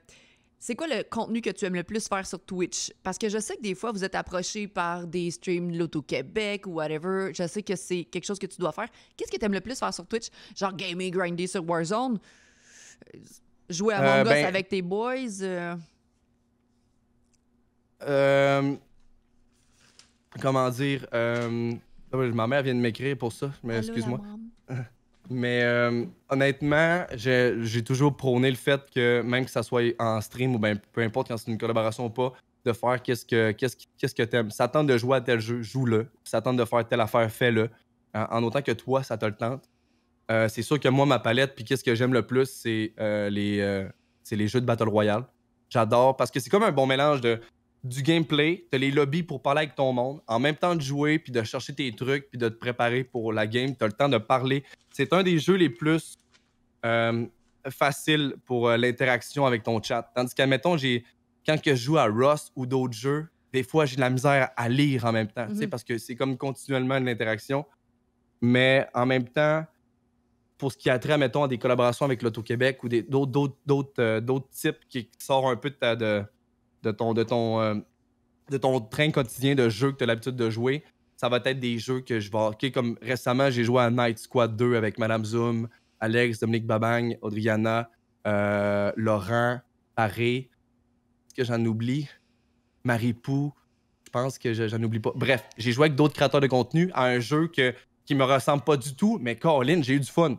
C'est quoi le contenu que tu aimes le plus faire sur Twitch? Parce que je sais que des fois, vous êtes approché par des streams de l'Auto-Québec ou whatever. Je sais que c'est quelque chose que tu dois faire. Qu'est-ce que tu aimes le plus faire sur Twitch? Genre gamer, grinder sur Warzone? Euh, jouer à Among euh, ben- avec tes boys? Euh. Comment dire? Oh, ma mère vient de m'écrire pour ça, mais excuse-moi. Mais euh, honnêtement, j'ai toujours prôné le fait que même que ça soit en stream ou ben, peu importe quand c'est une collaboration ou pas, de faire qu'est-ce que qu'est-ce quest que t'aimes. Ça tente de jouer à tel jeu, joue-le. S'attendre de faire telle affaire, fais-le. en autant que toi, ça te le tente. Euh, c'est sûr que moi, ma palette, puis qu'est-ce que j'aime le plus, euh, c'est les jeux de Battle Royale. J'adore parce que c'est comme un bon mélange de du gameplay, t'as les lobbies pour parler avec ton monde, en même temps de jouer, puis de chercher tes trucs, puis de te préparer pour la game, as le temps de parler. C'est un des jeux les plus euh, faciles pour euh, l'interaction avec ton chat. Tandis qu'admettons, j'ai quand que je joue à Ross ou d'autres jeux, des fois j'ai de la misère à lire en même temps, tu mhm. parce que c'est comme continuellement l'interaction. Mais en même temps, pour ce qui a trait, mettons, à des collaborations avec l'Auto-Québec ou d'autres euh, d'autres types qui sortent un peu de ta... De, de ton, de ton, euh, de ton train quotidien de jeux que tu as l'habitude de jouer, ça va être des jeux que je vais. comme récemment, j'ai joué à Night Squad 2 avec Madame Zoom, Alex, Dominique Babang, Adriana euh, Laurent, Harry, Est-ce que j'en oublie? Marie Pou. Je pense que j'en oublie pas. Bref, j'ai joué avec d'autres créateurs de contenu à un jeu que, qui me ressemble pas du tout, mais Caroline j'ai eu du fun.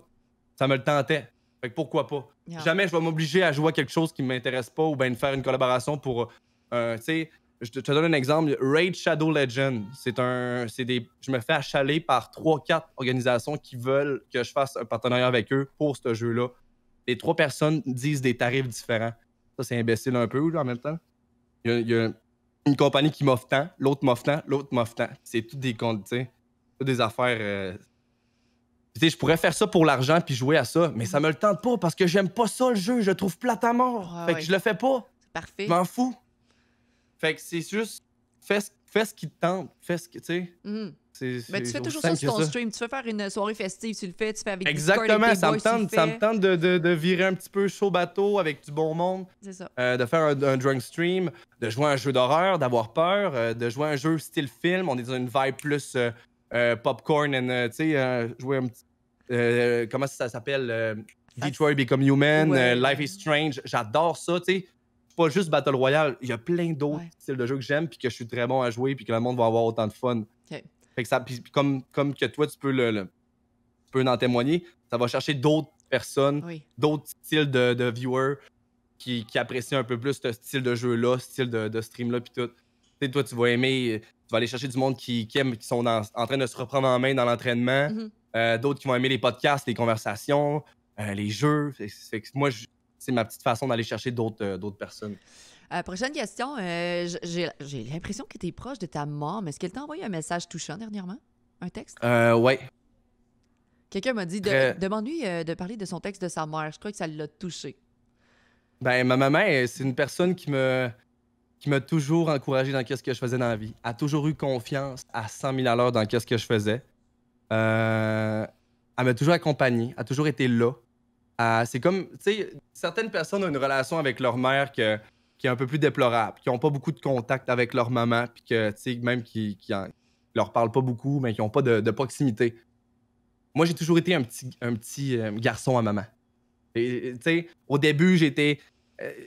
Ça me le tentait. Fait que pourquoi pas? Jamais je vais m'obliger à jouer à quelque chose qui m'intéresse pas ou bien de faire une collaboration pour. Euh, euh, tu sais, je te, donne un exemple. Raid Shadow Legend, c'est un. C'est des, je me fais achaler par trois quatre organisations qui veulent que je fasse un partenariat avec eux pour ce jeu-là. Les trois personnes disent des tarifs différents. Ça, c'est imbécile un peu, en même temps. Il y a, une compagnie qui m'offre tant, l'autre m'offre tant, l'autre m'offre tant. C'est tout des comptes, tu sais. des affaires. Euh, je pourrais faire ça pour l'argent puis jouer à ça, mais ça me le tente pas parce que j'aime pas ça le jeu, je trouve plate à mort. Ah fait que je le fais pas. Parfait. Je m'en fous. Fait que c'est juste fais ce, fais ce qui te tente, fais ce que tu sais. Mhm. Mais tu fais toujours ça sur ton stream. Tu veux faire une soirée festive, tu le fais, tu fais avec Exactement, ça, me tente, ça me tente de, de, virer un petit peu chaud bateau avec du bon monde. C'est ça. Euh, de faire un, drunk stream, de jouer à un jeu d'horreur, d'avoir peur, euh, de jouer à un jeu style film. On est dans une vibe plus euh, popcorn, et tu sais, jouer un petit euh, comment ça s'appelle euh, ah, Detroit Become Human, euh, Life is Strange. J'adore ça, tu sais. Pas juste Battle Royale, il y a plein d'autres styles de jeux que j'aime puis que je suis très bon à jouer puis que le monde va avoir autant de fun. ça, comme, comme que toi, tu peux, le, en témoigner, ça va chercher d'autres personnes, d'autres styles de, viewers qui, apprécient un peu plus ce style de jeu-là, ce style de, stream-là puis tout. toi, tu vas aimer, tu vas aller chercher du monde qui, qui aime, qui sont en train de se reprendre en main dans l'entraînement. Mm-hmm. Euh, d'autres qui vont aimer les podcasts, les conversations, euh, les jeux. moi, c'est ma petite façon d'aller chercher d'autres euh, d'autres personnes. prochaine question. J'ai l'impression que tu es proche de ta mère. mais est-ce qu'elle t'a envoyé un message touchant dernièrement? Un texte? Oui. Quelqu'un m'a dit de, demande-lui de parler de son texte de sa mère. Je crois que ça l'a touché. Ben, ma maman, c'est une personne qui me qui m'a toujours encouragé dans ce que je faisais dans la vie. a toujours eu confiance à 100 000 à l'heure dans ce que je faisais. Euh, elle m'a toujours accompagné a toujours été là. Euh, c'est comme, tu sais, certaines personnes ont une relation avec leur mère que, qui est un peu plus déplorable, qui n'ont pas beaucoup de contact avec leur maman, puis que, tu sais, même qui, qui, leur parlent pas beaucoup, mais qui n'ont pas de, proximité. Moi, j'ai toujours été un petit, un petit euh, garçon à maman. tu sais, au début, j'étais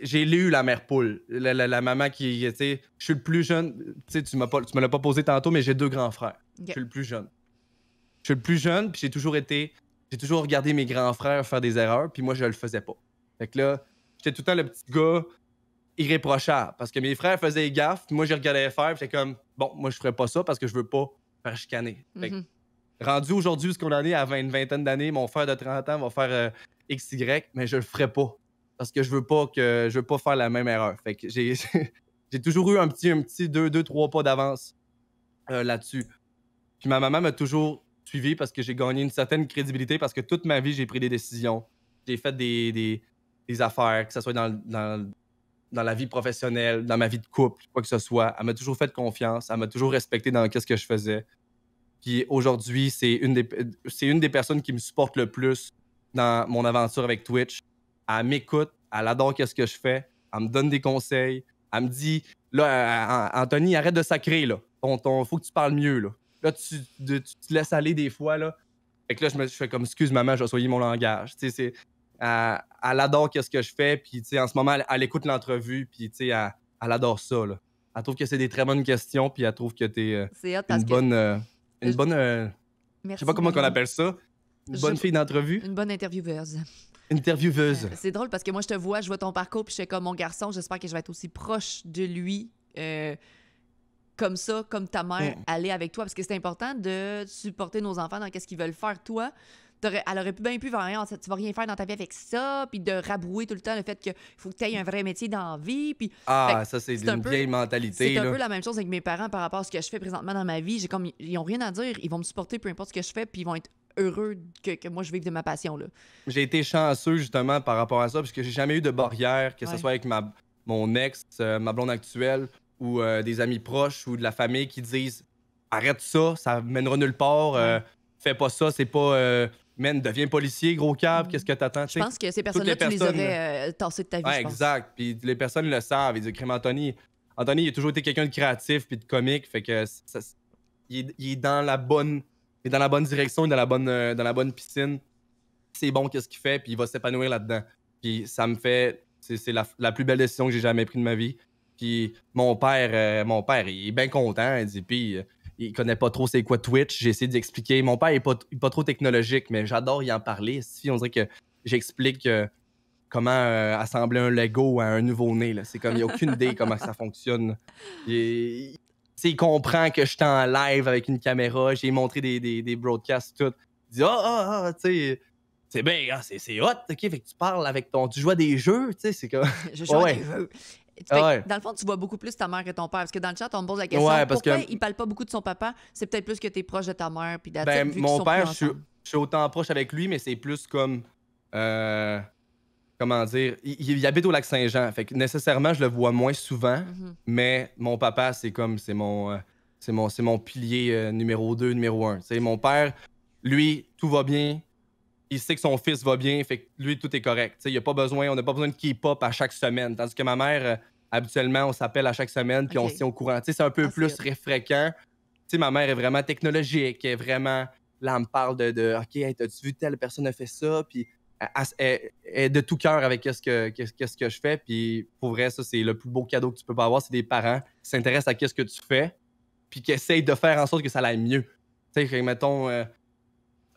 j'ai lu la mère poule, la, maman qui, tu sais, je suis le plus jeune. Tu sais, tu, me l'as pas posé tantôt, mais j'ai deux grands frères. Je suis le plus jeune. Je suis le plus jeune, puis j'ai toujours été. J'ai toujours regardé mes grands frères faire des erreurs, puis moi, je le faisais pas. Fait que là, j'étais tout le temps le petit gars irréprochable. Parce que mes frères faisaient gaffe, puis moi, je regardais faire, j'étais comme, bon, moi, je ferais pas ça parce que je veux pas faire chicaner. Fait mm-hmm. rendu aujourd'hui, ce qu'on en est à une vingtaine d'années, mon frère de 30 ans va faire euh, XY, mais je le ferai pas. Parce que je veux pas que je veux pas faire la même erreur. Fait que j'ai, (laughs) j'ai toujours eu un petit, un petit deux, deux, trois pas d'avance euh, là-dessus. Puis ma maman m'a toujours suivi parce que j'ai gagné une certaine crédibilité parce que toute ma vie, j'ai pris des décisions. J'ai fait des, des, affaires, que ce soit dans, dans, dans, la vie professionnelle, dans ma vie de couple, quoi que ce soit. Elle m'a toujours fait confiance. Elle m'a toujours respecté dans quest ce que je faisais. Puis aujourd'hui, c'est une, des, une des personnes qui me supporte le plus dans mon aventure avec Twitch. Elle m'écoute, elle adore qu'est-ce que je fais, elle me donne des conseils, elle me dit là, euh, Anthony, arrête de sacrer là. Ton, on faut que tu parles mieux là. Là, tu, te laisses aller des fois. Là. Fait que là, je me je fais comme excuse maman, vais soigner mon langage. Tu sais, elle adore ce que je fais. Puis, tu en ce moment, elle, écoute l'entrevue. Puis, tu sais, elle, adore ça. Là. Elle trouve que c'est des très bonnes questions. Puis, elle trouve que t'es euh, une, bonne, euh, une je... bonne. Euh, sais pas comment qu'on appelle ça. Une bonne fille d'entrevue. Une bonne intervieweuse. Intervieweuse. c'est drôle parce que moi, je te vois, je vois ton parcours, puis je fais comme mon garçon, j'espère que je vais être aussi proche de lui comme ça, comme ta mère allait avec toi. Parce que c'est important de supporter nos enfants dans qu'est-ce qu'ils veulent faire, toi. Elle aurait bien pu faire, tu vas rien faire dans ta vie avec ça, puis de rabrouer tout le temps le fait qu'il faut que tu aies un vrai métier dans la vie. Puis, ah, ça, c'est une vieille mentalité. C'est un peu la même chose avec mes parents par rapport à ce que je fais présentement dans ma vie. J'ai comme, ils n'ont rien à dire, ils vont me supporter peu importe ce que je fais, puis ils vont être heureux que, moi je vive de ma passion. là. J'ai été chanceux justement par rapport à ça, parce que j'ai jamais eu de barrière, que ce soit avec ma, mon ex, euh, ma blonde actuelle ou euh, des amis proches ou de la famille qui disent arrête ça, ça mènera nulle part, euh, fais pas ça, c'est pas. Euh, mène, deviens policier, gros câble, mm. qu'est-ce que t'attends? Je pense que ces personnes-là, tu les aurais tassées de ta vie. exact. Puis les personnes le savent. Ils disent crème Anthony. Anthony, il a toujours été quelqu'un de créatif puis de comique. Fait que il, est, il, est, dans la bonne. est dans la bonne direction, il est dans la bonne, dans la bonne piscine. C'est bon qu'est-ce qu'il fait, puis il va s'épanouir là-dedans. Puis ça me fait. C'est la, la plus belle décision que j'ai jamais prise de ma vie. Puis mon père, euh, mon père, il est bien content. Il dit, puis euh, il connaît pas trop c'est quoi Twitch. J'ai essayé d'expliquer. Mon père est pas, pas trop technologique, mais j'adore y en parler. Si on dirait que j'explique euh, comment assembler un Lego à un nouveau-né. C'est comme, il a aucune idée comment ça fonctionne. Il, comprend que je suis en live avec une caméra. J'ai montré des, des, des, broadcasts, tout. Il dit, ah, ah, ah, tu sais c'est bien, ah, c'est hot, ok, fait que tu parles avec ton. Tu joues des jeux, c'est comme. Dans le fond, tu vois beaucoup plus ta mère que ton père. Parce que dans le chat, on me pose la question pourquoi il parle pas beaucoup de son papa. C'est peut-être plus que t'es proche de ta mère. Puis ben, mon père, je suis, je suis, autant proche avec lui, mais c'est plus comme. Euh, comment dire il, habite au lac Saint-Jean. Fait que nécessairement, je le vois moins souvent. Mhm. Mais mon papa, c'est comme. C'est mon, euh, c'est mon, mon pilier euh, numéro 2, numéro 1. C'est mon père, lui, tout va bien il sait que son fils va bien, fait que lui, tout est correct. sais, il a pas besoin, on n'a pas besoin de keep-up à chaque semaine. Tandis que ma mère, habituellement, on s'appelle à chaque semaine, puis on se tient au courant. C'est un peu plus fréquent. sais, ma mère est vraiment technologique, elle est vraiment. Là, elle me parle de, de OK, t'as-tu vu telle personne a fait ça? Puis elle, est de tout cœur avec ce que, que je fais. Puis pour vrai, ça, c'est le plus beau cadeau que tu peux pas avoir. C'est des parents qui s'intéressent à qu'est-ce que tu fais, puis qui essayent de faire en sorte que ça aille mieux. Tu sais, mettons, euh,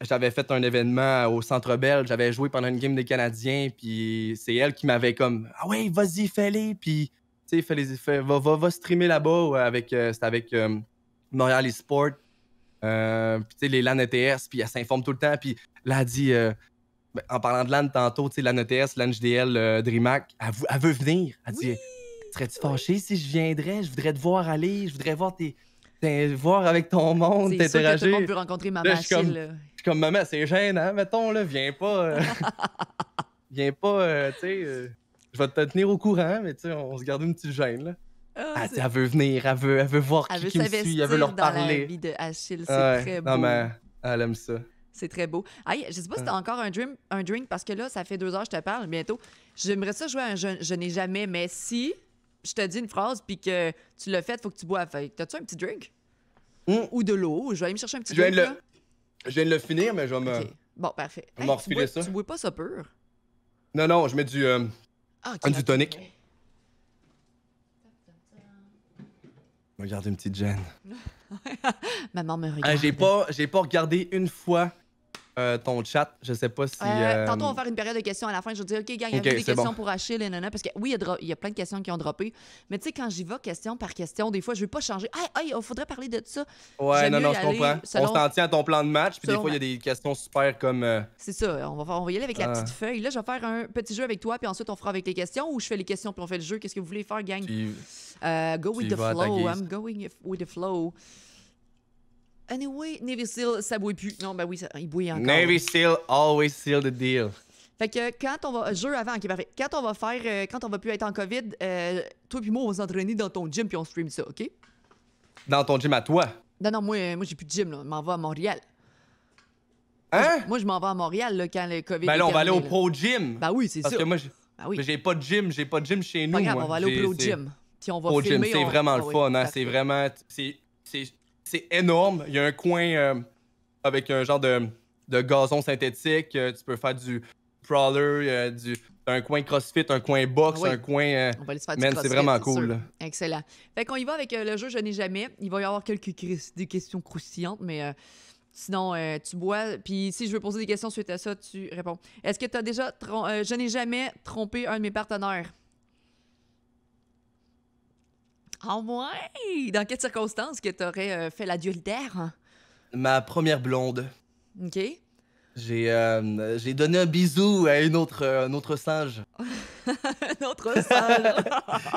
j'avais fait un événement au Centre Belge, j'avais joué pendant une game des Canadiens, puis c'est elle qui m'avait comme Ah oui, vas-y, fais-les. Puis tu sais, les Va, va, streamer là-bas. avec, euh, c'était avec euh, Montréal eSports, euh, puis, tu sais, les LAN ETS. Puis, elle s'informe tout le temps. Puis, là, elle dit. Ben, en parlant de LAN tantôt, tu sais, LAN ETS, LAN GDL, DreamHack. Elle, veut venir. Elle dit Serais-tu fâché si je viendrais Je voudrais te voir aller. Je voudrais voir tes voir avec ton monde, t'interagir. Tout le monde peut rencontrer ma machine. je suis comme, comme maman, c'est gênant, mettons, là, viens pas. (laughs) viens pas, tu sais je vais te tenir au courant, mais tu sais, on, se garde une petite gêne, là. ah, ah elle veut venir, elle veut, veut voir qui, veut me suit, elle veut leur parler. Dans la vie de Achille, c'est très beau. Non, mais elle aime ça. C'est très beau. Aïe, je sais pas si t'as encore un, un drink, parce que là, ça fait deux heures que je te parle, bientôt. J'aimerais ça jouer à un jeu, je n'ai jamais, mais si je te dis une phrase puis que tu l'as faite, faut que tu bois. t'as-tu un petit drink? Hmm? Ou de l'eau? Je vais aller me chercher un petit drink. Là. Je viens de le finir, mais je vais me. Bon, parfait. tu, bois, ça. bois pas ça pur? Non, non, je mets du. Euh, ah, Un tonic. Regarde une petite Jeanne. (laughs) Maman me ah, regarde. j'ai pas, j'ai pas regardé une fois euh, ton chat. Je sais pas si. Euh, euh, tantôt, on va faire une période de questions à la fin. Je vais dire, OK, gang, il y a des questions pour Achille et Nana. Parce que oui, il y, a plein de questions qui ont droppé. Mais tu sais, quand j'y vais question par question, des fois, je veux pas changer. Hey, il faudrait parler de ça. Ouais, non, non, je comprends. On s'en tient à ton plan de match. Puis des fois, il y a des questions super comme. Euh, c'est ça. On va, on y aller avec la ah. petite feuille. Là, je vais faire un petit jeu avec toi. Puis ensuite, on fera avec les questions. Ou je fais les questions, puis on fait le jeu. Qu'est-ce que vous voulez faire, gang? go with the flow. I'm going with the flow. Anyway, Navy Seal, ça bouille plus. Non, ben oui, ça, il bouille encore. Navy Seal, always seal the deal. Fait que quand on va. Jeu avant, ok, parfait. Quand on va faire. Euh, quand on va plus être en COVID, euh, toi puis moi, on va s'entraîner dans ton gym puis on stream ça, ok? Dans ton gym à toi? Non, non, moi, euh, moi j'ai plus de gym, là. Je m'en vais à Montréal. Hein? Moi, je m'en vais à Montréal, là, quand le COVID. Ben là, on va aller au pro gym. ben oui, c'est sûr. Parce que moi, ben j'ai pas de gym, j'ai pas de gym chez nous. Pas on va aller au pro gym. Puis on va pro Pro gym, c'est vraiment le fun, hein? C'est vraiment. C'est c'est énorme. Il y a un coin euh, avec un genre de, de gazon synthétique. Euh, tu peux faire du crawler, euh, du, un coin CrossFit, un coin box ah un coin. On va c'est vraiment cool. Excellent. Fait qu'on y va avec le jeu Je n'ai jamais. Il va y avoir quelques questions croustillantes, mais sinon, tu bois. Puis si je veux poser des questions suite à ça, tu réponds. Est-ce que tu as déjà. Je n'ai jamais trompé un de mes partenaires? En ah, moins, Dans quelles circonstances que t'aurais aurais euh, fait l'adultère? Ma première blonde. OK. Euh, j'ai donné un bisou à une autre, euh, un autre singe. (laughs) un autre singe!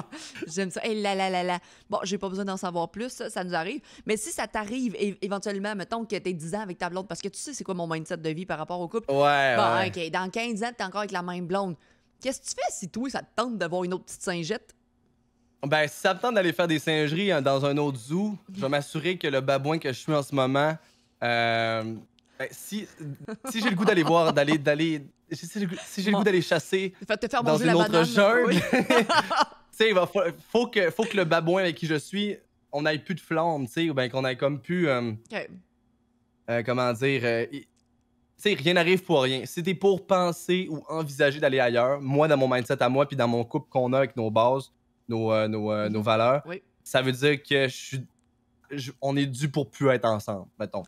(laughs) J'aime ça. Hey, là, là, là, là. Bon, j'ai pas besoin d'en savoir plus, ça, nous arrive. Mais si ça t'arrive éventuellement, mettons que t'es 10 ans avec ta blonde, parce que tu sais c'est quoi mon mindset de vie par rapport au couple. Ouais, bon, OK, dans 15 ans, t'es encore avec la même blonde. Qu'est-ce que tu fais si toi, ça te tente d'avoir une autre petite singette? Ben, si ça me tente d'aller faire des singeries hein, dans un autre zoo, je vais m'assurer que le babouin que je suis en ce moment. Euh, ben, si si j'ai le goût d'aller voir, d'aller. d'aller si j'ai le goût, d'aller chasser te faire dans une la autre jungle, (laughs) tu sais, il faut, que, faut que le babouin avec qui je suis, on n'aille plus de flammes tu sais, ou ben, qu'on ait comme plus. Euh, euh, comment dire. tu sais, rien n'arrive pour rien. c'était pour penser ou envisager d'aller ailleurs, moi, dans mon mindset à moi, puis dans mon couple qu'on a avec nos bases, nos, euh, nos, euh, mhm. valeurs, ça veut dire que je je, on est dû pour plus être ensemble, mettons.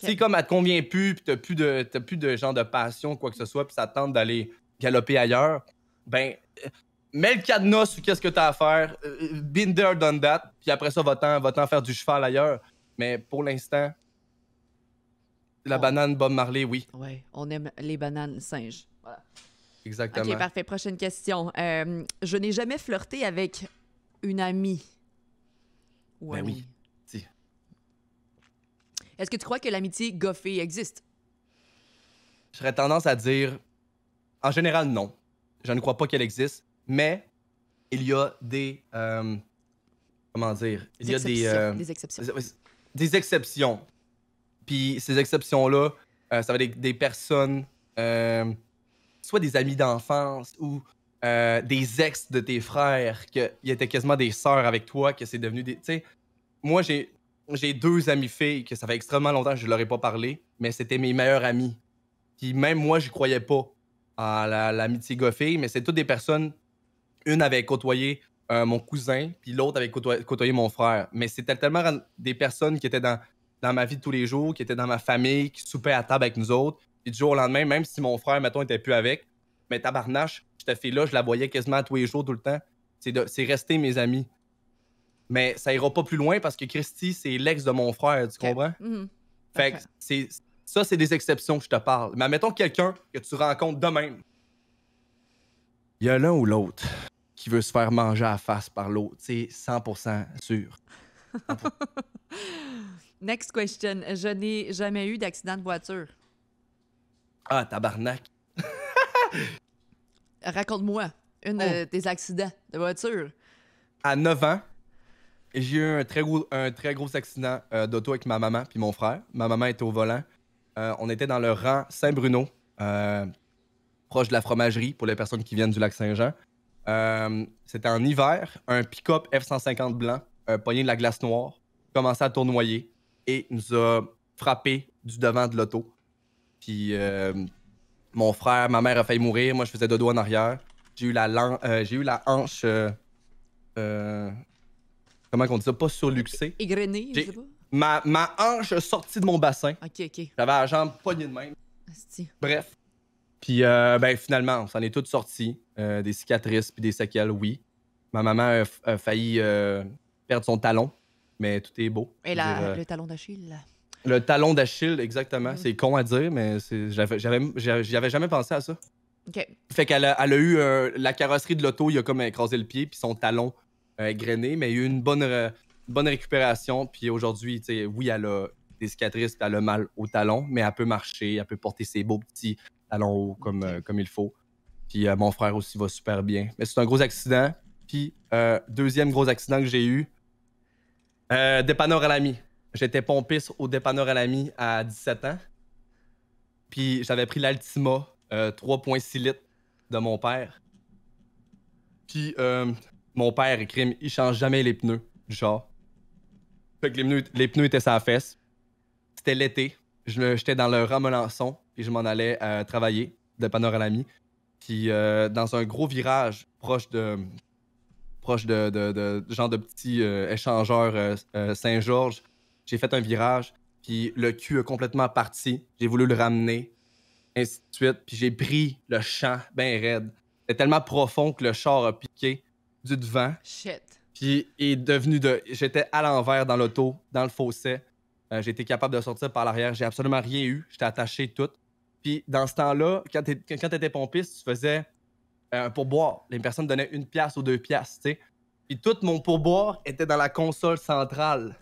C'est comme elle te convient plus, puis t'as plus de plus de genre de passion, quoi que ce soit, puis ça tente d'aller galoper ailleurs. Ben, euh, mets le cadenas sur qu'est-ce que t'as à faire, binder there, done that, puis après ça, va-t'en va faire du cheval ailleurs. Mais pour l'instant, la banane Bob Marley, oui. Ouais, on aime les bananes singes. Voilà. Exactement. OK, parfait. Prochaine question. Euh, je n'ai jamais flirté avec une amie. Ben oui, ben oui. Est-ce que tu crois que l'amitié goffée existe? J'aurais tendance à dire, en général, non. Je ne crois pas qu'elle existe, mais il y a des. Euh, comment dire? Il des y a des, euh, des. exceptions. Des exceptions. Puis ces exceptions-là, ça va des personnes soit des amis d'enfance ou euh, des ex de tes frères, qu'il était quasiment des sœurs avec toi, que c'est devenu des. Tu moi, j'ai, j'ai deux amis filles que ça fait extrêmement longtemps que je leur ai pas parlé, mais c'était mes meilleurs amis. Puis même moi, je croyais pas à l'amitié gars mais c'est toutes des personnes. Une avait côtoyé euh, mon cousin, puis l'autre avait côtoyé, mon frère. Mais c'était tellement des personnes qui étaient dans, dans ma vie tous les jours, qui étaient dans ma famille, qui soupaient à table avec nous autres, du jour au lendemain, même si mon frère, mettons, était plus avec, mais tabarnache, te fais là je la voyais quasiment tous les jours, tout le temps. C'est resté mes amis. Mais ça ira pas plus loin parce que Christy, c'est l'ex de mon frère, tu comprends? Mm-hmm. Fait c'est ça, c'est des exceptions que je te parle. Mais mettons quelqu'un que tu rencontres de même. Il y a l'un ou l'autre qui veut se faire manger à face par l'autre. C'est 100% sûr. (laughs) Next question. Je n'ai jamais eu d'accident de voiture. Ah, tabarnak. (laughs) Raconte-moi un de oh. euh, des accidents de voiture. À 9 ans, j'ai eu un très gros, un très gros accident euh, d'auto avec ma maman puis mon frère. Ma maman était au volant. Euh, on était dans le rang Saint-Bruno, proche de la fromagerie pour les personnes qui viennent du lac Saint-Jean. C'était en hiver, un pick-up F-150 blanc, un poignet de la glace noire, commençait à tournoyer et nous a frappé du devant de l'auto. Puis euh, mon frère, ma mère a failli mourir. Moi, je faisais deux doigts en arrière. J'ai eu la, euh, j'ai eu la hanche. Euh, comment qu'on dit ça Pas surluxée. Égrenée, je sais pas. Ma, hanche a sortie de mon bassin. Ok, ok. J'avais la jambe pas de même. Bref. Puis, ben, finalement, ça en est toutes sorties. des cicatrices puis des séquelles, oui. Ma maman a, failli perdre son talon, mais tout est beau. Et le talon d'Achille, là. Le talon d'Achille, exactement. Mhm. C'est con à dire, mais j'y avais jamais pensé à ça. OK. Fait qu'elle a, eu euh, la carrosserie de l'auto, il a comme écrasé le pied, puis son talon est grainé, mais il a eu une bonne, bonne récupération. Puis aujourd'hui, oui, elle a des cicatrices, elle a le mal au talon, mais elle peut marcher, elle peut porter ses beaux petits talons hauts comme, euh, comme il faut. Puis euh, mon frère aussi va super bien. Mais c'est un gros accident. Puis deuxième gros accident que j'ai eu, dépanneur à l'ami. J'étais pompiste au dépanneur à l'ami à 17 ans. Puis j'avais pris l'Altima 3.6 euh, litres de mon père. Puis euh, mon père, crime, il change jamais les pneus du char. Fait que les pneus, étaient sa fesse. C'était l'été. J'étais dans le Ramelançon et je m'en allais euh, travailler travailler, dépanneur à l'ami. Puis dans un gros virage proche de proche de, de, de genre de petit échangeur Saint-Georges, j'ai fait un virage, puis le cul a complètement parti. J'ai voulu le ramener, ainsi de suite. Puis j'ai pris le champ bien raide. C'était tellement profond que le char a piqué du devant. Shit. Puis est devenu de. J'étais à l'envers dans l'auto, dans le fossé. J'étais euh, j'ai été capable de sortir par l'arrière. J'ai absolument rien eu. J'étais attaché tout. Puis dans ce temps-là, quand t'étais pompiste, tu faisais euh, un pourboire. Les personnes donnaient une pièce ou deux pièces, tu sais. Puis tout mon pourboire était dans la console centrale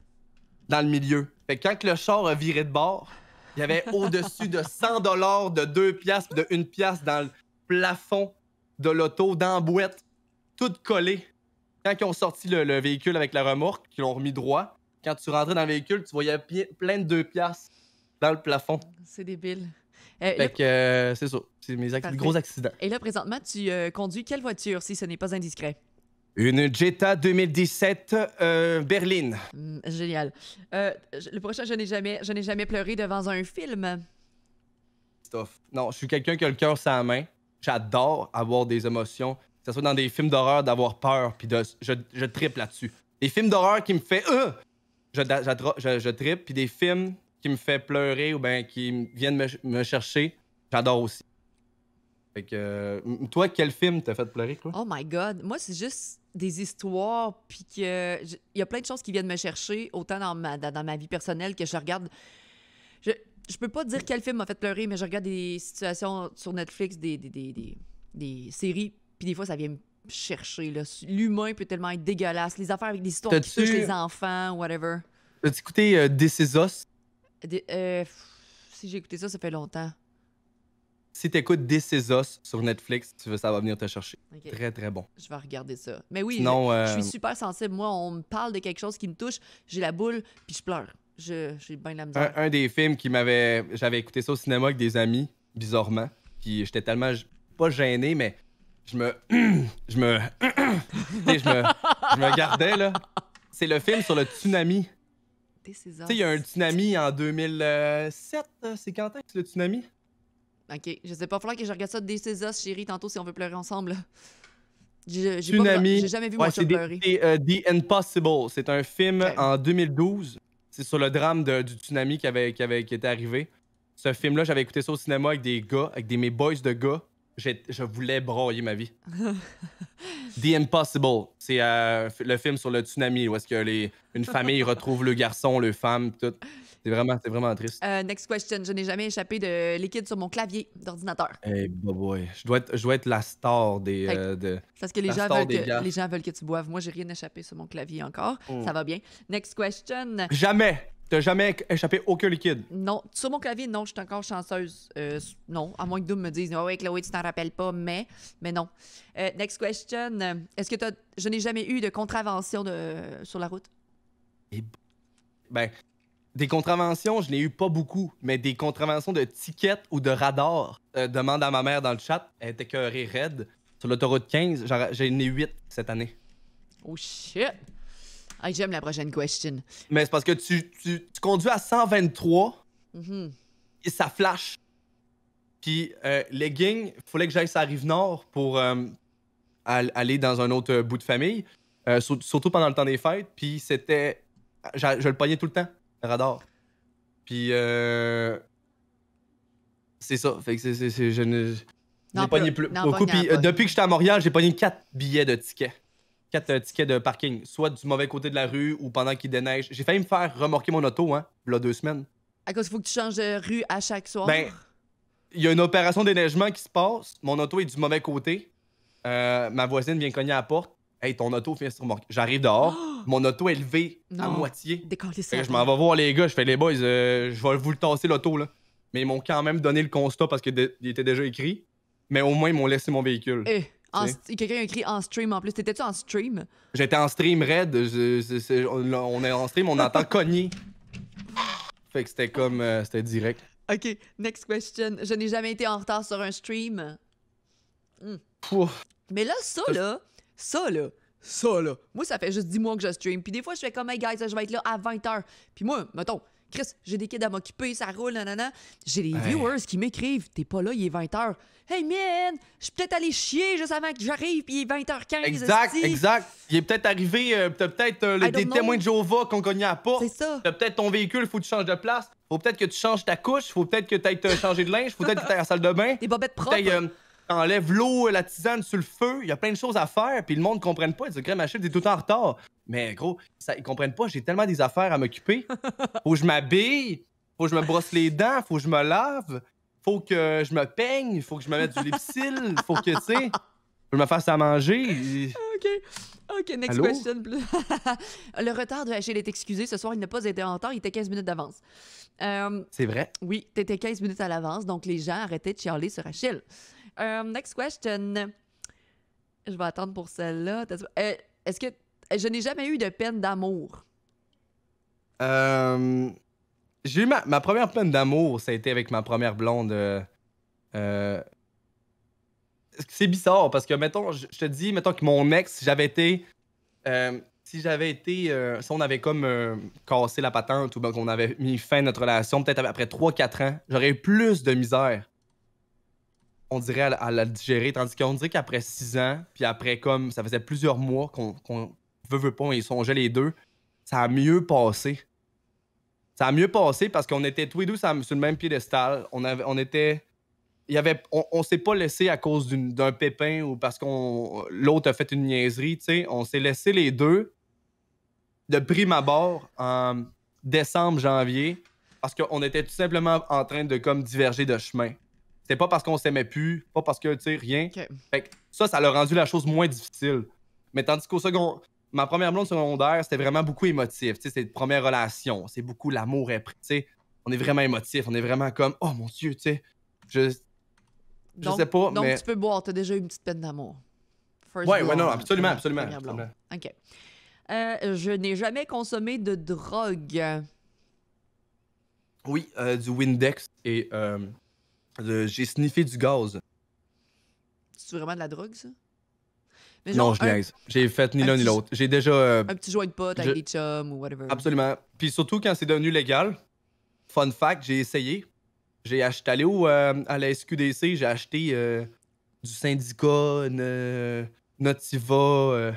dans le milieu. Fait que quand le char a viré de bord, il y avait (laughs) au-dessus de 100 dollars, de deux piastres, de une piastre dans le plafond de l'auto, dans la boîte, Quand ils ont sorti le, véhicule avec la remorque, qu'ils l'ont remis droit, quand tu rentrais dans le véhicule, tu voyais plein de deux piastres dans le plafond. C'est débile. Eh, fait euh, c'est ça, c'est mes gros accidents. Et là, présentement, tu euh, conduis quelle voiture, si ce n'est pas indiscret? Une Jetta 2017 euh, berline. Mm, génial. Euh, le prochain, je n'ai jamais, je n'ai jamais pleuré devant un film. Non, je suis quelqu'un qui a le cœur la main. J'adore avoir des émotions. Que ce soit dans des films d'horreur, d'avoir peur, puis de, je, je tripe là-dessus. Des films d'horreur qui me fait euh, je, je, tripe, puis des films qui me fait pleurer ou ben qui viennent me, chercher, j'adore aussi. Fait que, euh, toi, quel film t'a fait pleurer, quoi? Oh my God, moi, c'est juste des histoires, puis que il y a plein de choses qui viennent me chercher, autant dans ma, dans, ma vie personnelle que je regarde. Je, je peux pas dire quel film m'a fait pleurer, mais je regarde des situations sur Netflix, des, des, des, des, des séries, puis des fois, ça vient me chercher. L'humain peut tellement être dégueulasse. Les affaires avec des histoires qui touchent les enfants, whatever. T'as-tu écouté euh, euh si j'ai écouté ça, ça fait longtemps. Si t'écoutes This Is sur Netflix, tu veux, ça va venir te chercher. Très, très bon. Je vais regarder ça. Mais oui, je, euh, suis super sensible. Moi, on me parle de quelque chose qui me touche, j'ai la boule, puis je pleure. J'ai bien la misère. Un, des films qui m'avait... J'avais écouté ça au cinéma avec des amis, bizarrement. Puis j'étais tellement... Pas gêné, mais je me. (clears throat) (clears throat) je me. je me. Je gardais, là. C'est le film sur le tsunami. Tu sais, il y a un tsunami en 2007, c'est quand c'est le tsunami? OK. Je sais pas, falloir que je regarde ça des ses chérie, tantôt si on veut pleurer ensemble. (laughs) J'ai jamais vu moi mon pleurer. C'est euh, The Impossible. C'est un film en 2012. C'est sur le drame du tsunami qui, avait, qui, avait, qui était arrivé. Ce film-là, j'avais écouté ça au cinéma avec des gars, avec des, mes boys de gars. Je voulais broyer ma vie. (laughs) The Impossible, c'est euh, le film sur le tsunami où est-ce que les, une famille (laughs) retrouve le garçon, le femme, tout. C'est vraiment, c'est vraiment triste. Euh, next question. Je n'ai jamais échappé de liquide sur mon clavier d'ordinateur. Hey, boy, Je dois, être, je dois être la star des. Euh, de, Parce que les gens, veulent que les gens veulent que tu boives. Moi, j'ai rien échappé sur mon clavier encore. Oh. Ça va bien. Next question. Jamais. T'as jamais échappé aucun liquide? Non. Sur mon clavier, non, je suis encore chanceuse. Euh, non, à moins que Doom me dise ah oui, Chloé, tu t'en rappelles pas, mais, mais non. next question. Est-ce que je n'ai jamais eu de contravention de... sur la route? Et... Eh ben, des contraventions, je n'ai eu pas beaucoup, mais des contraventions de tickets ou de radar, euh, demande à ma mère dans le chat, elle était cœurée raide. Sur l'autoroute 15, j'ai ai 8 cette année. Oh shit! J'aime la prochaine question. Mais c'est parce que tu, conduis à 123 mhm. et ça flash. Puis euh, legging, il fallait que j'aille sur la rive nord pour euh, aller dans un autre bout de famille, euh, surtout pendant le temps des fêtes. Puis c'était. Je, le pognais tout le temps radar. Puis, euh, c'est ça. Fait que c'est, je ne. plus. beaucoup. Euh, depuis que j'étais à Montréal, j'ai pogné quatre billets de tickets. quatre euh, tickets de parking. Soit du mauvais côté de la rue ou pendant qu'il déneige. J'ai failli me faire remorquer mon auto, hein, là, deux semaines. À cause, il faut que tu changes de rue à chaque soir. Ben, il y a une opération de déneigement qui se passe. Mon auto est du mauvais côté. ma voisine vient cogner à la porte. Hey, ton auto finit sur mon. J'arrive dehors, (gasps) mon auto est levée à moitié. Décollez Je m'en hein. vais voir les gars, je fais les boys, euh, je vais vous le tasser l'auto, là. Mais ils m'ont quand même donné le constat parce qu'il était déjà écrit. Mais au moins, ils m'ont laissé mon véhicule. Eh, quelqu'un a écrit en stream en plus. T'étais-tu en stream? J'étais en stream raid. on est en stream, on entend (laughs) cogner. Fait que c'était comme. Euh, c'était direct. OK, next question. Je n'ai jamais été en retard sur un stream. Hmm. Mais là, ça, là, ça, là, ça, là, moi, ça fait juste 10 mois que je stream. Puis des fois, je fais comme, hey guys, je vais être là à 20h. Puis moi, mettons, Chris, j'ai des kids à m'occuper, ça roule, nanana. J'ai des viewers qui m'écrivent, t'es pas là, il est 20h. Hey man, je suis peut-être allé chier juste avant que j'arrive, puis il est 20h15. Exact, exact. Il est peut-être arrivé, euh, t'as peut-être euh, des témoins de Jova qu'on cogne à pas. C'est ça. T'as peut-être ton véhicule, faut que tu changes de place. Faut peut-être que tu changes ta couche, faut peut-être que t'aies te changé de linge, faut peut-être que à la salle de bain. Des bobettes propres. Euh, enlève l'eau, la tisane sur le feu. Il y a plein de choses à faire, puis le monde ne comprenne pas. Ils disent, crème, ma tu t'es tout en retard. Mais gros, ça, ils comprennent pas. J'ai tellement des affaires à m'occuper. (laughs) Faut que je m'habille, faut que je me brosse les dents, faut que je me lave, faut que je me peigne, faut que je me mette du lipsil, faut que, tu sais, je me fasse à manger. OK. OK, next question. (laughs) le retard de Rachel est excusé. Ce soir, il n'a pas été en retard. Il était 15 minutes d'avance. Euh, c'est vrai? Oui, tu étais 15 minutes à l'avance. Donc, les gens arrêtaient de chialer sur Achille. Euh, next question. Je vais attendre pour celle-là. Euh, est-ce que euh, je n'ai jamais eu de peine d'amour? J'ai eu ma, première peine d'amour, ça a été avec ma première blonde. c'est bizarre parce que, mettons, je, te dis, mettons que mon ex, j'avais été. si j'avais été. si on avait comme cassé la patente ou qu'on avait mis fin à notre relation, peut-être après 3-4 ans, j'aurais eu plus de misère on dirait à, la digérer. Tandis qu'on dirait qu'après six ans, puis après comme ça faisait plusieurs mois qu'on veut, veut pas, on y songeait les deux, ça a mieux passé. Ça a mieux passé parce qu'on était tous les deux sur le même piédestal. On, avait, on était. Il y avait, on, s'est pas laissé à cause d'un pépin ou parce qu'on l'autre a fait une niaiserie, tu sais. On s'est laissé les deux de prime abord en décembre, janvier, parce qu'on était tout simplement en train de comme diverger de chemin. C'était pas parce qu'on s'aimait plus, pas parce que, tu sais, rien. ça, ça l'a rendu la chose moins difficile. Mais tandis qu'au second, ma première blonde secondaire, c'était vraiment beaucoup émotif. Tu sais, C'est une première relation. C'est beaucoup l'amour est sais. On est vraiment émotif. On est vraiment comme, oh mon Dieu, tu sais. Je... je, sais pas. Donc, tu peux boire. Tu as déjà eu une petite peine d'amour. Oui, ouais, non, absolument, absolument. OK. Euh, je n'ai jamais consommé de drogue. Oui, euh, du Windex et euh, j'ai sniffé du gaz. C'est vraiment de la drogue, ça? non, je niaise. J'ai fait ni l'un ni l'autre. J'ai déjà. Euh, un petit joint de pote avec des chums ou whatever. Absolument. Puis surtout quand c'est devenu légal, fun fact, j'ai essayé. J'ai acheté, allé où euh, à la SQDC, j'ai acheté euh, du syndicat, Notiva,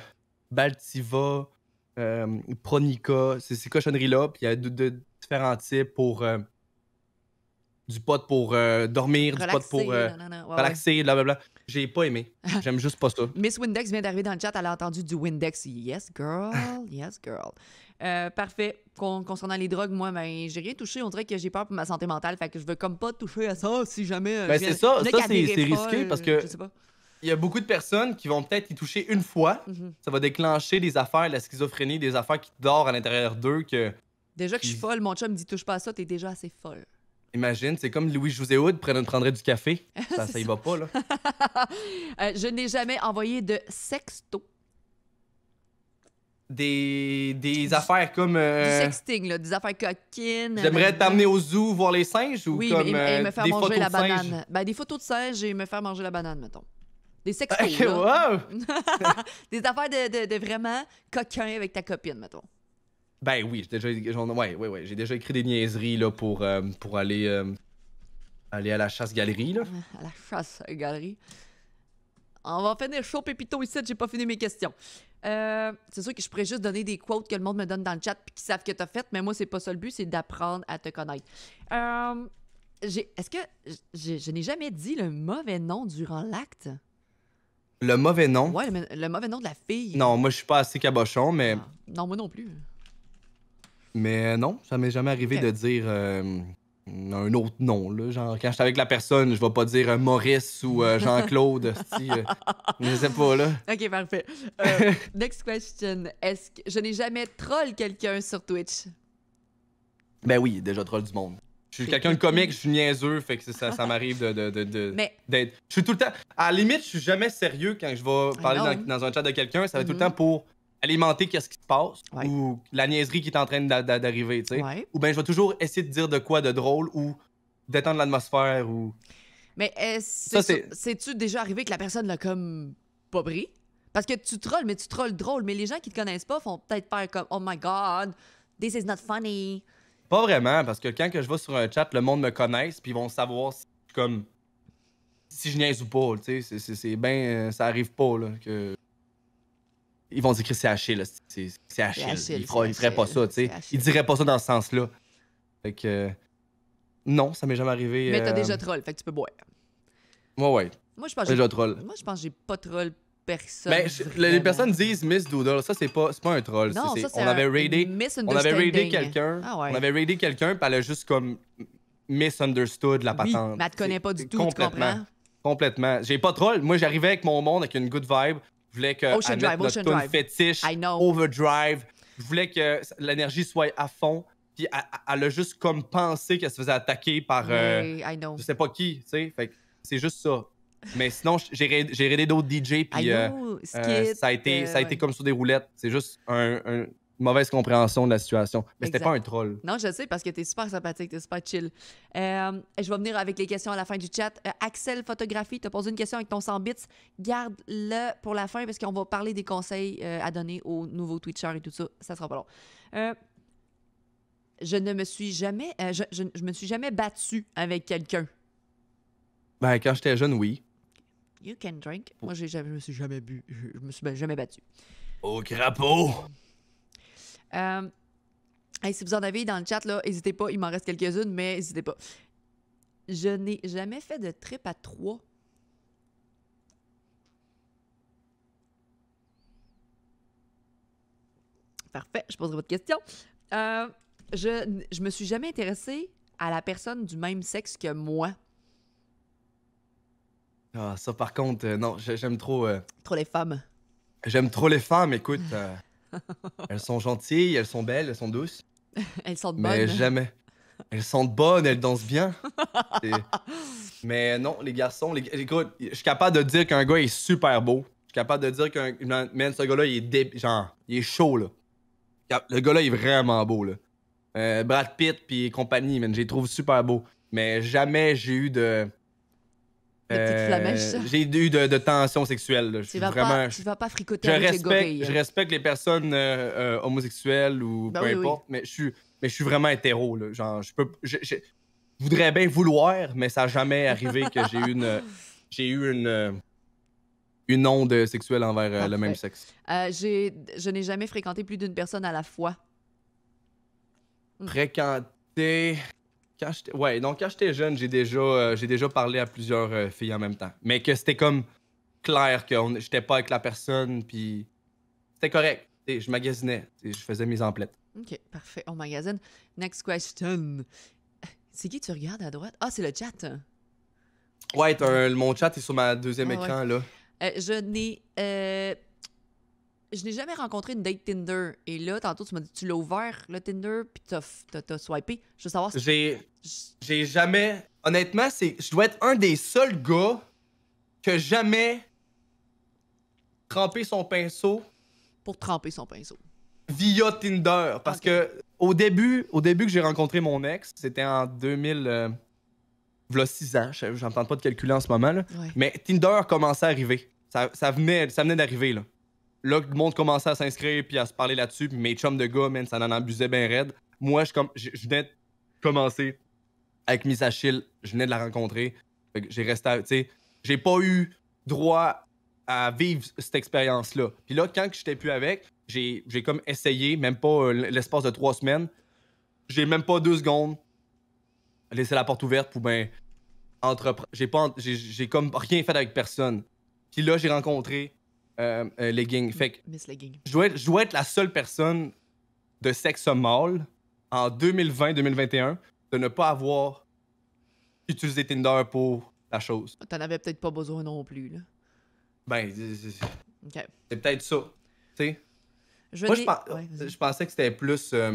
Baltiva, Pronica, ces, ces cochonneries-là. Puis il y a différents types pour du pot pour euh, dormir, du pot pour euh, bla bla relaxer, blablabla. J'ai pas aimé. (laughs) Ah. J'aime juste pas ça. Miss Windex vient d'arriver dans le chat, elle a entendu du Windex. Yes, girl, (laughs) yes, girl. Euh, parfait. concernant les drogues, moi, ben, j'ai rien touché. On dirait que j'ai peur pour ma santé mentale, fait que je veux comme pas toucher à ça si jamais. Euh, ben, c'est ça, ça c'est risqué parce que. Il y a beaucoup de personnes qui vont peut-être y toucher une fois. Mhm. Ça va déclencher des affaires, la schizophrénie, des affaires qui dorment à l'intérieur d'eux. que Déjà que je suis folle, mon chat me dit touche pas à ça, t'es déjà assez folle. Imagine, c'est comme Louis José Hood prendrait du café. (laughs) Ça, ça y va pas, là. (laughs) Euh, je n'ai jamais envoyé de sexto. Des, des affaires comme. Euh, du sexting, là, des affaires coquines. J'aimerais t'amener au zoo voir les singes ou oui, comme. Oui, et, me euh, faire des manger la banane. Ben, des photos de singes et me faire manger la banane, mettons. Des sextos. (laughs) des affaires de, de, vraiment coquin avec ta copine, mettons. Ben oui, j'ai déjà, ouais, j'ai déjà écrit des niaiseries là, pour, euh, pour aller, euh, aller à la chasse-galerie. (laughs) À la chasse-galerie. On va finir chaud, Pépito, ici, j'ai pas fini mes questions. Euh, c'est sûr que je pourrais juste donner des quotes que le monde me donne dans le chat et qu'ils savent que t'as fait, mais moi, c'est pas ça le but, c'est d'apprendre à te connaître. est-ce que je n'ai jamais dit le mauvais nom durant l'acte? Le mauvais nom? Ouais, le, mauvais nom de la fille. Non, moi, je suis pas assez cabochon, mais. Ah, non, moi non plus. Mais non, ça m'est jamais arrivé de dire euh, un autre nom. Là. Genre, quand je suis avec la personne, je vais pas dire euh, Maurice ou euh, Jean-Claude. (laughs) Je ne sais pas, OK, parfait. (laughs) next question. Est-ce que je n'ai jamais troll quelqu'un sur Twitch? Ben oui, déjà troll du monde. Je suis quelqu'un de comique, je suis niaiseux, fait que ça, m'arrive de, Je suis tout le temps... À la limite, je suis jamais sérieux quand je vais parler dans, un chat de quelqu'un. Ça va être tout le mm-hmm. temps pour alimenter qu'est-ce qui se passe ou la niaiserie qui est en train d'arriver, tu sais. Ou bien je vais toujours essayer de dire de quoi de drôle ou d'étendre l'atmosphère ou. Mais euh, c'est-tu déjà arrivé que la personne l'a comme pas pris? Parce que tu trolls, mais tu trolls drôle. Mais les gens qui te connaissent pas font peut-être peur comme Oh my God, this is not funny. Pas vraiment, parce que quand que je vais sur un chat, le monde me connaisse, puis ils vont savoir si, comme si je niaise ou pas. Tu sais, c'est bien. Euh, ça arrive pas là, que ils vont dire c'est là, C'est Achille. Ils, fera, feraient pas ça, tu sais. Ils diraient pas ça dans ce sens-là. Fait non, ça m'est jamais arrivé. Mais t'as euh, déjà troll, fait que tu peux boire. Moi, ouais. Moi, je pense que j'ai troll. Moi, je pense j'ai pas troll personne. Ben, les personnes disent Miss Doodle, ça c'est pas pas un troll, non, ça, ça, on, avait raidé, on avait raidé quelqu'un, ah ouais. on avait raidé quelqu'un, puis elle a juste comme misunderstood la patente. Oui, mais elle te connaît pas du tout, complètement, tu comprends Complètement. J'ai pas troll, moi j'arrivais avec mon monde avec une good vibe, voulais que Ocean fétiche, Overdrive. Je voulais que l'énergie soit à fond. Puis elle, a juste comme pensé qu'elle se faisait attaquer par euh, je ne sais pas qui, tu sais. c'est juste ça. Mais sinon, j'ai aidé d'autres DJ, puis euh, euh, ça a été, ça a été comme sur des roulettes. C'est juste un mauvaise compréhension de la situation. Mais c'était pas un troll. Non, je sais, parce que t'es super sympathique, t'es super chill. Euh, je vais venir avec les questions à la fin du chat. Euh, Axel Photographie, t'as posé une question avec ton 100 bits. Garde-le pour la fin, parce qu'on va parler des conseils euh, à donner aux nouveaux Twitchers et tout ça. Ça sera pas long. je ne me suis jamais... Je, me suis jamais battu avec quelqu'un. Ben, quand j'étais jeune, oui. You can drink. Moi, je me suis jamais bu. Je, me suis jamais battu. Au crapaud! Euh, si vous en avez dans le chat, là, n'hésitez pas. Il m'en reste quelques-unes, mais n'hésitez pas. Je n'ai jamais fait de trip à trois. Parfait, je poserai votre question. Euh, je, je me suis jamais intéressée à la personne du même sexe que moi. Ah, ça par contre, euh, non, j'aime trop. Trop les femmes. j'aime trop les femmes, écoute. (laughs) Elles sont gentilles, elles sont belles, elles sont douces. (laughs) elles sentent bonnes. Mais jamais. Elles sentent bonnes, elles dansent bien. (laughs) Mais non, les garçons, écoute, je suis capable de dire qu'un gars est super beau. Je suis capable de dire que ce gars-là, il est genre, il est chaud, là. Le gars-là, il est vraiment beau, euh, Brad Pitt puis compagnie, man, je les trouve super beaux. Mais jamais j'ai eu de. Euh, j'ai eu de, de tensions sexuelles. Je tu, vraiment, vas pas fricoter avec respecte, les Je hein. respecte les personnes euh, euh, homosexuelles ou ben peu importe, mais je suis mais je suis vraiment hétéro. Là. Genre, je peux, voudrais bien vouloir, mais ça n'a jamais arrivé que j'ai eu une, (laughs) j'ai eu une, une onde sexuelle envers le même sexe. je n'ai jamais fréquenté plus d'une personne à la fois. Hmm. Fréquenté... Quand ouais, donc quand j'étais jeune, j'ai déjà, euh, j'ai déjà parlé à plusieurs euh, filles en même temps. Mais que c'était comme clair que j'étais pas avec la personne, puis c'était correct. je magasinais, je faisais mes emplettes. OK, parfait. On magasine. Next question. C'est qui tu regardes à droite? Ah, c'est le chat. Ouais, mon chat est sur ma deuxième ah écran, là. Euh, je n'ai je n'ai jamais rencontré une date Tinder. Et là, tantôt, tu m'as dit, tu l'as ouvert, le Tinder, puis t'as swipé. Je veux savoir si. J'ai. J'ai jamais. Honnêtement, c'est. Je dois être un des seuls gars que jamais. trempé son pinceau. Pour tremper son pinceau. Via Tinder. Parce que, au début, au début que j'ai rencontré mon ex, c'était en 2000. 6 euh, ans, j'entends pas de calculer en ce moment, là. mais Tinder commençait à arriver. ça venait, ça venait d'arriver. là là, le monde commençait à s'inscrire puis à se parler là-dessus. mais mes chums de gars, man, ça en abusait bien raide. Moi, je, comme, je, venais de commencer avec Miss Achille. Je venais de la rencontrer. J'ai resté, j'ai pas eu droit à vivre cette expérience-là. Puis là, quand j'étais plus avec, j'ai comme essayé, même pas euh, l'espace de trois semaines, j'ai même pas deux secondes laissé la porte ouverte pour ben entreprendre. J'ai pas, j'ai comme rien fait avec personne. Puis là, j'ai rencontré euh, euh mm. Fait Miss je dois, être, la seule personne de sexe mâle en 2020-2021 de ne pas avoir utilisé Tinder pour la chose. T'en avais peut-être pas besoin non plus, là. Ben, c'est c'est peut-être ça. Tu sais? Je Moi, je, pensais que c'était plus. Euh,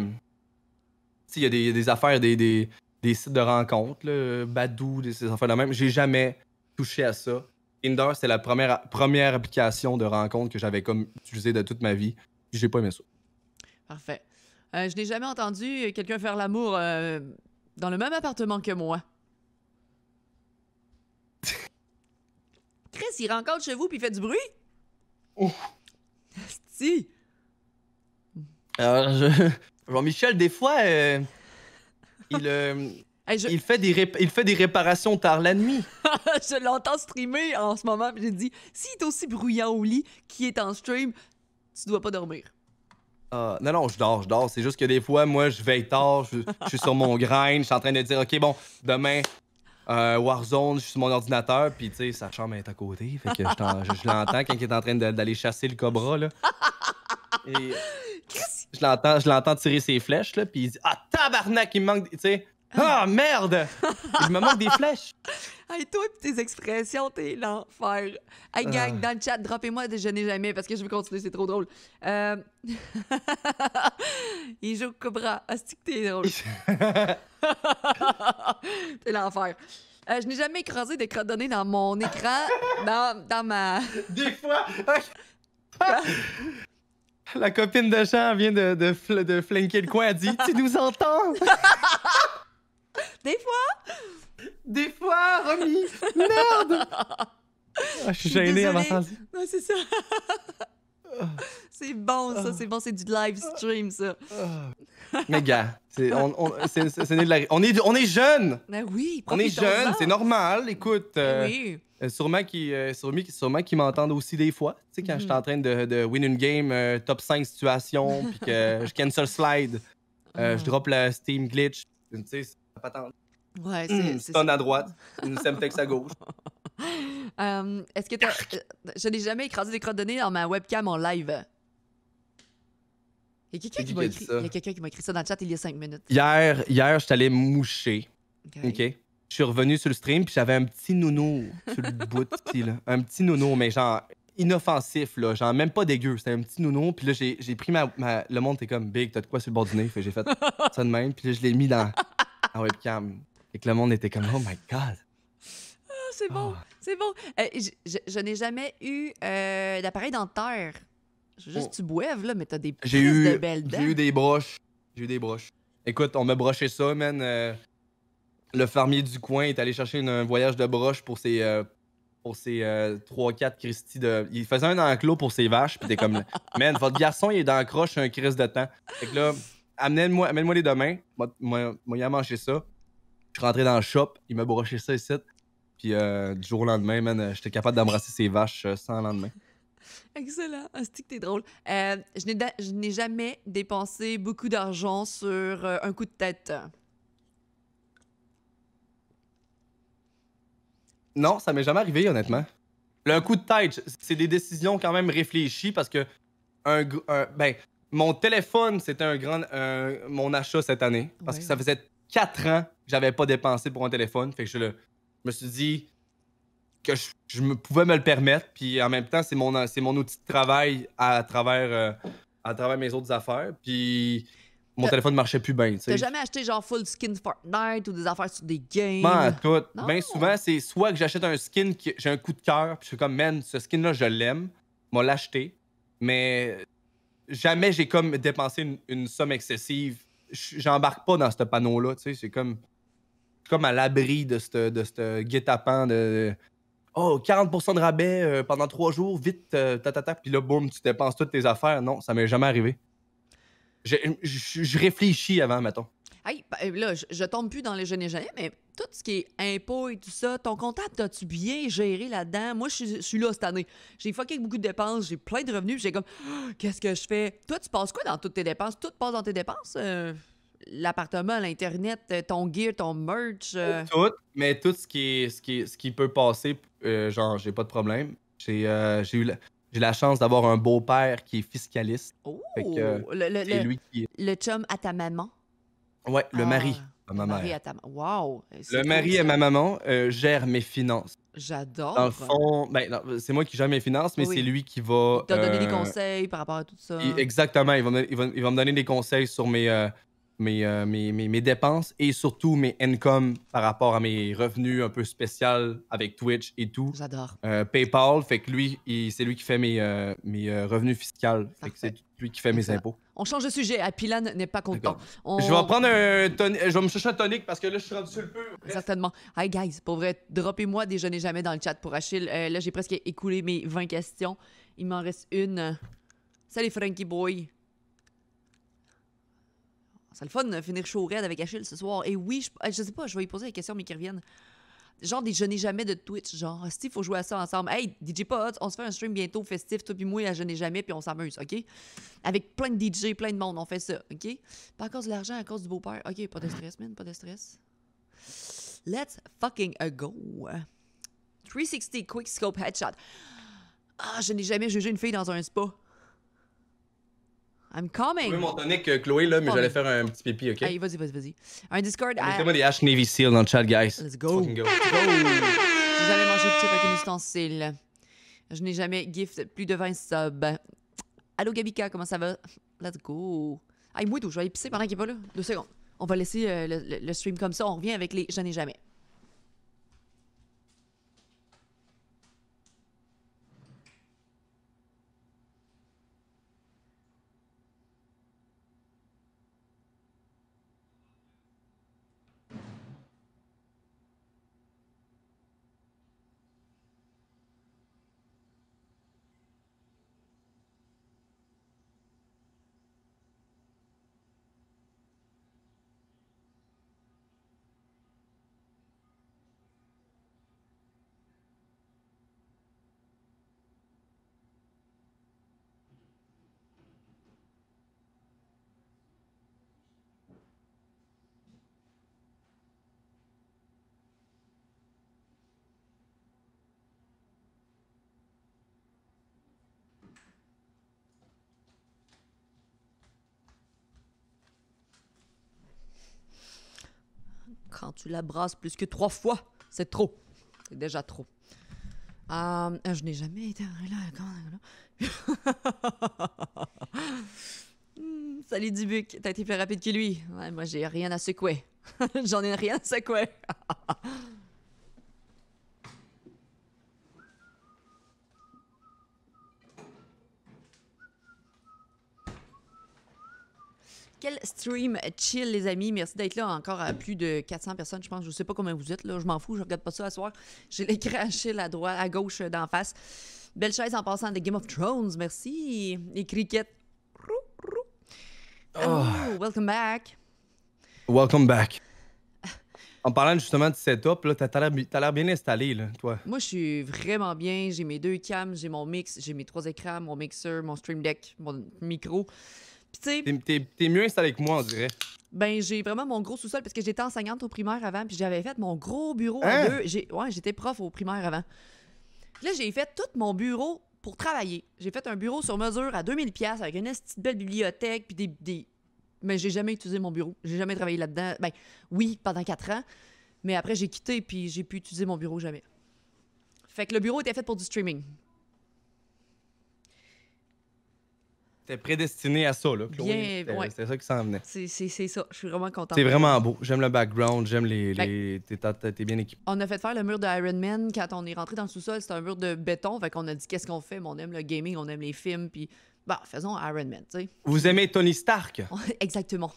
tu sais, il y a des, affaires, des, sites de rencontres, là, Badou, des, ces affaires de même. J'ai jamais touché à ça. Tinder, c'était la première, première application de rencontre que j'avais comme utilisée de toute ma vie. J'ai pas aimé ça. Parfait. Euh, je n'ai jamais entendu quelqu'un faire l'amour euh, dans le même appartement que moi. (laughs) Chris, il rencontre chez vous puis il fait du bruit? Oh! si! Alors, je... Jean-Michel, (laughs) des fois, euh, il, il, fait des il fait des réparations tard la nuit. (laughs) je l'entends streamer en ce moment, j'ai dit s'il est aussi bruyant au lit qu'il est en stream, tu dois pas dormir. Ah, non, non, je dors, je dors. C'est juste que des fois, moi, je veille tard, je, suis sur mon (laughs) grain, je suis en train de dire, OK, bon, demain, euh, Warzone, je suis sur mon ordinateur, puis tu sais, sa chambre est à côté, fait que je, l'entends quand il est en train d'aller chasser le cobra, là. Et (laughs) je l'entends tirer ses flèches, là, puis il dit, ah, tabarnak, il me manque, tu sais. Ah, ah, merde! Je me manque des (laughs) flèches. Hey, toi et tes expressions, t'es l'enfer. Hey, gang, ah. dans le chat, droppez-moi de je n'ai jamais parce que je veux continuer, c'est trop drôle. Euh... (laughs) Il joue Cobra. Asti ah, que t'es drôle. (laughs) t'es l'enfer. Euh, je n'ai jamais écrasé des crottes données dans mon écran, dans, dans ma... Des fois... La copine de champ vient de, de, le coin, elle dit « Tu nous entends? » (laughs) Des fois Des fois, Romy Merde (laughs) ah, Je suis gênée à ma Non, c'est ça. (laughs) C'est bon, ça, ah. c'est bon, c'est du live stream, ça. Ah. Mais gars, c'est, on, on, de la... on, est, on est jeune! Ben oui, On est jeune, c'est normal, écoute. Ben euh, euh, sûrement qu'ils euh, m'entendent aussi des fois, tu sais, quand je suis mhm. en train de, de, win une game top 5 situation, puis que je cancel slide, je ah. drop le Steam glitch, tu sais, patente. Ouais, c'est. Mmh, stun à droite, une semtex à gauche. (laughs) Hum, est-ce que t'as. Euh, je n'ai jamais écrasé des crottes de nez dans ma webcam en live. Il y a quelqu'un qui m'a écrit... ça dans le chat il y a cinq minutes. Hier, hier je t'allais moucher. OK. Je suis revenu sur le stream, puis j'avais un petit nounou sur le (laughs) bout de là. Un petit nounou, mais genre inoffensif, là. Genre même pas dégueu. C'était un petit nounou, puis là, j'ai pris ma, Le monde est comme big, t'as de quoi sur le bord du nez? j'ai fait ça de même, puis là, je l'ai mis dans en webcam. Et que le monde était comme, oh my God. Ah, c'est bon, ah. c'est bon. Euh, je, n'ai jamais eu euh, d'appareil dentaire. Juste, oh. tu bouèves, là, mais t'as des j'ai eu, de belles dents. J'ai eu des broches. J'ai eu des broches. Écoute, on m'a broché ça, man. Euh, le fermier du coin est allé chercher un voyage de broche pour ses pour ses 3-4 Christie de. Il faisait un enclos pour ses vaches, puis t'es comme, (laughs) man, votre garçon, il est dans la croche un Christ de temps. Fait que là, amène-moi amène les deux mains. Moi, il a mangé ça. Je suis rentré dans le shop. Il m'a broché ça ici. Puis euh, du jour au lendemain, man, euh, j'étais capable d'embrasser ses vaches euh, sans lendemain. Excellent. Asti ah, que t'es drôle. je n'ai jamais dépensé beaucoup d'argent sur un coup de tête. Non, ça m'est jamais arrivé, honnêtement. Le coup de tête, c'est des décisions quand même réfléchies parce que un ben, mon téléphone, c'était un grand, euh, mon achat cette année, parce que ça faisait quatre ans que j'avais pas dépensé pour un téléphone. Fait que je, le, me suis dit que je, me pouvais me le permettre. Puis en même temps, c'est mon, c'est mon outil de travail à, travers, euh, à travers mes autres affaires. Puis mon téléphone marchait plus bien. T'as jamais acheté genre full skin Fortnite ou des affaires sur des games? écoute, bien souvent, c'est soit que j'achète un skin, j'ai un coup de cœur, puis je suis comme, man, ce skin-là, je l'aime, moi l'acheté, mais jamais j'ai comme dépensé une, somme excessive. J'embarque pas dans ce panneau-là, tu sais. C'est comme, comme à l'abri de ce de guet-apens de. Oh, 40 de rabais euh, pendant trois jours, vite, tatata, euh, puis là, boum, tu dépenses toutes tes affaires. Non, ça m'est jamais arrivé. Je, je réfléchis avant, mettons. Hey, ben, euh, là, je, tombe plus dans les jeunes jeunes, mais tout ce qui est impôts et tout ça, ton comptable, t'as-tu bien géré là-dedans? Moi, je, suis là cette année. J'ai fucké beaucoup de dépenses, j'ai plein de revenus, j'ai comme, ah, qu'est-ce que je fais? Toi, tu passes quoi dans toutes tes dépenses? Tout passe dans tes dépenses? Euh, l'appartement, l'Internet, euh, ton gear, ton merch. Tout, mais tout ce qui, est, ce qui, ce qui peut passer, genre, j'ai pas de problème. J'ai eu. La... J'ai la chance d'avoir un beau-père qui est fiscaliste. Oh, lui le chum à ta maman. Ouais, le ah. mari à le mari à ta maman. Wow, Le mari à ma maman euh, gère mes finances. Dans le fond, ben, c'est moi qui gère mes finances, mais c'est lui qui Il va. t'a donné des euh, conseils par rapport à tout ça. exactement, il va, me, il va- me donner des conseils sur mes, euh, mes, mes, mes- dépenses et surtout mes income par rapport à mes revenus un peu spéciaux avec Twitch et tout. J'adore. PayPal, fait que lui, c'est lui qui fait mes, mes revenus fiscaux. Fait que c'est tout qui fait mes impôts. On change de sujet. Apilan ah, n'est pas content. Je vais prendre un Je vais me chercher un tonique parce que là, je suis rendu sur le peu. Certainement. Hey, guys, pour vrai, droppez-moi déjeuner jamais dans le chat pour Achille. Euh, là, j'ai presque écoulé mes 20 questions. Il m'en reste une. Salut, Frankie Boy. C'est le fun de finir chaud raid avec Achille ce soir. Et oui, je, ne sais pas, je vais y poser des questions, mais qui reviennent genre, des, je n'ai jamais de Twitch, genre, si, faut jouer à ça ensemble. Hey, DJ Pod, on se fait un stream bientôt festif, toi puis moi, à je n'ai jamais, puis on s'amuse, OK? Avec plein de DJ, plein de monde, on fait ça, OK? Pas à cause de l'argent, à cause du beau-père. OK, pas de stress, man, pas de stress. Let's fucking go. 360 quick scope headshot. Ah, je n'ai jamais jugé une fille dans un spa. Je coming. Oui, mon tonic, Chloé, là, mais j'allais faire un petit pipi, OK? vas-y, vas-y, vas-y. Un Discord. Mettez-moi des Ash Navy Seal dans le chat, guys. Let's go. Let's go. Vous allez manger le chip avec une ustensile. Je n'ai jamais gift plus de 20 subs. Allô, Gabika, comment ça va? Let's go. Aïe, moi, je vais aller pisser pendant qu'il n'est pas là. Deux secondes. On va laisser euh, le stream comme ça. On revient avec les Je n'ai jamais. tu la plus que trois fois, c'est trop. C'est déjà trop. Euh, je n'ai jamais été là. Hmm, salut Dubuc, t'as été plus rapide que lui. Ouais, moi, j'ai rien à secouer. (laughs) J'en ai rien à secouer. (laughs) Quel stream chill, les amis. Merci d'être là encore à plus de 400 personnes, je pense. Je sais pas combien vous êtes, là. Je m'en fous, je regarde pas ça à soir. (laughs) J'ai l'écran chill à droite, à gauche, euh, d'en face. Belle chaise en passant de Game of Thrones, merci. Et cricket. Oh. welcome back. Welcome back. En parlant justement de setup, là, t'as l'air bien installé, là, toi. Moi, je suis vraiment bien. J'ai mes deux cams, j'ai mon mix, j'ai mes trois écrans, mon mixeur, mon stream deck, mon micro. T'es, mieux installé que moi, on dirait. Ben, j'ai vraiment mon gros sous-sol parce que j'étais enseignante au primaire avant, puis j'avais fait mon gros bureau en hein? deux. ouais, j'étais prof au primaire avant. là, j'ai fait tout mon bureau pour travailler. J'ai fait un bureau sur mesure à 2000 avec une petite belle bibliothèque, puis des, Mais j'ai jamais utilisé mon bureau. J'ai jamais travaillé là-dedans. Ben, oui, pendant quatre ans. Mais après, j'ai quitté, puis j'ai pu utiliser mon bureau jamais. Fait que le bureau était fait pour du streaming. T'es prédestiné à ça, là, Chloé. C'est ça qui s'en venait. C'est ça. Je suis vraiment contente. C'est vraiment beau. J'aime le background. J'aime les. les... T'es bien équipé. On a fait faire le mur de Iron Man quand on est rentré dans le sous-sol. C'était un mur de béton. Fait qu'on a dit qu'est-ce qu'on fait. Mais on aime le gaming, on aime les films. Puis, bah, faisons Iron Man, tu sais. Vous aimez Tony Stark? (laughs) Exactement.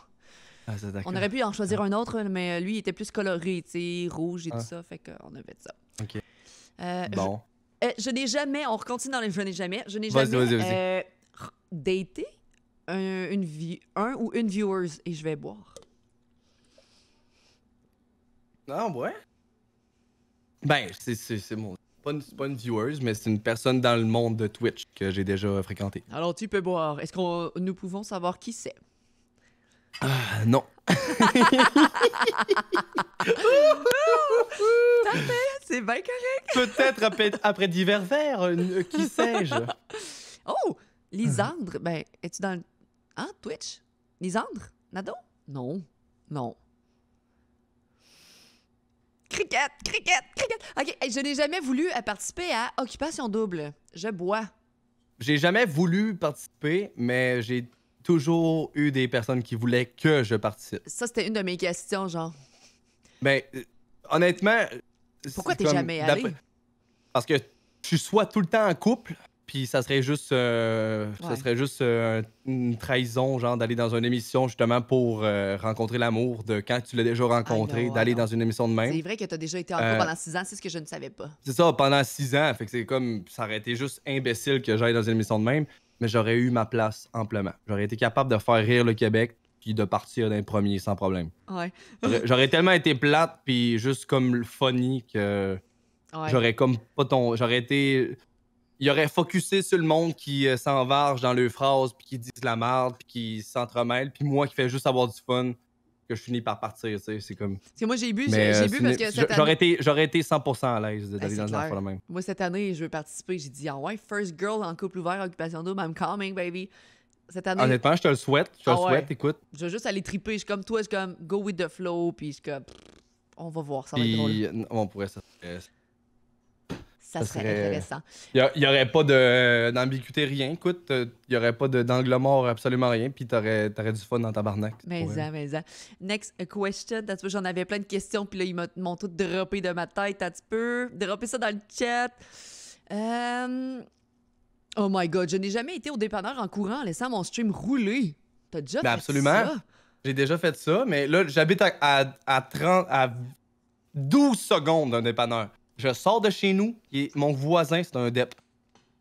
Ah, on aurait pu en choisir un autre, mais lui, il était plus coloré, tu sais, rouge et tout ah. ça. Fait qu'on avait ça. OK. Euh, bon. Euh, je, n'ai jamais, on recontinue dans les je n'ai jamais. Je n'ai jamais. Euh, dater un, une vie, un ou une viewers et je vais boire. Non, ah, ouais. Ben, c'est mon. Pas une, pas une viewers, mais c'est une personne dans le monde de Twitch que j'ai déjà fréquenté. Alors, tu peux boire. Est-ce qu'on nous pouvons savoir qui c'est? Ah, non. (laughs) (laughs) c'est bien correct. Peut-être après, divers verres, euh, qui sais-je. (laughs) Oh, Lisandre, ben, es-tu dans le. Hein, Twitch? Lisandre? Nado? Non. Non. Cricket, cricket, cricket. OK, je n'ai jamais voulu euh, participer à Occupation Double. Je bois. J'ai jamais voulu participer, mais j'ai toujours eu des personnes qui voulaient que je participe. Ça, c'était une de mes questions, genre. Ben, euh, honnêtement. Pourquoi t'es jamais allé? Parce que tu sois tout le temps en couple, puis ça serait juste, euh, serait juste euh, une trahison, genre d'aller dans une émission justement pour euh, rencontrer l'amour de quand tu l'as déjà rencontré, d'aller dans une émission de même. C'est vrai que tu as déjà été en pendant six ans, c'est ce que je ne savais pas. C'est ça, pendant six ans. Fait que c'est comme, ça aurait été juste imbécile que j'aille dans une émission de même, mais j'aurais eu ma place amplement. J'aurais été capable de faire rire le Québec puis de partir d'un premier sans problème. j'aurais tellement été plate puis juste comme funny que. J'aurais comme pas ton. J'aurais été il aurait focusé sur le monde qui s'en euh, s'envarge dans leurs phrases, puis qui disent la merde, puis qui s'entremêle, puis moi qui fais juste avoir du fun, que je finis par partir, tu sais, c'est comme... Parce que moi, j'ai bu, j'ai euh, bu parce que cette J'aurais année... été, été, 100% à l'aise d'aller ben, dans le même. Moi, cette année, je veux participer, j'ai dit « Ah ouais, first girl en couple ouvert, occupation d'eau, I'm coming, baby ». Cette année... Honnêtement, je te le souhaite, je te le ah souhaite, écoute. Je veux juste aller triper, je suis comme toi, je suis comme « go with the flow », puis je suis comme « on va voir, ça va être drôle euh, ». on pourrait ça ça, serait, intéressant. Il n'y aurait pas d'ambiguïté, rien. Écoute, euh, il n'y aurait pas d'angle mort, absolument rien. Puis tu aurais, du fun dans ta barnaque. Mais ça, mais ça. Next question. J'en avais plein de questions. Puis là, ils m'ont tout droppé de ma tête. Un petit peu. Dropper ça dans le chat. Euh, oh my God, je n'ai jamais été au dépanneur en courant en laissant mon stream rouler. T'as déjà ben, fait absolument. ça? Absolument. J'ai déjà fait ça, mais là, j'habite à, à, à 12 secondes d'un dépanneur. Je sors de chez nous, et mon voisin, c'est un dep.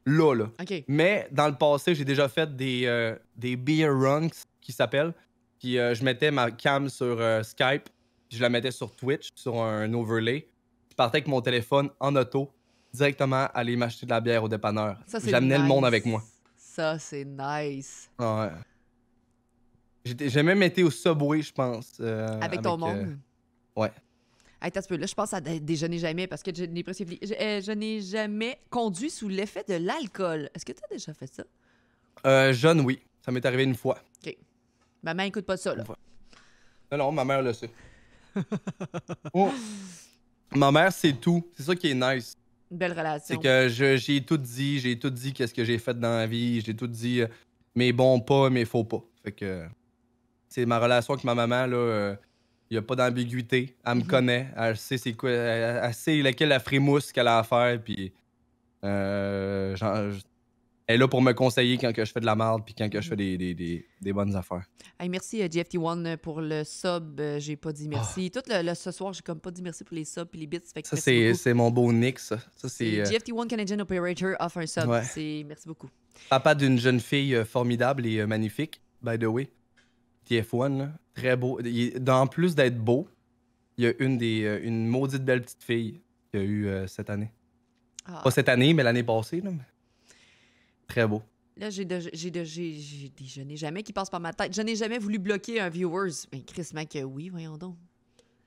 Là, là. Mais dans le passé, j'ai déjà fait des, euh, des beer runs, qui s'appellent. Puis euh, je mettais ma cam sur euh, Skype, je la mettais sur Twitch, sur un overlay. Je partais avec mon téléphone en auto, directement aller m'acheter de la bière au dépanneur. J'amenais le monde avec moi. Ça, c'est nice. ouais. J'ai même été au Subway, je pense. avec ton monde? Ouais. Hey, un peu. Là, je pense à déjeuner jamais parce que je n'ai presque Je, euh, je n'ai jamais conduit sous l'effet de l'alcool. Est-ce que tu as déjà fait ça? Euh, jeune, oui. Ça m'est arrivé une fois. OK. Maman écoute pas ça, là. Non, non, ma mère le sait. (laughs) Ma mère, c'est tout. C'est ça qui est nice. Une belle relation. C'est que j'ai tout dit. J'ai tout dit qu'est-ce que j'ai fait dans la vie. J'ai tout dit euh, mes bons pas, mes faux pas. Fait que c'est ma relation avec ma maman, là. Il n'y a pas d'ambiguïté. Elle me mm-hmm. connaît. Elle sait c'est quoi. Elle, sait laquelle la frimousse qu'elle a à faire. Puis. Euh, elle est là pour me conseiller quand que je fais de la merde puis quand que je fais mm-hmm. des, des, des, bonnes affaires. merci GFT1 euh, euh, pour le sub. j'ai pas dit merci. Ah. Tout le, ce soir, j'ai comme pas dit merci pour les subs et les bits. ça, c'est, c'est mon beau nick, ça. c'est, GFT1 Canadian Operator offre un sub. C'est... Merci beaucoup. Papa d'une jeune fille formidable et magnifique, by the way. TF1, là, très beau. En plus d'être beau, il y a une des euh, une maudite belle petite fille qu'il y a eu euh, cette année. Ah. Pas cette année, mais l'année passée. Là. Très beau. Là, j'ai de, je n'ai jamais qui passent par ma tête. Je n'ai jamais voulu bloquer un viewers. Mais Chris que euh, oui, voyons donc.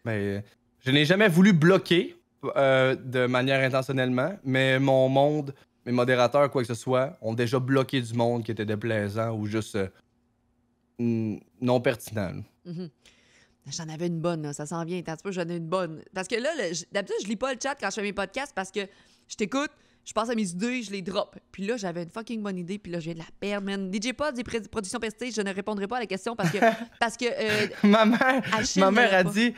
Mais, ben, je n'ai jamais voulu bloquer de manière intentionnellement, mais mon monde, mes modérateurs, quoi que ce soit, ont déjà bloqué du monde qui était déplaisant ou juste non pertinent. Mhm. J'en avais une bonne, ça s'en vient. tas tu j'en ai une bonne. Parce que là, d'habitude, je lis pas le chat quand je fais mes podcasts parce que je t'écoute, je pense à mes idées, je les drop. Puis là, j'avais une fucking bonne idée, puis là, je viens de la perdre, man. DJ Pod, des productions Prestige, je ne répondrai pas à la question parce que. (laughs) parce que euh, ma mère, ma mère a dit.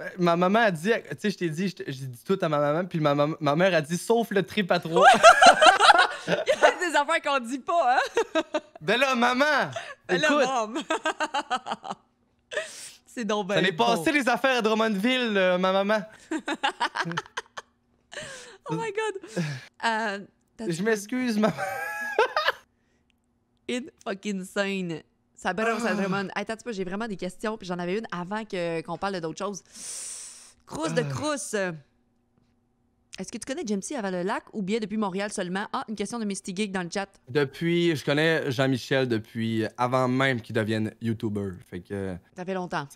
Euh, ma maman a dit, tu sais, je t'ai dit, j'ai dit tout à ma maman, puis ma, ma mère a dit, sauf le trip à trois. (laughs) des affaires qu'on dit pas, hein? (laughs) ben là, maman! Ben maman! (laughs) C'est donc belle. Ça ben est passé les affaires à Drummondville, euh, ma maman. (laughs) oh my God! Euh, Je m'excuse, maman. In fucking scène. Ça brosse à ah. Drummond. Hey, attends pas, j'ai vraiment des questions, puis j'en avais une avant qu'on parle d'autre chose. Crousse de ah. crousse. Est-ce que tu connais Jamesy avant le lac ou bien depuis Montréal seulement? Ah, une question de Misty Geek dans le chat. Depuis, je connais Jean-Michel depuis avant même qu'il devienne YouTuber. Fait que. Ça fait longtemps.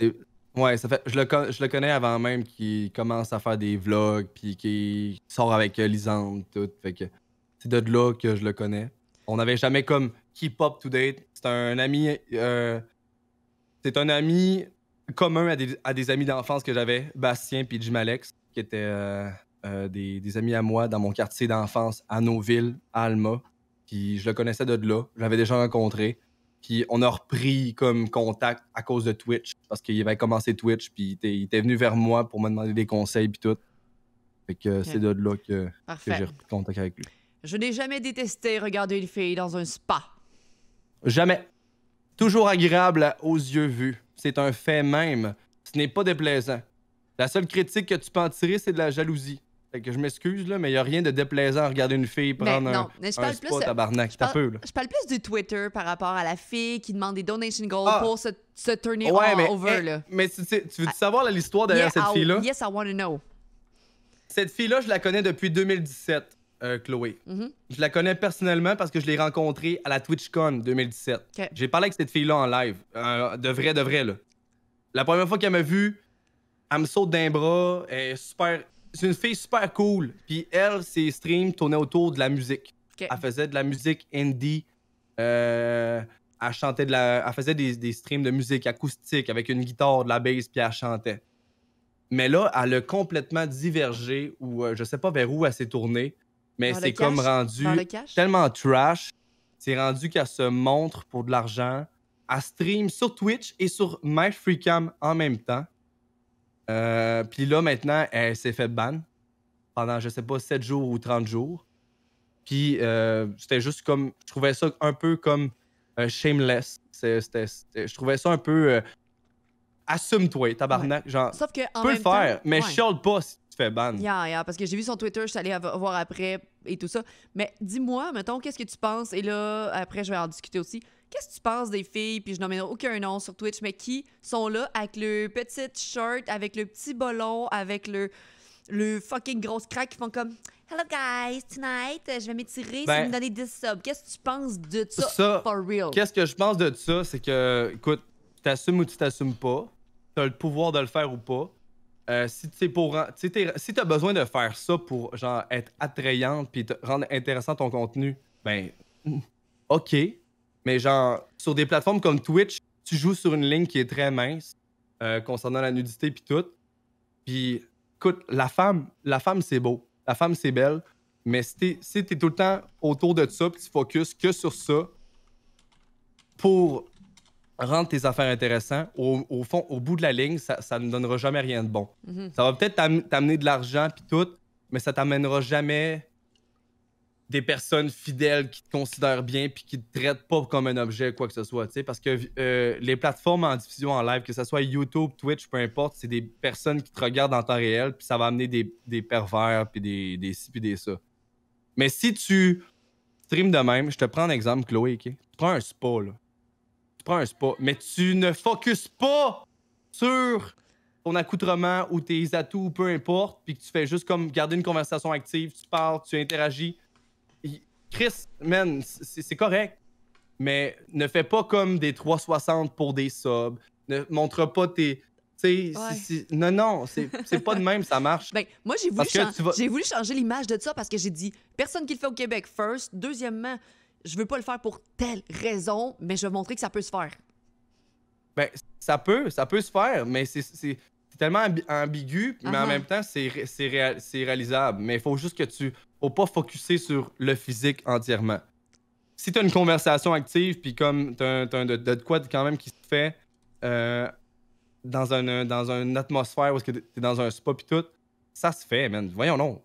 Ouais, ça fait. Je le, connais avant même qu'il commence à faire des vlogs puis qu'il sort avec Lisande tout. Fait que c'est de là que je le connais. On n'avait jamais comme keep up to date. C'est un ami. Euh, c'est un ami commun à des, amis d'enfance que j'avais, Bastien puis Jim Alex, qui était. Euh, euh, des, amis à moi dans mon quartier d'enfance, à Noville, à Alma. Puis je le connaissais de là, j'avais déjà rencontré. Puis on a repris comme contact à cause de Twitch, parce qu'il avait commencé Twitch, puis il était venu vers moi pour me demander des conseils, puis tout. Fait que euh, c'est de là que, que j'ai repris contact avec lui. Je n'ai jamais détesté regarder une fille dans un spa. Jamais. Toujours agréable aux yeux vus. C'est un fait même. Ce n'est pas déplaisant. La seule critique que tu peux en tirer, c'est de la jalousie que je m'excuse, là, mais il n'y a rien de déplaisant à regarder une fille ben, prendre non. un, je parle spot plus, euh, tabarnak. Je parle, peu, là. je parle plus du Twitter par rapport à la fille qui demande des donation goals ah! pour se, tourner over. Mais tu, veux -tu ah. savoir l'histoire derrière cette fille-là? Yes, I want to know. Cette fille-là, je la connais depuis 2017, euh, Chloé. Mm-hmm. Je la connais personnellement parce que je l'ai rencontrée à la TwitchCon 2017. J'ai parlé avec cette fille-là en live, euh, de vrai, de vrai. Là. La première fois qu'elle m'a vu, elle me saute d'un bras, elle est super c'est une fille super cool. Puis elle, ses streams tournaient autour de la musique. Elle faisait de la musique indie. Euh, elle de la. faisait des, streams de musique acoustique avec une guitare, de la bass, puis elle chantait. Mais là, elle a complètement divergé, ou euh, je sais pas vers où elle s'est tournée, mais c'est comme rendu tellement trash. C'est rendu qu'elle se montre pour de l'argent. Elle stream sur Twitch et sur MyFreeCam en même temps. Euh, puis là, maintenant, elle s'est fait ban pendant, je sais pas, 7 jours ou 30 jours. Puis euh, c'était juste comme. Je trouvais ça un peu comme euh, shameless. je trouvais ça un peu. Assume-toi, tabarnak. Genre, tu peux le faire, mais ouais. pas si tu fais ban. Yeah, yeah, parce que j'ai vu son Twitter, je suis allé voir après et tout ça. Mais dis-moi, mettons, qu'est-ce que tu penses? Et là, après, je vais en discuter aussi qu'est-ce que tu penses des filles, puis je n'en aucun nom sur Twitch, mais qui sont là avec le petit shirt, avec le petit bolon, avec le, le fucking grosse craque qui font comme Hello guys, tonight, euh, je vais m'étirer si vous ben, me donnez 10 subs. Qu'est-ce que tu penses de ça, for real? Qu'est-ce que je pense de ça, c'est que, écoute, t'assumes ou tu t'assumes pas, t'as le pouvoir de le faire ou pas. Euh, si t'es pour si t'as besoin de faire ça pour genre être attrayante puis rendre intéressant ton contenu, ben (laughs) OK, mais genre, sur des plateformes comme Twitch, tu joues sur une ligne qui est très mince euh, concernant la nudité puis tout. Puis, écoute, la femme, la femme, c'est beau. La femme, c'est belle. Mais si t'es, tout le temps autour de ça que tu focuses que sur ça pour rendre tes affaires intéressantes, au, fond, au bout de la ligne, ça, ne donnera jamais rien de bon. Mhm. Ça va peut-être t'amener de l'argent puis tout, mais ça t'amènera jamais des personnes fidèles qui te considèrent bien puis qui te traitent pas comme un objet quoi que ce soit, tu sais, parce que euh, les plateformes en diffusion en live, que ce soit YouTube, Twitch, peu importe, c'est des personnes qui te regardent en temps réel puis ça va amener des, pervers puis des, des ci puis des ça. Mais si tu stream de même, je te prends un exemple, Chloé, tu prends un spa, là. Tu prends un spa, mais tu ne focuses pas sur ton accoutrement ou tes atouts, peu importe, puis que tu fais juste comme garder une conversation active, tu parles, tu interagis, Chris, man, c'est correct. Mais ne fais pas comme des 360 pour des subs. Ne montre pas tes. non, non, c'est pas de même, ça marche. (laughs) Ben, moi, j'ai voulu, voulu, changer l'image de ça parce que j'ai dit personne qui le fait au Québec, first. Deuxièmement, je veux pas le faire pour telle raison, mais je veux montrer que ça peut se faire. Ben, ça peut, ça peut se faire, mais c'est tellement ambigu, mais en uh-huh. même temps, c'est réalisable. Mais il faut juste que tu. Faut pas focuser sur le physique entièrement. Si tu as une conversation active, puis comme tu as, un, de, quoi quand même qui se fait euh, dans, un, dans une atmosphère où tu es dans un spa, puis tout, ça se fait, man. Voyons, non.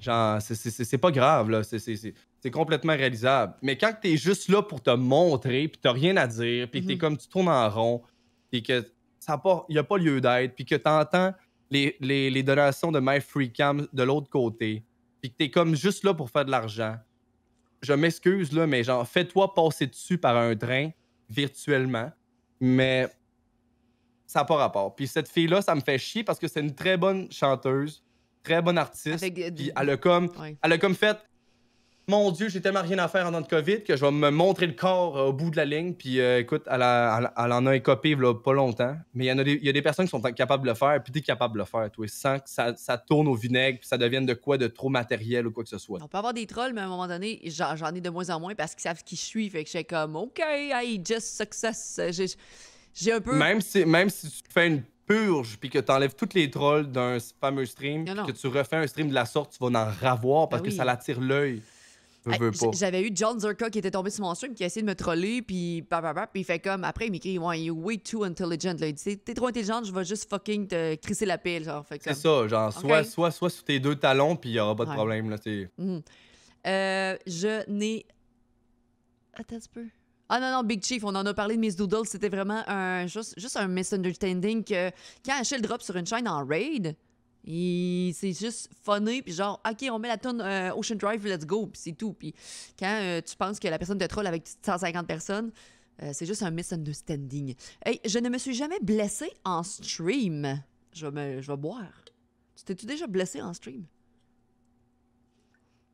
Genre, c'est pas grave, là. C'est complètement réalisable. Mais quand tu es juste là pour te montrer, puis t'as rien à dire, puis que t'es mm-hmm. comme tu tournes en rond, et que ça il n'y a pas lieu d'être, puis que tu entends les, les, les, donations de MyFreeCam de l'autre côté, puis que tu es comme juste là pour faire de l'argent, je m'excuse, là, mais genre, fais-toi passer dessus par un train virtuellement, mais ça n'a pas rapport. Puis cette fille-là, ça me fait chier parce que c'est une très bonne chanteuse, très bonne artiste, euh, puis elle a comme, elle a comme fait mon Dieu, j'ai tellement rien à faire en temps de COVID que je vais me montrer le corps euh, au bout de la ligne. Puis euh, écoute, elle, a, en a écopé pas longtemps. Mais il y, a des, personnes qui sont capables de le faire, puis t'es capable de le faire, toi, sans que ça, tourne au vinaigre, puis ça devienne de quoi de trop matériel ou quoi que ce soit. On peut avoir des trolls, mais à un moment donné, j'en ai de moins en moins parce qu'ils savent qui je suis. Fait que j'ai comme, OK, I just success. J'ai un peu. Même si, même si tu fais une purge, puis que tu enlèves tous les trolls d'un fameux stream, que tu refais un stream de la sorte, tu vas en ravoir parce ben que ça l'attire l'œil. J'avais eu John Zerka qui était tombé sur mon stream, qui a essayé de me troller, puis puis il fait comme, après, il m'écrit, ouais, you're way too intelligent, là. Il dit, t'es trop intelligent, je vais juste fucking te crisser la pile, C'est ça, genre, soit, soit, soit sous tes deux talons, puis il y aura pas de problème, là, mhm. euh, je n'ai. Attends un peu. Ah non, non, Big Chief, on en a parlé de Miss Doodle. C'était vraiment un, juste, juste un misunderstanding que quand HL drop sur une chaîne en raid, et c'est juste funné, puis genre, OK, on met la tonne euh, Ocean Drive, let's go, puis c'est tout. Puis quand euh, tu penses que la personne te troll avec 150 personnes, euh, c'est juste un misunderstanding. Hey, je ne me suis jamais blessé en stream. Je vais, me, je vais boire. Tu t'es-tu déjà blessé en stream?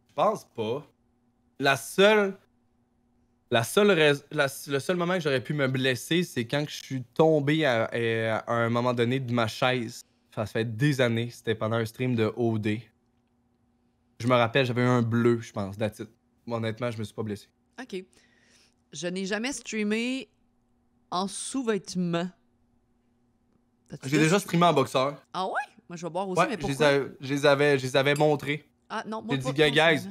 Je pense pas. La seule. La seule le seul moment que j'aurais pu me blesser, c'est quand je suis tombé à un moment donné de ma chaise ça fait des années, c'était pendant un stream de OD. Je me rappelle, j'avais eu un bleu, je pense, d'attitude. Honnêtement, je me suis pas blessé. OK. Je n'ai jamais streamé en sous-vêtements. J'ai déjà streamé en boxeur. Ah ouais? Moi, je vais boire aussi, mais pourquoi? Je les avais, avais montrés. Ah non, moi, J'ai dit, guys,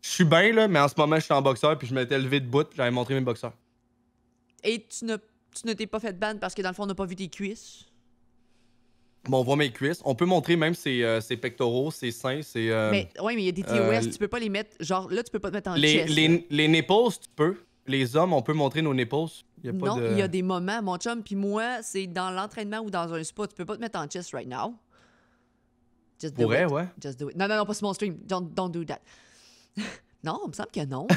je suis bien, là, mais en ce moment, je suis en boxeur, puis je m'étais levé de bout, j'avais montré mes boxeurs. Et tu ne, pas fait de ban parce que, dans le fond, on n'a pas vu tes cuisses? Bon, on voit mes cuisses. On peut montrer même ses, euh, pectoraux, ses seins, ses. Euh, mais oui, mais il y a des TOS, euh, tu peux pas les mettre. Genre, là, tu peux pas te mettre en chest, Les, les nipples, tu peux. Les hommes, on peut montrer nos nipples. Y a pas non, il y a des moments, mon chum, puis moi, c'est dans l'entraînement ou dans un spa. Tu peux pas te mettre en chest right now. Just do Pourrais, it. ouais. Just do it. Non, non, non, pas sur mon stream. Don't, don't do that. (laughs) non, il me semble que non. (laughs)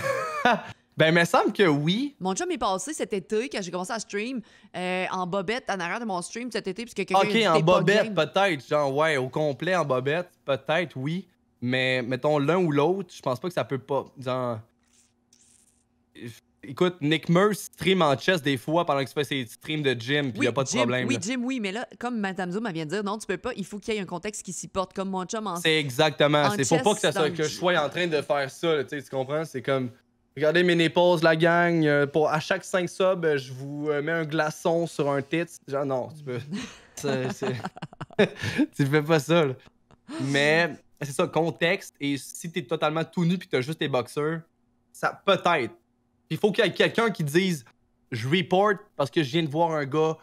Ben, mais semble que oui. Mon chum est passé cet été quand j'ai commencé à stream euh, en bobette en arrière de mon stream cet été. Parce que ok, en bobette, peut-être. Genre, ouais, au complet en bobette, peut-être, oui. Mais mettons l'un ou l'autre, je pense pas que ça peut pas. Genre. Écoute, Nick Merce stream en chess des fois pendant qu'il fait ses streams de gym, puis il a pas de problème. Oui, Jim gym, oui, mais là, comme Madame Zoom vient de dire, non, tu peux pas, il faut qu'il y ait un contexte qui s'y porte, comme mon chum en C'est exactement, c'est pour pas que, ça, que je sois en train de faire ça, tu comprends? C'est comme, Regardez mes népauses la gang. Euh, pour, à chaque 5 subs, euh, je vous euh, mets un glaçon sur un tit. Genre, non, tu peux. (laughs) (laughs) tu fais pas ça, Mais c'est ça, contexte. Et si t'es totalement tout nu puis t'as juste tes boxeurs, ça peut-être. Il faut qu'il y ait quelqu'un qui dise Je report parce que je viens de voir un gars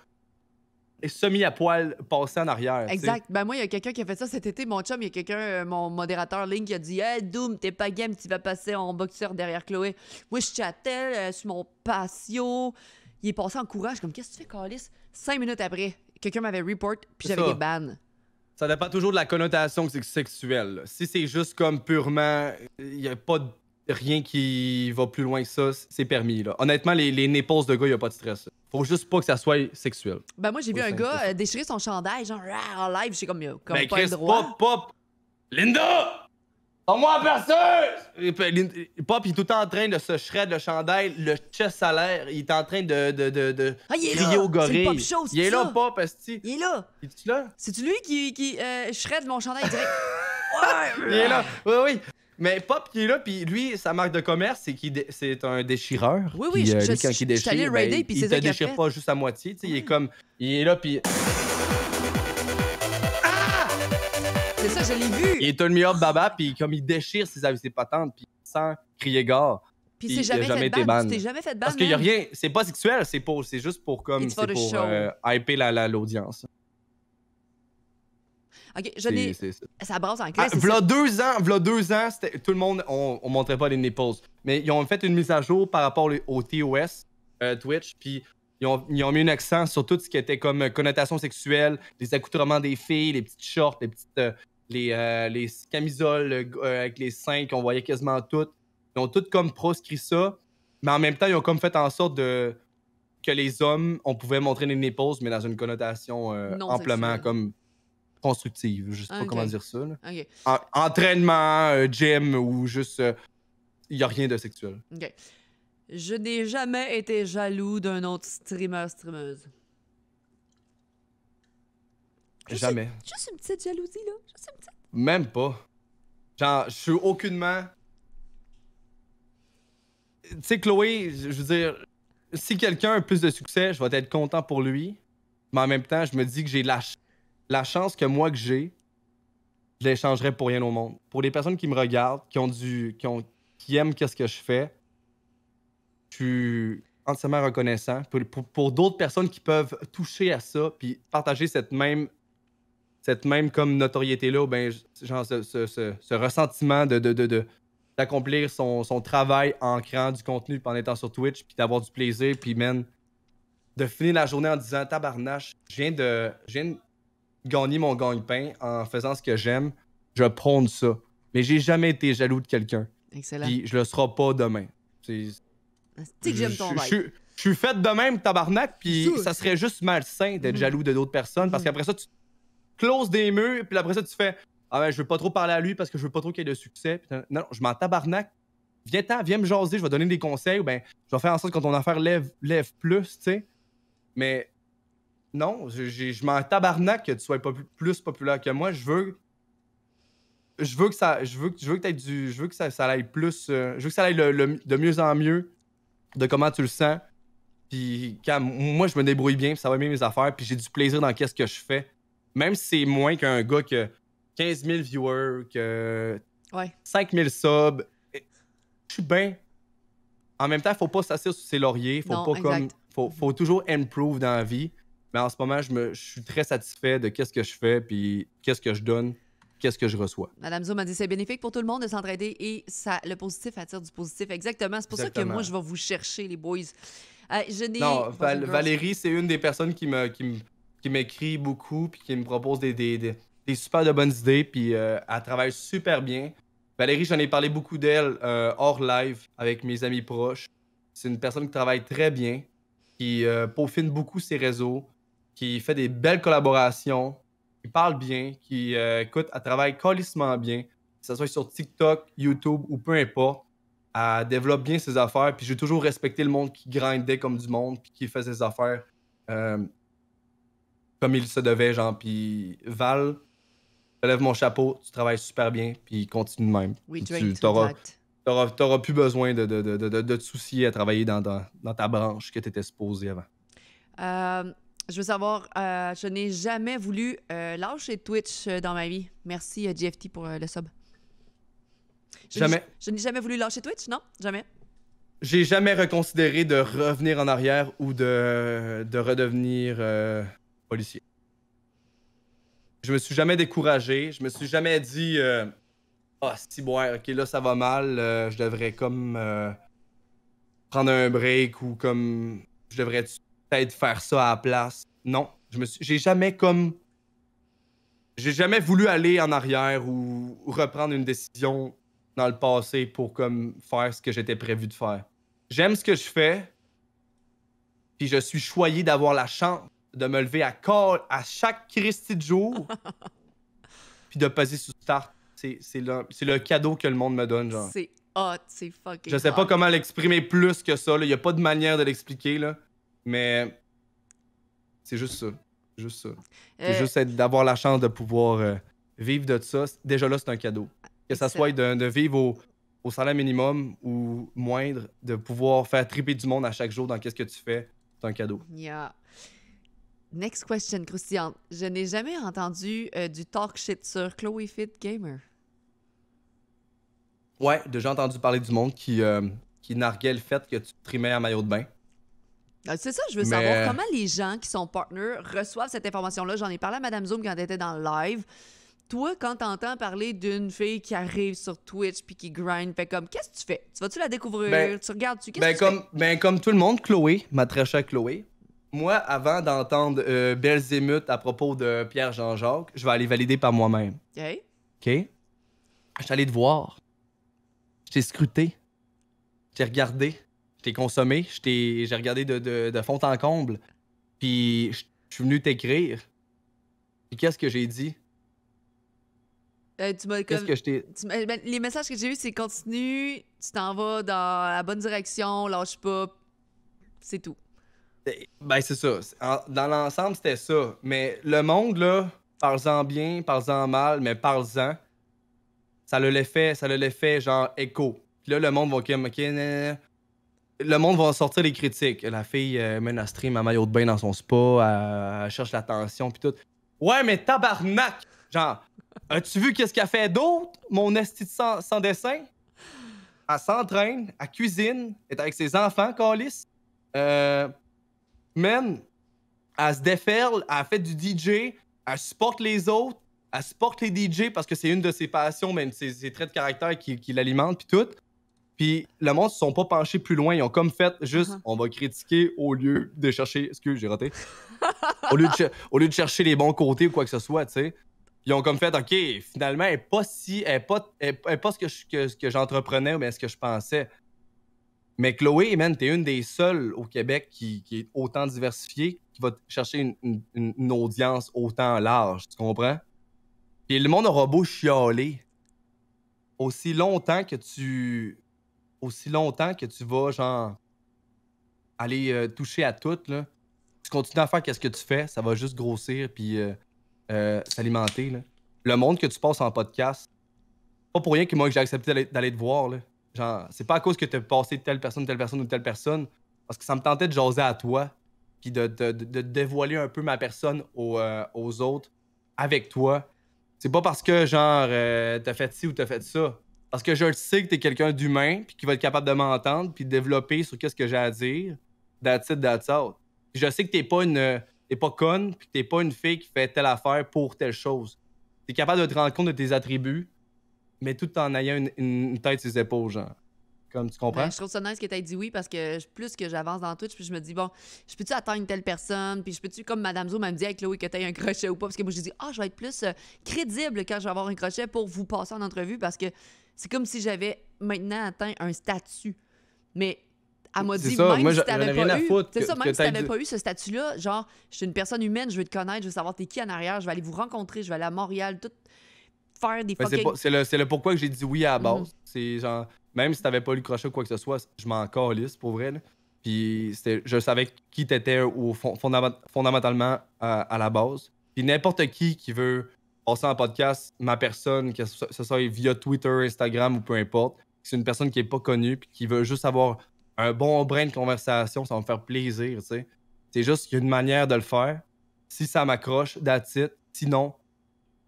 semi à poil passé en arrière. Exact. Ben, moi, il y a quelqu'un qui a fait ça cet été. Mon chum, il y a quelqu'un, euh, mon modérateur Link, qui a dit Hey, Doom, t'es pas game, tu vas passer en boxeur derrière Chloé. Moi, je chattais euh, sur mon patio. Il est passé en courage, comme Qu'est-ce que tu fais, Calis Cinq minutes après, quelqu'un m'avait report, puis j'avais des bannes. Ça dépend toujours de la connotation sexuelle. Si c'est juste comme purement, il n'y a pas de rien qui va plus loin que ça, c'est permis. Là. Honnêtement, les, les de gars, il a pas de stress. Faut juste pas que ça soit sexuel. Ben moi, j'ai vu un gars euh, déchirer son chandail, genre en live, j'ai comme, comme ben, pas le droit. Pop, pop! Linda! Pas moi perceuse! Pop, il est tout le temps en train de se shred le chandail, le chest à l'air. Il est en train de, de, de, ah, il est là. au gorille. Pop show, il est là, Pop, Il est là. Il est là? C'est-tu lui qui, qui euh, shred mon chandail direct? (laughs) il est là. Oui, oui. Mais Pop, il est là, puis lui, sa marque de commerce, c'est qu'il c'est un déchireur. Oui, oui, Juste. je, je, il déchire, il, te déchire pas juste à moitié. tu sais, Il est comme. Il est là, puis. Ah! C'est ça, je l'ai vu. Il est un meilleur baba, puis comme il déchire ses, patentes, puis sans crier gare. Puis c'est jamais, jamais, été ban. jamais fait ban. Parce qu'il n'y a rien, c'est pas sexuel, c'est c'est juste pour comme, c'est pour euh, hyper l'audience. La, OK, je l'ai. Ça brasse en ah, classe. v'là deux ans, deux ans, tout le monde, on, montrait pas les nipples. Mais ils ont fait une mise à jour par rapport au TOS, euh, Twitch, puis ils ont, mis un accent sur tout ce qui était comme euh, connotation sexuelle, les accoutrements des filles, les petites shorts, les petites... Euh, les, camisoles avec les seins qu'on voyait quasiment toutes. Ils ont toutes comme proscrit ça, mais en même temps, ils ont comme fait en sorte que les hommes, on pouvait montrer les nipples, mais dans une connotation amplement comme constructive. Je sais pas comment dire ça. entraînement, euh, gym ou juste. Euh, il n'y a rien de sexuel. Je n'ai jamais été jaloux d'un autre streamer, streameuse. Jamais. Juste, une petite jalousie, là. Même pas. Genre, je suis aucunement. Tu sais, Chloé, je veux dire, si quelqu'un a plus de succès, je vais être content pour lui. Mais en même temps, je me dis que j'ai lâché la chance que moi que j'ai, je l'échangerais pour rien au monde. Pour les personnes qui me regardent, qui ont du, qui ont, qui aiment qu'est-ce que je fais, je suis entièrement reconnaissant. Pour, d'autres personnes qui peuvent toucher à ça, puis partager cette même, cette même comme notoriété là, ben genre ce, ressentiment de, de, d'accomplir son, travail en créant du contenu en étant sur Twitch, puis d'avoir du plaisir, puis même de finir la journée en disant tabarnache, je viens de, gagner mon gagne-pain en faisant ce que j'aime, je prône ça. Mais j'ai jamais été jaloux de quelqu'un. Excellent. Puis je le serai pas demain. C'est ah, que j'aime ton Je suis fait de même, tabarnak, puis ça serait juste malsain d'être mm. jaloux de d'autres personnes parce mm. qu'après ça, tu closes des murs, puis après ça, tu fais Ah ben, je veux pas trop parler à lui parce que je veux pas trop qu'il ait de succès. non, je m'en tabarnak. viens tant viens me jaser, je vais donner des conseils, ben, je vais faire en sorte que ton affaire lève, lève plus, tu sais. Mais non, je, je m'en tabarnak que tu sois plus populaire que moi. Je veux. Je veux que ça. Je veux, je veux que du. veux que ça, ça aille plus. Euh, je veux que ça aille de mieux en mieux de comment tu le sens. Puis moi je me débrouille bien, ça va bien mes affaires, puis j'ai du plaisir dans qu'est-ce que je fais. Même si c'est moins qu'un gars a 15 000 viewers, que 5 000 subs, eh, je suis bien. En même temps, faut pas s'asseoir sur ses lauriers, faut pas comme faut, faut toujours improve dans la vie. Mais en ce moment, je, me, suis très satisfait de qu'est-ce que je fais, puis qu'est-ce que je donne, qu'est-ce que je reçois. Madame Zoom a dit c'est bénéfique pour tout le monde de s'entraider et ça, le positif attire du positif. Exactement. C'est pour ça que moi, je vais vous chercher, les boys. Euh, Valérie, c'est une des personnes qui me, qui qui m'écrit beaucoup puis qui me propose des, des, des, super de bonnes idées. Puis euh, elle travaille super bien. Valérie, j'en ai parlé beaucoup d'elle euh, hors live avec mes amis proches. C'est une personne qui travaille très bien, qui peaufine beaucoup ses réseaux, qui fait des belles collaborations, qui parle bien, qui euh, écoute, elle travaille colissement bien, que ce soit sur TikTok, YouTube ou peu importe. Elle développe bien ses affaires, puis j'ai toujours respecté le monde qui grindait comme du monde, puis qui fait ses affaires euh, comme il se devait, genre. Puis Val, je lève mon chapeau, tu travailles super bien, puis continue même. Oui, tu n'auras plus besoin de, de, te soucier à travailler dans, ta branche que tu étais supposé avant. Euh, je veux savoir, euh, je n'ai jamais voulu euh, lâcher Twitch euh, dans ma vie. Merci, GFT, pour le sub. jamais. Je n'ai jamais voulu lâcher Twitch, non? Jamais. J'ai jamais reconsidéré de revenir en arrière ou de, de redevenir policier. Je me suis jamais découragé. Je me suis jamais dit Ah, euh, si, bon, ok, là, ça va mal. je devrais comme prendre un break ou comme je devrais être peut-être faire ça à la place. Non, je me suis... j'ai jamais comme j'ai jamais voulu aller en arrière ou... reprendre une décision dans le passé pour comme faire ce que j'étais prévu de faire. J'aime ce que je fais, puis je suis choyé d'avoir la chance de me lever à col à chaque Christie de jour, (laughs) puis de passer sous start. C'est, le, c'est le cadeau que le monde me donne, genre. C'est hot, c'est fucking Je sais pas comment l'exprimer plus que ça, il y a pas de manière de l'expliquer, là. Mais c'est juste ça. Juste ça. C'est euh, juste d'avoir la chance de pouvoir euh, vivre de ça. Déjà là, c'est un cadeau. Que ça soit de, vivre au, salaire minimum ou moindre, de pouvoir faire triper du monde à chaque jour dans qu'est-ce que tu fais, c'est un cadeau. Yeah. Next question, Croustillante. Je n'ai jamais entendu euh, du talk shit sur Chloe Fit Gamer. Ouais, déjà entendu parler du monde qui, qui narguait le fait que tu trimais un maillot de bain. Ah, c'est ça, je veux savoir euh, comment les gens qui sont partners reçoivent cette information-là. J'en ai parlé à Madame Zoom quand elle était dans le live. Toi, quand t'entends parler d'une fille qui arrive sur Twitch puis qui grind, fait comme, qu'est-ce que tu fais? Tu vas-tu la découvrir? Ben, tu regardes-tu? Ben, ben, comme, tout le monde, Chloé, ma très chère Chloé, moi, avant d'entendre euh, Belzémuth à propos de Pierre-Jean-Jacques, je vais aller valider par moi-même. OK. OK. Je suis allé te voir. J'ai scruté. J'ai regardé t'ai consommé, j'ai regardé de, fond en comble, puis je suis venu t'écrire. et qu'est-ce que j'ai dit? Euh, quest que ben, les messages que j'ai eus, c'est continue, tu t'en vas dans la bonne direction, lâche pas, c'est tout. Ben, c'est ça. Dans l'ensemble, c'était ça. Mais le monde, là, parle-en bien, parle-en mal, mais parle-en. Ça le fait ça le fait genre écho. Puis là, le monde va comme, OK, le monde va en sortir les critiques. La fille euh, mène à stream à maillot de bain dans son spa, elle, cherche l'attention, puis tout. Ouais, mais tabarnak! Genre, as-tu vu qu'est-ce qu'elle fait d'autre, mon esti sans, sans, dessin? Elle s'entraîne, elle cuisine, elle est avec ses enfants, Calis. Euh, à elle se déferle, elle fait du DJ, elle supporte les autres, elle supporte les DJ parce que c'est une de ses passions, même ses, traits de caractère qui, qui l'alimentent, puis tout. Puis le monde se sont pas penchés plus loin. Ils ont comme fait juste, uh-huh. on va critiquer au lieu de chercher. Excuse, j'ai raté. au, lieu de chercher les bons côtés ou quoi que ce soit, tu sais. Ils ont comme fait, OK, finalement, elle n'est pas si. pas, ce que, j'entreprenais ou bien ce que je pensais. Mais Chloé, man, t'es une des seules au Québec qui, est autant diversifiée, qui va chercher une, une, audience autant large. Tu comprends? Puis le monde aura beau chialer aussi longtemps que tu aussi longtemps que tu vas, genre, aller euh, toucher à tout, tu continues à faire qu'est-ce que tu fais, ça va juste grossir puis euh, euh, s'alimenter, Le monde que tu passes en podcast, pas pour rien que moi j'ai accepté d'aller te voir, là. Genre, c'est pas à cause que as passé telle personne, telle personne ou telle personne, parce que ça me tentait de jaser à toi, puis de, dévoiler un peu ma personne aux, aux autres, avec toi. C'est pas parce que, genre, t'as fait ci ou t'as fait ça parce que je le sais que t'es quelqu'un d'humain, puis qui va être capable de m'entendre, puis de développer sur qu'est-ce que j'ai à dire. That's it, that's out. je sais que t'es pas une t'es pas conne, puis t'es pas une fille qui fait telle affaire pour telle chose. T'es capable de te rendre compte de tes attributs, mais tout en ayant une, tête sur les épaules, genre. Comme tu comprends? Ben, je trouve ça nice que tu dit oui parce que plus que j'avance dans Twitch, puis je me dis, bon, je peux-tu atteindre telle personne? Puis je peux-tu, comme Madame Zo m'a dit avec Chloé, que tu un crochet ou pas? Parce que moi, je dis « ah, je vais être plus euh, crédible quand je vais avoir un crochet pour vous passer en entrevue parce que c'est comme si j'avais maintenant atteint un statut. Mais elle m'a dit, même si t'avais pas eu, même si t'avais pas eu ce statut-là, genre, je suis une personne humaine, je veux te connaître, je veux savoir t'es qui en arrière, je vais aller vous rencontrer, je vais aller à Montréal, tout faire des fucking... C'est le, pourquoi que j'ai dit oui à la mhm. base. C'est genre, même si t'avais pas lu crochet ou quoi que ce soit, je m'en calisse, pour vrai. Là. Puis je savais qui t'étais fondamentalement à la base. Puis n'importe qui qui veut passer en podcast ma personne, que ce soit via Twitter, Instagram ou peu importe, c'est une personne qui n'est pas connue puis qui veut juste avoir un bon brin de conversation, ça va me faire plaisir, tu sais. C'est juste qu'il y a une manière de le faire. Si ça m'accroche, that's it. Sinon,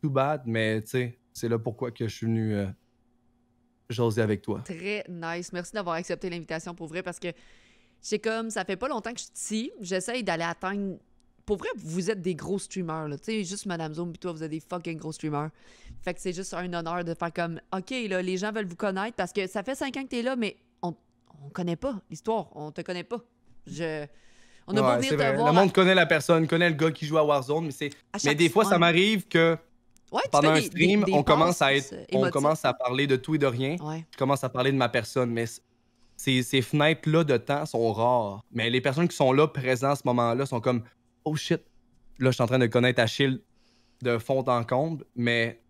too bad, mais tu sais, c'est là pourquoi que je suis venu euh, avec toi. Très nice. Merci d'avoir accepté l'invitation pour vrai parce que c'est comme ça fait pas longtemps que je suis ici. J'essaye d'aller atteindre pour vrai, vous êtes des gros streamers, là. Tu sais, juste Madame Zoom, et toi, vous êtes des fucking gros streamers. Fait que c'est juste un honneur de faire comme, OK, là, les gens veulent vous connaître parce que ça fait cinq ans que t'es là, mais on, on connaît pas l'histoire. On te connaît pas. Je. On a beau venir te voir. Le monde connaît la personne, connaît le gars qui joue à Warzone, mais c'est. Mais des fois, ça m'arrive que. Ouais, pendant un stream, on commence à être, on commence à parler de tout et de rien. Ouais. Je commence à parler de ma personne, mais ces, ces fenêtres là de temps sont rares. Mais les personnes qui sont là présentes à ce moment-là sont comme oh shit, là, je suis en train de connaître Achille de fond en comble, mais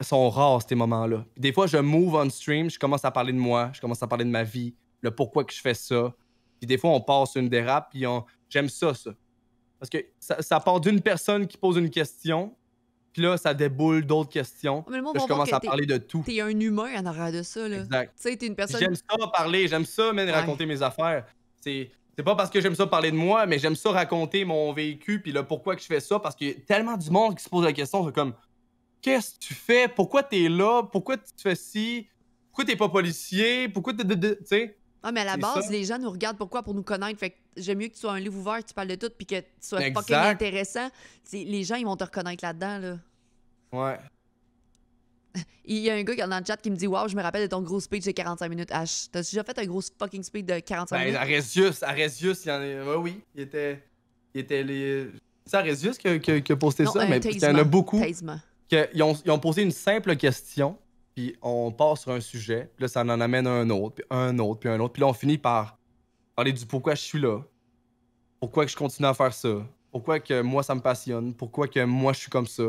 sont rares ces moments-là. Des fois, je move on stream, je commence à parler de moi, je commence à parler de ma vie, le pourquoi que je fais ça. Puis des fois, on passe une dérape, puis j'aime ça, ça. Parce que ça, part d'une personne qui pose une question, puis là, ça déboule d'autres questions. je commence à parler de tout. T'es un humain en arrière de ça, là. Exact. une personne. J'aime ça parler, j'aime ça, même raconter mes affaires. C'est c'est pas parce que j'aime ça parler de moi, mais j'aime ça raconter mon vécu, puis là pourquoi que je fais ça, parce qu'il y a tellement du monde qui se pose la question, c'est comme, qu'est-ce que tu fais? Pourquoi t'es là? Pourquoi tu fais ci? Pourquoi t'es pas policier? Pourquoi t'es... Tu sais? Ah, mais à la base, les gens nous regardent pourquoi? Pour nous connaître. Fait que j'aime mieux que tu sois un livre ouvert, que tu parles de tout, puis que tu sois fucking intéressant. les gens, ils vont te reconnaître là-dedans, là. Ouais. Il y a un gars qui est dans le chat qui me dit Waouh, je me rappelle de ton gros speech de 45 minutes. H. T'as déjà fait un gros fucking speech de 45 ben, minutes? Aresius, Aresius, il y en a. Ouais, oui, il était. Il était les. C'est Aresius qui a, posté ça, mais il y en a beaucoup. ils, ont, ils, ont, posé une simple question, puis on part sur un sujet, puis là, ça en amène un autre, puis un autre, puis un autre. Puis là, on finit par parler du pourquoi je suis là, pourquoi que je continue à faire ça, pourquoi que moi, ça me passionne, pourquoi que moi, je suis comme ça.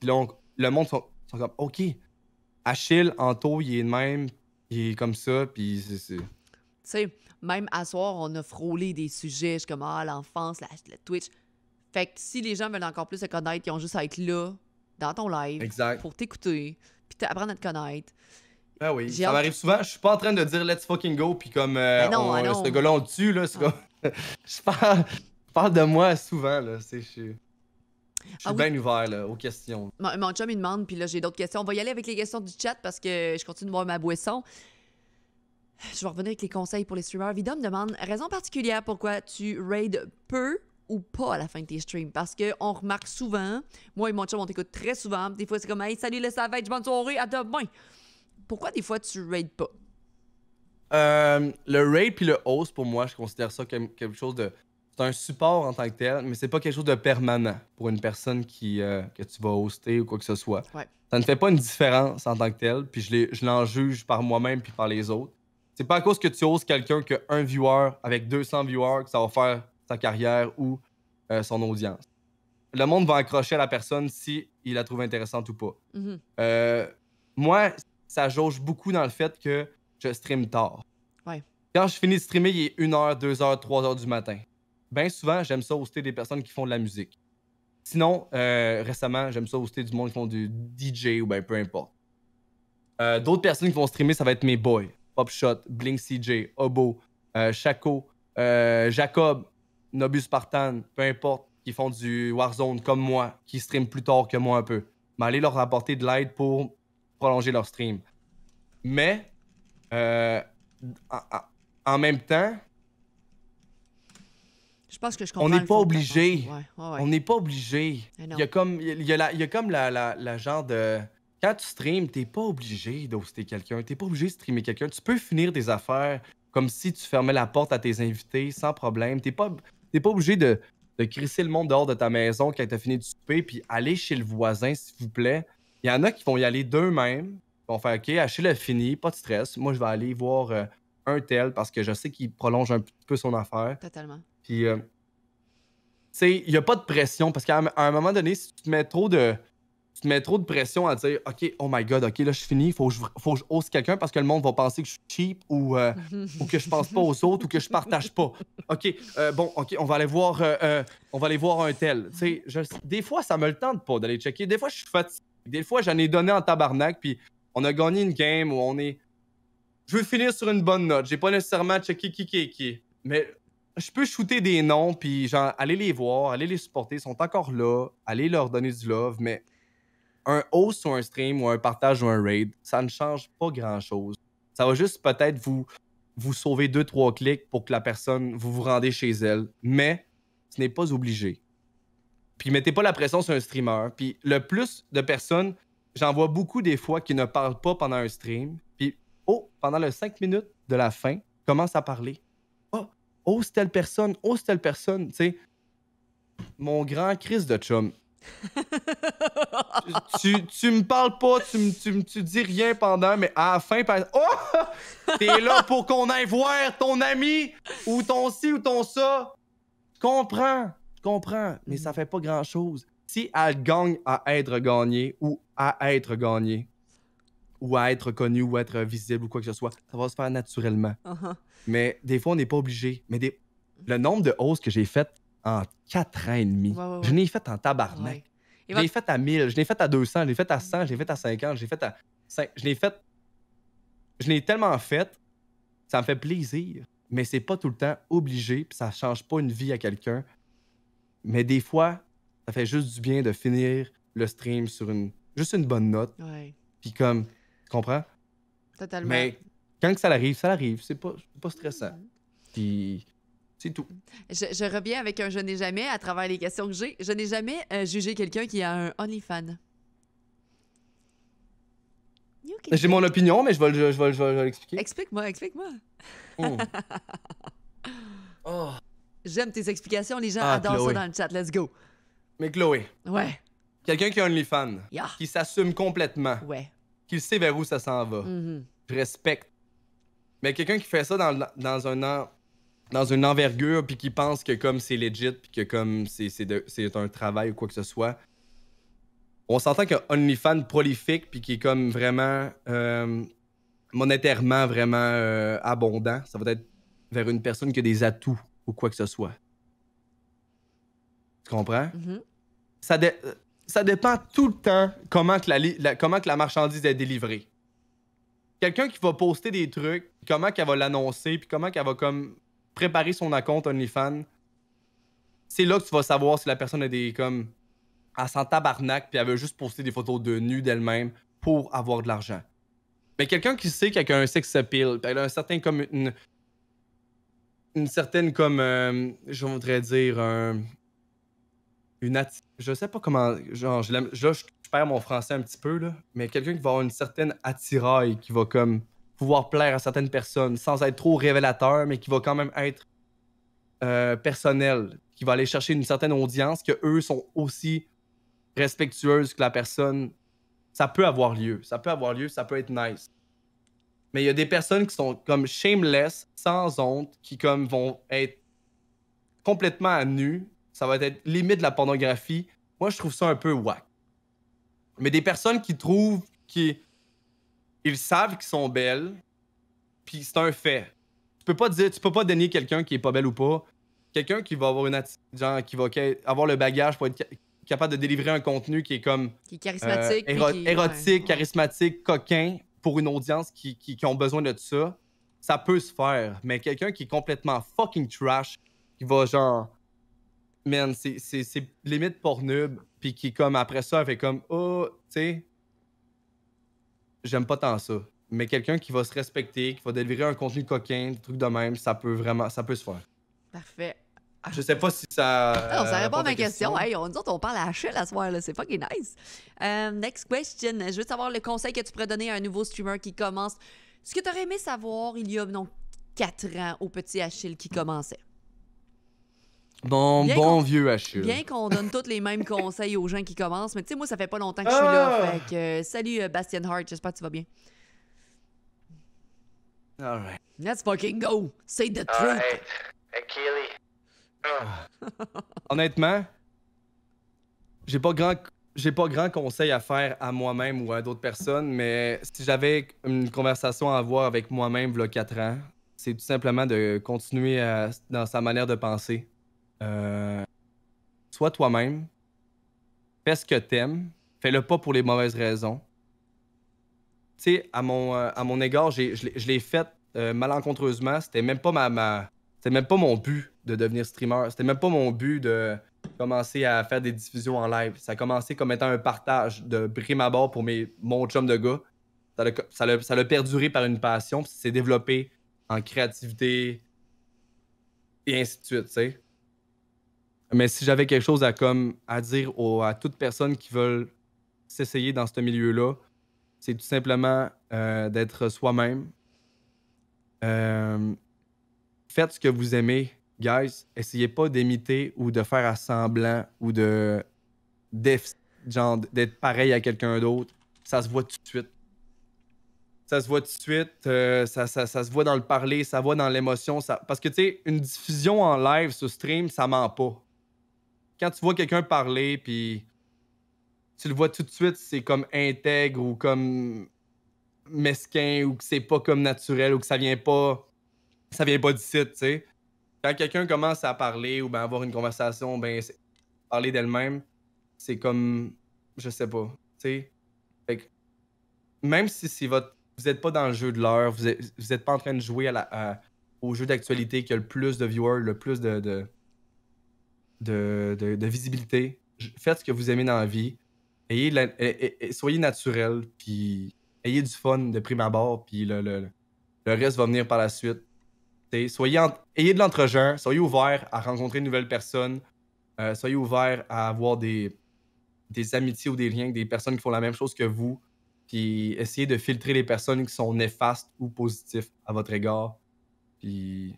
Puis là, le monde ils sont comme, OK, Achille, Anto, il est de même, il est comme ça, puis c'est. Tu sais, même à soir, on a frôlé des sujets, je suis comme, ah, l'enfance, la, Twitch. Fait que si les gens veulent encore plus se connaître, ils ont juste à être là, dans ton live, pour t'écouter, puis t'apprendre à te connaître. Ben oui, ça m'arrive souvent. Je suis pas en train de dire let's fucking go, puis comme euh, ben on, ah non. ce gars-là, on le tue, là. C'est Comme... (laughs) je, parle... de moi souvent, là. c'est suis je ah suis bien ouvert aux questions. Mon, chum, il demande, puis là, j'ai d'autres questions. On va y aller avec les questions du chat parce que je continue de boire ma boisson. Je vais revenir avec les conseils pour les streamers. Vidom demande raison particulière pourquoi tu raid peu ou pas à la fin de tes streams. Parce qu'on remarque souvent, moi et mon chum, on t'écoute très souvent. Des fois, c'est comme Hey, salut, le savage, bonne soirée, à demain. Pourquoi des fois tu raids pas? Euh, le raid puis le host, pour moi, je considère ça comme quelque chose de c'est un support en tant que tel, mais c'est pas quelque chose de permanent pour une personne qui, euh, que tu vas hoster ou quoi que ce soit. Ça ne fait pas une différence en tant que tel, puis je l'en juge par moi-même puis par les autres. C'est pas à cause que tu hostes quelqu'un qu'un viewer avec 200 viewers que ça va faire sa carrière ou euh, son audience. Le monde va accrocher à la personne si il la trouve intéressante ou pas. Mm-hmm. Euh, moi, ça jauge beaucoup dans le fait que je stream tard. Quand je finis de streamer, il est 1h, 2h, 3h du matin bien souvent, j'aime ça hoster des personnes qui font de la musique. Sinon, euh, récemment, j'aime ça hoster du monde qui font du DJ ou ben peu importe. Euh, d'autres personnes qui vont streamer, ça va être mes boys. Popshot, Blink CJ, Obo, euh, Chaco, Jacob, Nobus peu importe, qui font du Warzone comme moi, qui stream plus tard que moi un peu. Mais aller leur apporter de l'aide pour prolonger leur stream. Mais, en même temps, je pense que je comprends. On n'est pas obligé. On n'est pas obligé. Il y a comme, il y a la, comme la, genre de. Quand tu streames, t'es pas obligé d'hoster quelqu'un. Tu T'es pas obligé de streamer quelqu'un. Tu peux finir des affaires comme si tu fermais la porte à tes invités sans problème. T'es pas, pas obligé de, crisser le monde dehors de ta maison quand t'as fini de souper puis aller chez le voisin, s'il vous plaît. Il y en a qui vont y aller d'eux-mêmes. Ils vont faire OK, Achille le fini, pas de stress. Moi, je vais aller voir euh, un tel parce que je sais qu'il prolonge un peu son affaire. Totalement. Puis, euh, tu sais, il n'y a pas de pression parce qu'à un moment donné, si tu te mets trop de, tu te mets trop de pression à dire OK, oh my God, OK, là, je suis faut que faut que je hausse quelqu'un parce que le monde va penser que je suis cheap ou, euh, ou que je pense pas aux autres ou que je partage pas. OK, euh, bon, OK, on va aller voir, on va aller voir un tel. Tu sais, des fois, ça me le tente pas d'aller checker. Des fois, je suis fatigué. Des fois, j'en ai donné en tabarnak, puis on a gagné une game où on est. Je veux finir sur une bonne note. J'ai pas nécessairement checké qui qui qui. Mais je peux shooter des noms, puis genre, aller les voir, aller les supporter, ils sont encore là, aller leur donner du love, mais un host sur un stream ou un partage ou un raid, ça ne change pas grand-chose. Ça va juste peut-être vous, vous sauver deux, trois clics pour que la personne, vous vous rendez chez elle, mais ce n'est pas obligé. Puis mettez pas la pression sur un streamer. Puis le plus de personnes, j'en vois beaucoup des fois qui ne parlent pas pendant un stream, puis oh, pendant les cinq minutes de la fin, commence à parler oh, telle personne, oh, telle personne, tu sais. Mon grand Chris de chum. (laughs) tu, tu me parles pas, tu me tu, dis rien pendant, mais à la fin, oh! (laughs) T'es là pour qu'on aille voir ton ami ou ton ci ou ton ça. Comprends, comprends, mais ça mm. fait pas grand chose. Si elle gagne à être gagnée ou à être gagnée, ou à être connu ou à être visible ou quoi que ce soit. Ça va se faire naturellement. Uh-huh. Mais des fois, on n'est pas obligé. Mais des... le nombre de hausses que j'ai faites en quatre ans et demi, je n'ai fait en tabarnak. Je l'ai fait à 1000, je l'ai fait à 200, je l'ai fait à 100, je l'ai fait à 50, je l'ai fait à Je l'ai fait. Je l'ai tellement fait, ça me fait plaisir. Mais c'est pas tout le temps obligé, puis ça change pas une vie à quelqu'un. Mais des fois, ça fait juste du bien de finir le stream sur une juste une bonne note. Puis comme comprends? Totalement. Mais quand que ça arrive, ça arrive. C'est pas, pas stressant. Mhm. Puis. C'est tout. Je, reviens avec un je n'ai jamais à travers les questions que j'ai. Je n'ai jamais euh, jugé quelqu'un qui a un OnlyFans. J'ai mon opinion, mais je vais, je, je, l'expliquer. Explique-moi, explique-moi. Oh. oh. J'aime tes explications, les gens ah, adorent ça dans le chat. Let's go. Mais Chloé. Ouais. Quelqu'un qui a un OnlyFans. Qui s'assume complètement. Ouais qu'il sait vers où ça s'en va. Mhm. Je respecte. Mais quelqu'un qui fait ça dans, une envergure puis qui pense que comme c'est legit puis que comme c'est un travail ou quoi que ce soit on s'entend qu'un OnlyFans prolifique puis qui est comme vraiment euh, monétairement vraiment euh, abondant ça va être vers une personne qui a des atouts ou quoi que ce soit tu comprends mhm. ça ça dépend tout le temps comment que la, comment que la marchandise est délivrée. Quelqu'un qui va poster des trucs, comment qu'elle va l'annoncer, puis comment qu'elle va comme préparer son compte OnlyFans, c'est là que tu vas savoir si la personne a des comme elle s'en tabarnak puis elle veut juste poster des photos de nu d'elle-même pour avoir de l'argent. Mais quelqu'un qui sait qu'elle a un sex appeal, elle ben, a un certain comme une, certaine comme euh, je voudrais dire un une attitude. Je sais pas comment. Genre, je, là, je, perds mon français un petit peu, mais quelqu'un qui va avoir une certaine attirail, qui va comme pouvoir plaire à certaines personnes sans être trop révélateur, mais qui va quand même être euh, personnel, qui va aller chercher une certaine audience, que eux sont aussi respectueuses que la personne. Ça peut avoir lieu. Ça peut avoir lieu, ça peut être nice. Mais il y a des personnes qui sont comme shameless, sans honte, qui comme vont être complètement à nu, ça va être limite de la pornographie. Moi, je trouve ça un peu whack. Mais des personnes qui trouvent qui ils savent qu'ils sont belles, puis c'est un fait. Tu peux pas dire, tu peux pas donner quelqu'un qui est pas belle ou pas, quelqu'un qui va avoir une genre qui va avoir le bagage pour être capable de délivrer un contenu qui est comme qui est charismatique, euh, érotique, charismatique, coquin pour une audience qui, qui, ont besoin de ça. Ça peut se faire, mais quelqu'un qui est complètement fucking trash, qui va genre man, c'est limite pornub, puis qui, comme après ça, fait comme, oh, tu sais, j'aime pas tant ça. Mais quelqu'un qui va se respecter, qui va délivrer un contenu coquin, des trucs de même, ça peut vraiment, ça peut se faire. Parfait. Ah. Je sais pas si ça. Non, ah, ça euh, répond à ma question. Hey, on dit on parle à Achille à ce soir-là. C'est fucking nice. Euh, next question. Je veux savoir le conseil que tu pourrais donner à un nouveau streamer qui commence. Ce que tu aurais aimé savoir il y a, non, quatre ans au petit Achille qui commençait. Bon, bien bon vieux Achille. Bien qu'on donne tous les mêmes conseils aux gens qui commencent, mais tu sais, moi, ça fait pas longtemps que je suis là. Ah! Euh, salut, euh, Bastien Hart, j'espère que tu vas bien. All right. Let's fucking go. Say the truth. Ah. Honnêtement, j'ai pas grand j'ai pas grand conseil à faire à moi-même ou à d'autres personnes, mais si j'avais une conversation à avoir avec moi-même il y ans, c'est tout simplement de continuer dans sa manière de penser. Euh, sois toi-même, fais ce que t'aimes, fais-le pas pour les mauvaises raisons. Tu sais, à mon, euh, à mon égard, je l'ai fait euh, malencontreusement. C'était même pas ma, même pas mon but de devenir streamer. C'était même pas mon but de commencer à faire des diffusions en live. Ça a commencé comme étant un partage de prime abord pour mes, mon chum de gars. Ça l'a ça a, perduré par une passion, puis s'est développé en créativité et ainsi de suite, tu sais. Mais si j'avais quelque chose à, comme, à dire à toute personne qui veulent s'essayer dans ce milieu-là, c'est tout simplement euh, d'être soi-même. Euh, faites ce que vous aimez, guys. Essayez pas d'imiter ou de faire à semblant ou de d'être pareil à quelqu'un d'autre. Ça se voit tout de suite. Ça se voit tout de suite. Euh, ça, se voit dans le parler, ça voit dans l'émotion. Ça... Parce que, tu sais, une diffusion en live sur stream, ça ment pas quand tu vois quelqu'un parler, puis tu le vois tout de suite, c'est comme intègre ou comme mesquin ou que c'est pas comme naturel ou que ça vient pas ça vient pas site. tu sais. Quand quelqu'un commence à parler ou à ben, avoir une conversation, ben parler d'elle-même, c'est comme je sais pas, tu sais. même si, si vous n'êtes pas dans le jeu de l'heure, vous, n'êtes pas en train de jouer à la, au jeu d'actualité qui a le plus de viewers, le plus de de, de, visibilité. Faites ce que vous aimez dans la vie. Ayez eh, eh, eh, soyez naturel, puis ayez du fun de prime abord, puis le, le, reste va venir par la suite. Soyez ayez de l'entregent, soyez ouvert à rencontrer de nouvelles personnes, euh, soyez ouvert à avoir des, des amitiés ou des liens avec des personnes qui font la même chose que vous, puis essayez de filtrer les personnes qui sont néfastes ou positives à votre égard, puis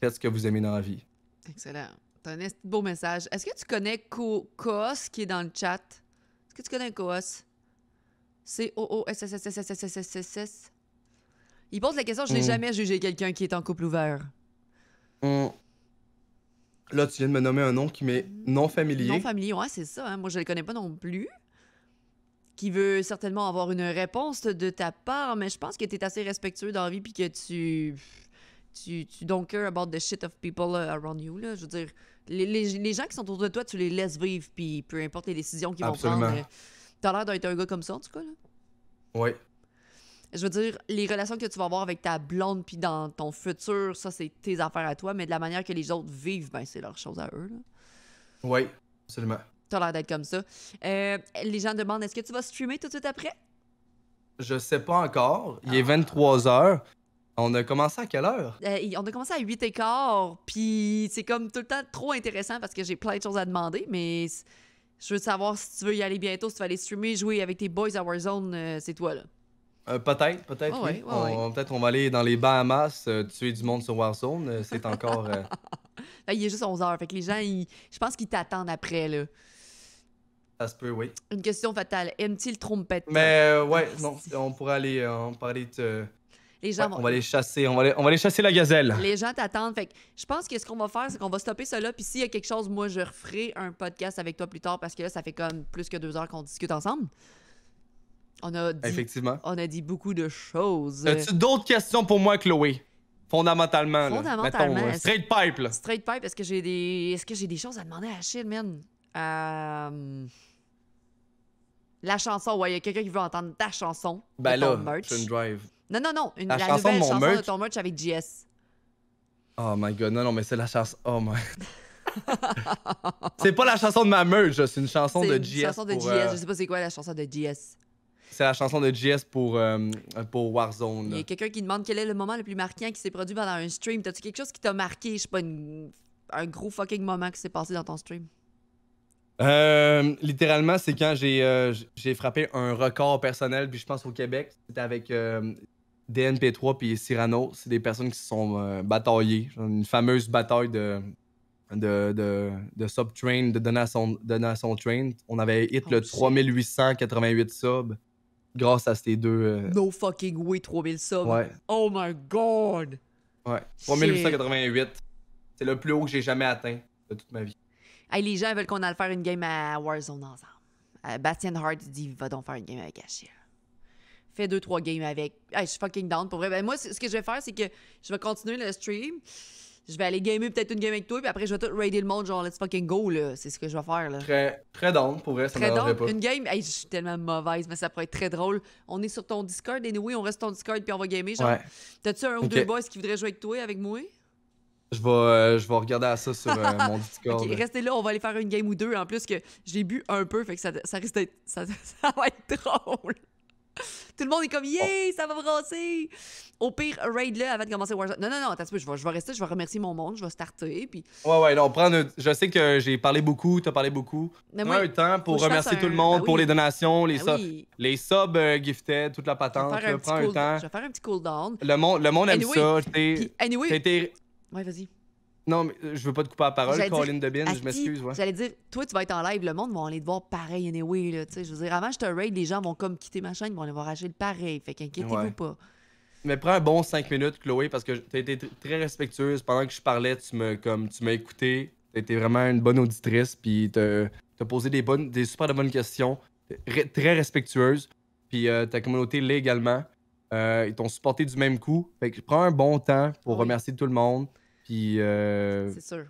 faites ce que vous aimez dans la vie. Excellent un beau message. Est-ce que tu connais Co qui est dans le chat? Est-ce que tu connais Coos? C-O-O-S-S-S-S-S-S-S-S-S. Il pose la question, je n'ai jamais jugé quelqu'un qui est en couple ouvert. Là, tu viens de me nommer un nom qui m'est non familier. Non familier, ouais, c'est ça. Moi, je ne le connais pas non plus. Qui veut certainement avoir une réponse de ta part, mais je pense que tu es assez respectueux dans la vie puis que tu. Tu, tu don't care about the shit of people around you. Là. Je veux dire, les, gens qui sont autour de toi, tu les laisses vivre, puis peu importe les décisions qu'ils vont prendre. Euh, t'as l'air d'être un gars comme ça, en tout cas. Là. Oui. Je veux dire, les relations que tu vas avoir avec ta blonde, puis dans ton futur, ça, c'est tes affaires à toi, mais de la manière que les autres vivent, ben, c'est leur chose à eux. Là. Oui, absolument. T'as l'air d'être comme ça. Euh, les gens demandent est-ce que tu vas streamer tout de suite après Je sais pas encore. Il est 23 ah. heures. On a commencé à quelle heure? Euh, on a commencé à 8 et quart, puis c'est comme tout le temps trop intéressant parce que j'ai plein de choses à demander, mais je veux savoir si tu veux y aller bientôt, si tu vas aller streamer, jouer avec tes boys à Warzone, euh, c'est toi, là. Euh, peut-être, peut-être, oui. Peut-être on va aller dans les Bahamas, tuer du monde sur Warzone, c'est encore... (laughs) Ben, il est juste 11h, fait que les gens, je pense qu'ils t'attendent après, là. Ça se peut, oui. Une question fatale, aime-t-il trompette? Mais ouais, ah, non, on pourrait aller, on pourrait aller te gens On va les chasser, on va on va les chasser la gazelle. Les gens t'attendent. Fait je pense que ce qu'on va faire, c'est qu'on va stopper cela. Puis s'il y a quelque chose, moi, je referai un podcast avec toi plus tard parce que là, ça fait comme plus que deux heures qu'on discute ensemble. On a dit, Effectivement. On a dit beaucoup de choses. As-tu d'autres questions pour moi, Chloé? Fondamentalement. Fondamentalement. Euh, straight pipe. Là. Straight pipe, est-ce que j'ai des, est-ce que j'ai des choses à demander à Achille, euh, La chanson, ouais, il y a quelqu'un qui veut entendre ta chanson. Ben là, Drive. Non, non, non. Une, la, nouvelle de chanson de ton merch avec JS. Oh my god, non, non, mais c'est la chanson. Oh my. (laughs) c'est pas la chanson de ma merch, c'est une chanson de JS. C'est la chanson de JS. Euh, je sais pas c'est quoi la chanson de JS. C'est la chanson de JS pour, euh, pour Warzone. Il y a quelqu'un qui demande quel est le moment le plus marquant qui s'est produit pendant un stream. T'as-tu quelque chose qui t'a marqué? Je sais pas, un gros fucking moment qui s'est passé dans ton stream. Euh, littéralement, c'est quand j'ai euh, frappé un record personnel, puis je pense au Québec. C'était avec DNP3 puis Cyrano, c'est des personnes qui se sont euh, bataillées. Une fameuse bataille de, de, de, de subtrain, de donation, son train. On avait hit le 3888 sub grâce à ces deux. Euh, no fucking way, 3000 subs. Oh my god! Ouais, 3888. C'est le plus haut que j'ai jamais atteint de toute ma vie. Hey, les gens veulent qu'on aille faire une game à Warzone ensemble. Euh, Bastien Hart dit va donc faire une game avec Achille fais deux, trois games avec. je suis fucking down pour vrai. Ben, moi, ce que je vais faire, c'est que je vais continuer le stream. Je vais aller gamer peut-être une game avec toi, puis après, je vais tout raider le monde, genre, let's fucking go, là. C'est ce que je vais faire, là. Très, très down, pour vrai, ça très down. Pas. Une game, je suis tellement mauvaise, mais ça pourrait être très drôle. On est sur ton Discord, et nous, on reste sur ton Discord, puis on va gamer, genre. T'as-tu un ou deux boys qui voudraient jouer avec toi, avec moi? Je vais, euh, je vais regarder ça sur euh, (laughs) mon Discord. restez là, on va aller faire une game ou deux. En plus, que j'ai bu un peu, fait que ça, ça risque d'être. ça (laughs) va être drôle. (laughs) Tout le monde est comme, yeah, ça va brasser. Au pire, raid-le avant de commencer Warzone. Non, non, non, attends, je vais, je vais rester, je vais remercier mon monde, je vais starter. Puis... Ouais, ouais, non, prends notre. je sais que j'ai parlé beaucoup, t'as parlé beaucoup. Mais moi, un temps pour remercier tout le monde, ben pour les donations, les, ben les subs euh, toute la patente. Je vais faire un, petit, cool... temps. Je vais faire un petit cool down. Le monde, le monde aime ça. Puis, anyway. Ouais, vas-y. Non, mais euh, je veux pas te couper la parole, Caroline Debin, je m'excuse. Ouais. J'allais dire, toi, tu vas être en live, le monde va aller te voir pareil anyway. Là, je veux dire, avant, j'étais un raid, les gens vont comme quitter ma chaîne, ils vont aller voir le pareil. Fait qu'inquiétez-vous pas. Mais prends un bon 5 minutes, Chloé, parce que t'as été très respectueuse. Pendant que je parlais, tu m'as comme tu m'as écouté. T'as été vraiment une bonne auditrice, puis t'as posé des bonnes, des super bonnes questions, très respectueuse. Puis euh, ta communauté l'est également. Euh, ils t'ont supporté du même coup. Fait que prends un bon temps pour ah remercier tout le monde. Puis. Euh, c'est sûr.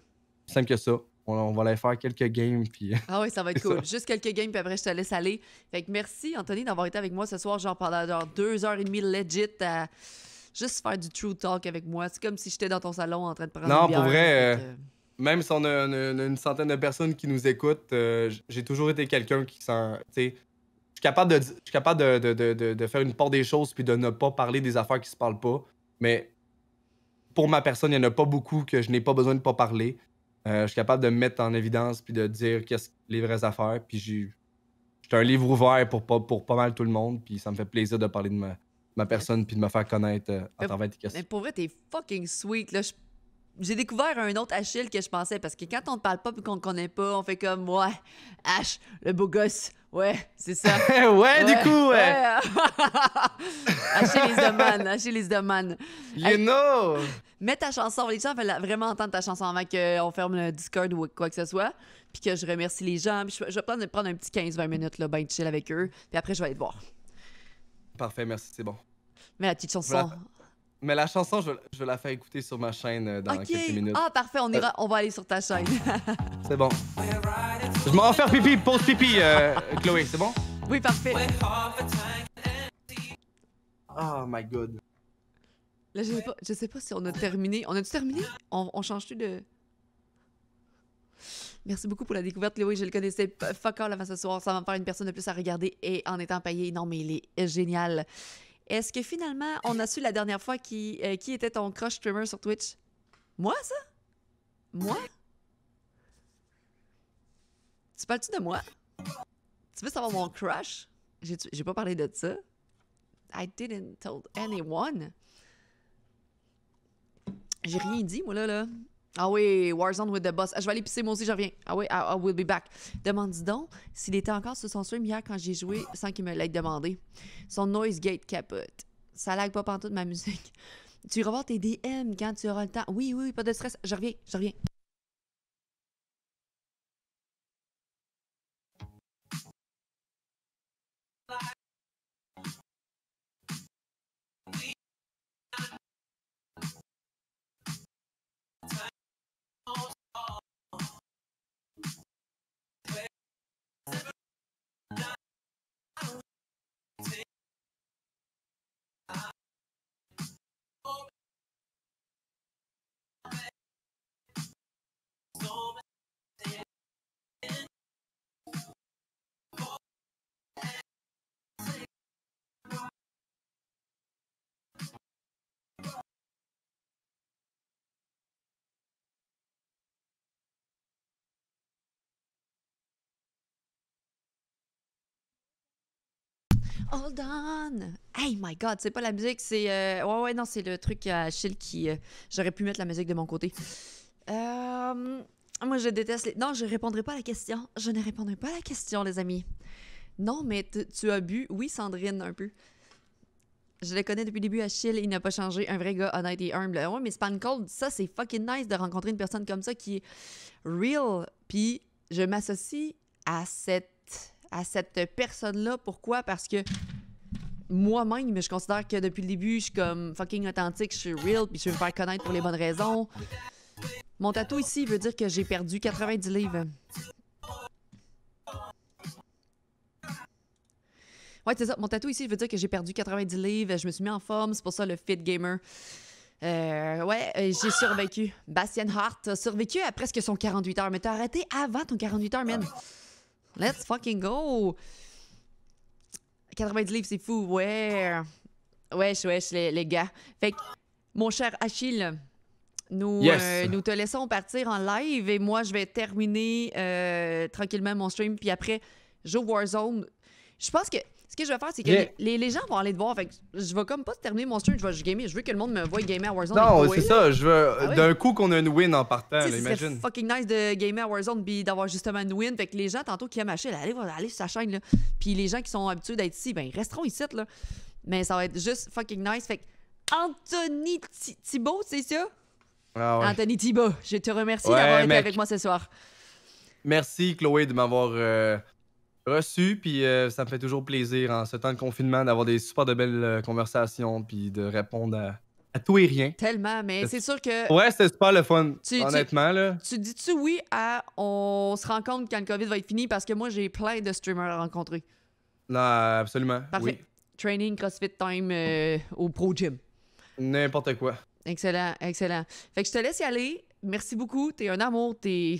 Simple que ça. On, va aller faire quelques games. Puis... (laughs) Ah oui, ça va être cool. Juste quelques games, puis après, je te laisse aller. Fait que merci, Anthony, d'avoir été avec moi ce soir, genre pendant deux heures et demie legit à juste faire du true talk avec moi. C'est comme si j'étais dans ton salon en train de prendre Non, une bière, pour vrai. Euh, même si on a une, centaine de personnes qui nous écoutent, euh, j'ai toujours été quelqu'un qui s'en. Je suis capable, de, je suis capable de, faire une part des choses puis de ne pas parler des affaires qui se parlent pas. Mais pour ma personne, il n'y en a pas beaucoup que je n'ai pas besoin de pas parler. Euh, je suis capable de me mettre en évidence puis de dire qu'est-ce les vraies affaires. Puis j'ai un livre ouvert pour pas, pour pas mal tout le monde. Puis ça me fait plaisir de parler de ma, personne puis de me faire connaître en euh, à que travers Mais pour vrai, t'es fucking sweet. J'ai découvert un autre Achille que je pensais parce que quand on ne parle pas puis qu'on ne connaît pas, on fait comme, ouais, H, le beau gosse, Ouais, c'est ça. (laughs) ouais, du coup, ouais. (laughs) Achilles de Man, Achilles de Man. You know! Mets ta chanson, les gens veulent vraiment entendre ta chanson avant qu'on ferme le Discord ou quoi que ce soit. Puis que je remercie les gens. Puis je, vais prendre, un petit 15-20 minutes, là, ben chill avec eux. Puis après, je vais aller te voir. Parfait, merci, c'est bon. Mets la petite chanson. Mais la chanson, je, la faire écouter sur ma chaîne euh, dans quelques minutes. Ah, parfait, on, ira, on va aller sur ta chaîne. (laughs) c'est bon. Je m'en faire pipi, pause pipi, euh, Chloé, c'est bon? Oui, parfait. Oh my god. Là, je sais pas, sais pas si on a terminé. On a-tu terminé? On, change-tu de. Merci beaucoup pour la découverte, Chloé. Je le connaissais fuck all avant ce soir. Ça va me faire une personne de plus à regarder et en étant payé. Non, mais il est génial. Est-ce que finalement, on a su la dernière fois qui, euh, qui était ton crush streamer sur Twitch? Moi, ça? Moi? Tu parles-tu de moi? Tu veux savoir mon crush? J'ai pas parlé de ça. I didn't told anyone. J'ai rien dit, moi, là, là. Ah oui, Warzone with the Boss. Ah, je vais aller pisser, moi aussi, je reviens. Ah oui, I, will be back. demande donc s'il était encore sur son stream hier quand j'ai joué sans qu'il me l'ait demandé. Son noise gate capote. Ça lag pas pantoute ma musique. Tu revois tes DM quand tu auras le temps. Oui, oui, pas de stress. Je reviens, je reviens. Hold on! Hey my god, c'est pas la musique, c'est. Euh, ouais, ouais, non, c'est le truc à euh, Chill qui. Euh, j'aurais pu mettre la musique de mon côté. Euh... Moi, je déteste les. Non, je répondrai pas à la question. Je ne répondrai pas à la question, les amis. Non, mais tu as bu. Oui, Sandrine, un peu. Je le connais depuis le début, Achille, il n'a pas changé. Un vrai gars honnête et humble. Ouais, mais Span Cold, ça, c'est fucking nice de rencontrer une personne comme ça qui est real. Puis, je m'associe à cette à cette personne-là. Pourquoi? Parce que moi-même, je considère que depuis le début, je suis comme fucking authentique, je suis real, puis je veux me faire connaître pour les bonnes raisons. Mon tatou ici veut dire que j'ai perdu 90 livres. Ouais, c'est ça. Mon tatou ici veut dire que j'ai perdu 90 livres, je me suis mis en forme, c'est pour ça le fit gamer. Euh, ouais, euh, j'ai survécu. Bastien Hart a survécu à presque son 48 heures, mais as arrêté avant ton 48 heures, man. Let's fucking go! 90 livres, c'est fou, ouais. Wesh, wesh, les, les gars. Fait que, mon cher Achille, nous, euh, nous te laissons partir en live et moi, je vais terminer euh, tranquillement mon stream. Puis après, joue Warzone. Je pense que ce que je vais faire, c'est que les, gens vont aller te voir. Fait que je vais comme pas terminer mon stream, je vais gamer. Je veux que le monde me voie gamer à Warzone. Non, c'est ça. Je veux ah d'un coup qu'on a une win en partant, C'est fucking nice de gamer à Warzone puis d'avoir justement une win. Fait que les gens, tantôt, qui aiment acheter, allez, allez sur sa chaîne. Là. Puis les gens qui sont habitués d'être ici, ben ils resteront ici. Là. Mais ça va être juste fucking nice. Fait Anthony Thibault, c'est ça? Ah ouais. Anthony Thibault, je te remercie d'avoir été avec moi ce soir. Merci Chloé de m'avoir euh, reçu, puis euh, ça me fait toujours plaisir en ce temps de confinement d'avoir des super de belles euh, conversations, puis de répondre à, tout et rien. Tellement, mais c'est sûr que. Ouais, c'était super le fun, honnêtement. là. tu dis-tu oui à on se rencontre quand le COVID va être fini parce que moi, j'ai plein de streamers à rencontrer. Non, absolument. Parfait. Oui. Training, CrossFit Time euh, au Pro Gym. N'importe quoi. Excellent, excellent. Fait que je te laisse y aller. Merci beaucoup. T'es un amour. T'es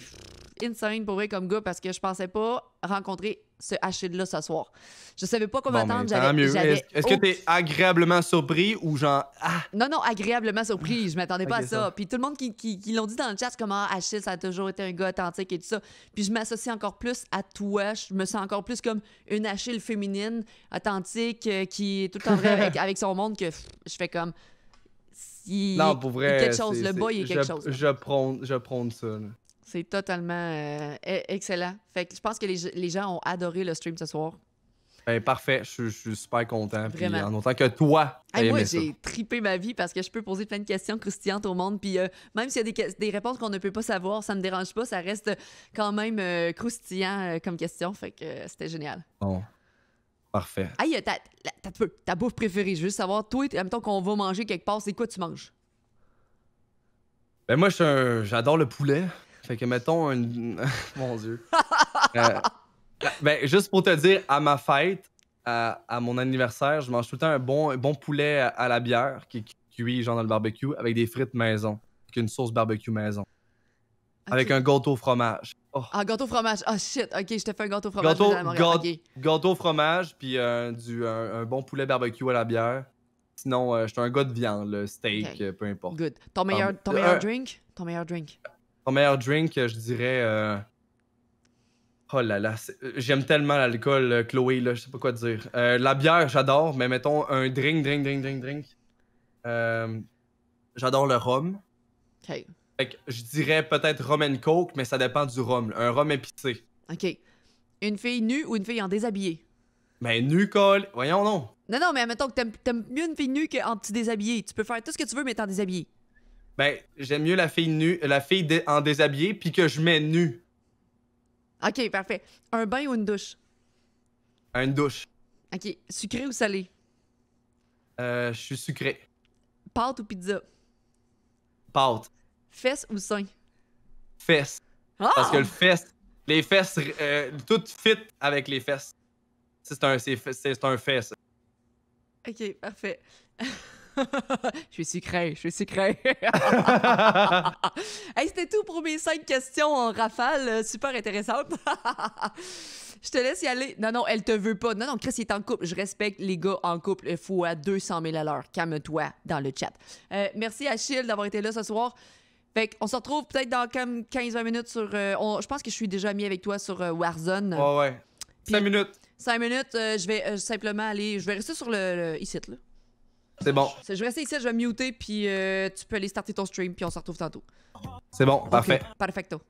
insane pour comme gars parce que je pensais pas rencontrer ce Achille-là ce soir. Je savais pas comment bon, attendre. Est-ce que t'es agréablement surpris ou genre. Ah. Non, non, agréablement surpris. Je m'attendais pas à ça. Puis tout le monde qui, qui, l'ont dit dans le chat, comment ah, Achille, ça a toujours été un gars authentique et tout ça. Puis je m'associe encore plus à toi. Je me sens encore plus comme une Achille féminine, authentique, euh, qui est tout en vrai avec, (laughs) avec son monde que je fais comme. non, pour vrai. quelque chose, le boy est quelque chose. Je prends je ça. C'est totalement euh, e-, excellent. Fait que je pense que les, gens ont adoré le stream ce soir. Ben, parfait, je, suis super content. Puis, en autant que toi, moi, j'ai tripé ma vie parce que je peux poser plein de questions croustillantes au monde. Puis euh, même s'il y a des, réponses qu'on ne peut pas savoir, ça me dérange pas. Ça reste quand même euh, croustillant comme question. Fait que c'était génial. Parfait. Aïe, ta, bouffe préférée, je veux savoir, toi, temps qu'on va manger quelque part, c'est quoi tu manges? Ben moi, j'adore le poulet. Fait que mettons un (laughs) mon Dieu. (laughs) Euh, ben, juste pour te dire, à ma fête, à, à, mon anniversaire, je mange tout le temps un bon, bon poulet à, la bière qui est cuit, genre dans le barbecue, avec des frites maison. Avec une sauce barbecue maison. Avec un gâteau oh. ah, fromage. Ah, gâteau fromage. Ah, oh, shit. Ok, je te fais un gâteau fromage. Gâteau, au gâteau fromage, puis euh, du, un, bon poulet barbecue à la bière. Sinon, euh, je suis un gars de viande, le steak, peu importe. Good. Ton meilleur, um, ton meilleur drink? Ton meilleur drink? Mon meilleur drink, euh, je dirais. Euh, oh là là, euh, j'aime tellement l'alcool, Chloé, là, je sais pas quoi dire. la bière, j'adore, mais mettons un drink, drink, drink, drink, drink. J'adore le rhum. Ok. Fait que je dirais peut-être rum and coke, mais ça dépend du rhum. Un rhum épicé. Ok. Une fille nue ou une fille en déshabillé? Mais ben, nue, Cole. Voyons, non. Non, non, mais mettons que t'aimes mieux une fille nue qu'en petit déshabillé. Tu peux faire tout ce que tu veux, mais t'es en déshabillé. Ben, j'aime mieux la fille nue, la fille en déshabillé, puis que je mets nue. OK, parfait. Un bain ou une douche? Une douche. OK. Sucré ou salé? Euh, je suis sucré. Pâte ou pizza? Pâte. Fesses ou sein? Fesses. Parce que le ah! fesse, les fesses, euh, tout fit avec les fesses. C'est un, c'est un fait, OK, parfait. (laughs) (laughs) je suis sucré, je suis sucré. (laughs) c'était tout pour mes cinq questions en rafale, euh, super intéressante. (laughs) je te laisse y aller. Non, non, elle te veut pas. Non, non, Chris, il est en couple. Je respecte les gars en couple. Il faut à 200 000 à l'heure. Calme-toi dans le chat. Euh, merci Achille d'avoir été là ce soir. On se retrouve peut-être dans comme 15-20 minutes sur. Euh, je pense que je suis déjà mis avec toi sur Warzone. Ouais, ouais. Cinq 5 minutes. 5 minutes, je vais simplement aller. Je vais rester sur le, le ici, là. C'est bon. Je vais rester ici, je vais muter, puis euh, tu peux aller starter ton stream, puis on se retrouve tantôt. C'est bon, parfait. Perfecto.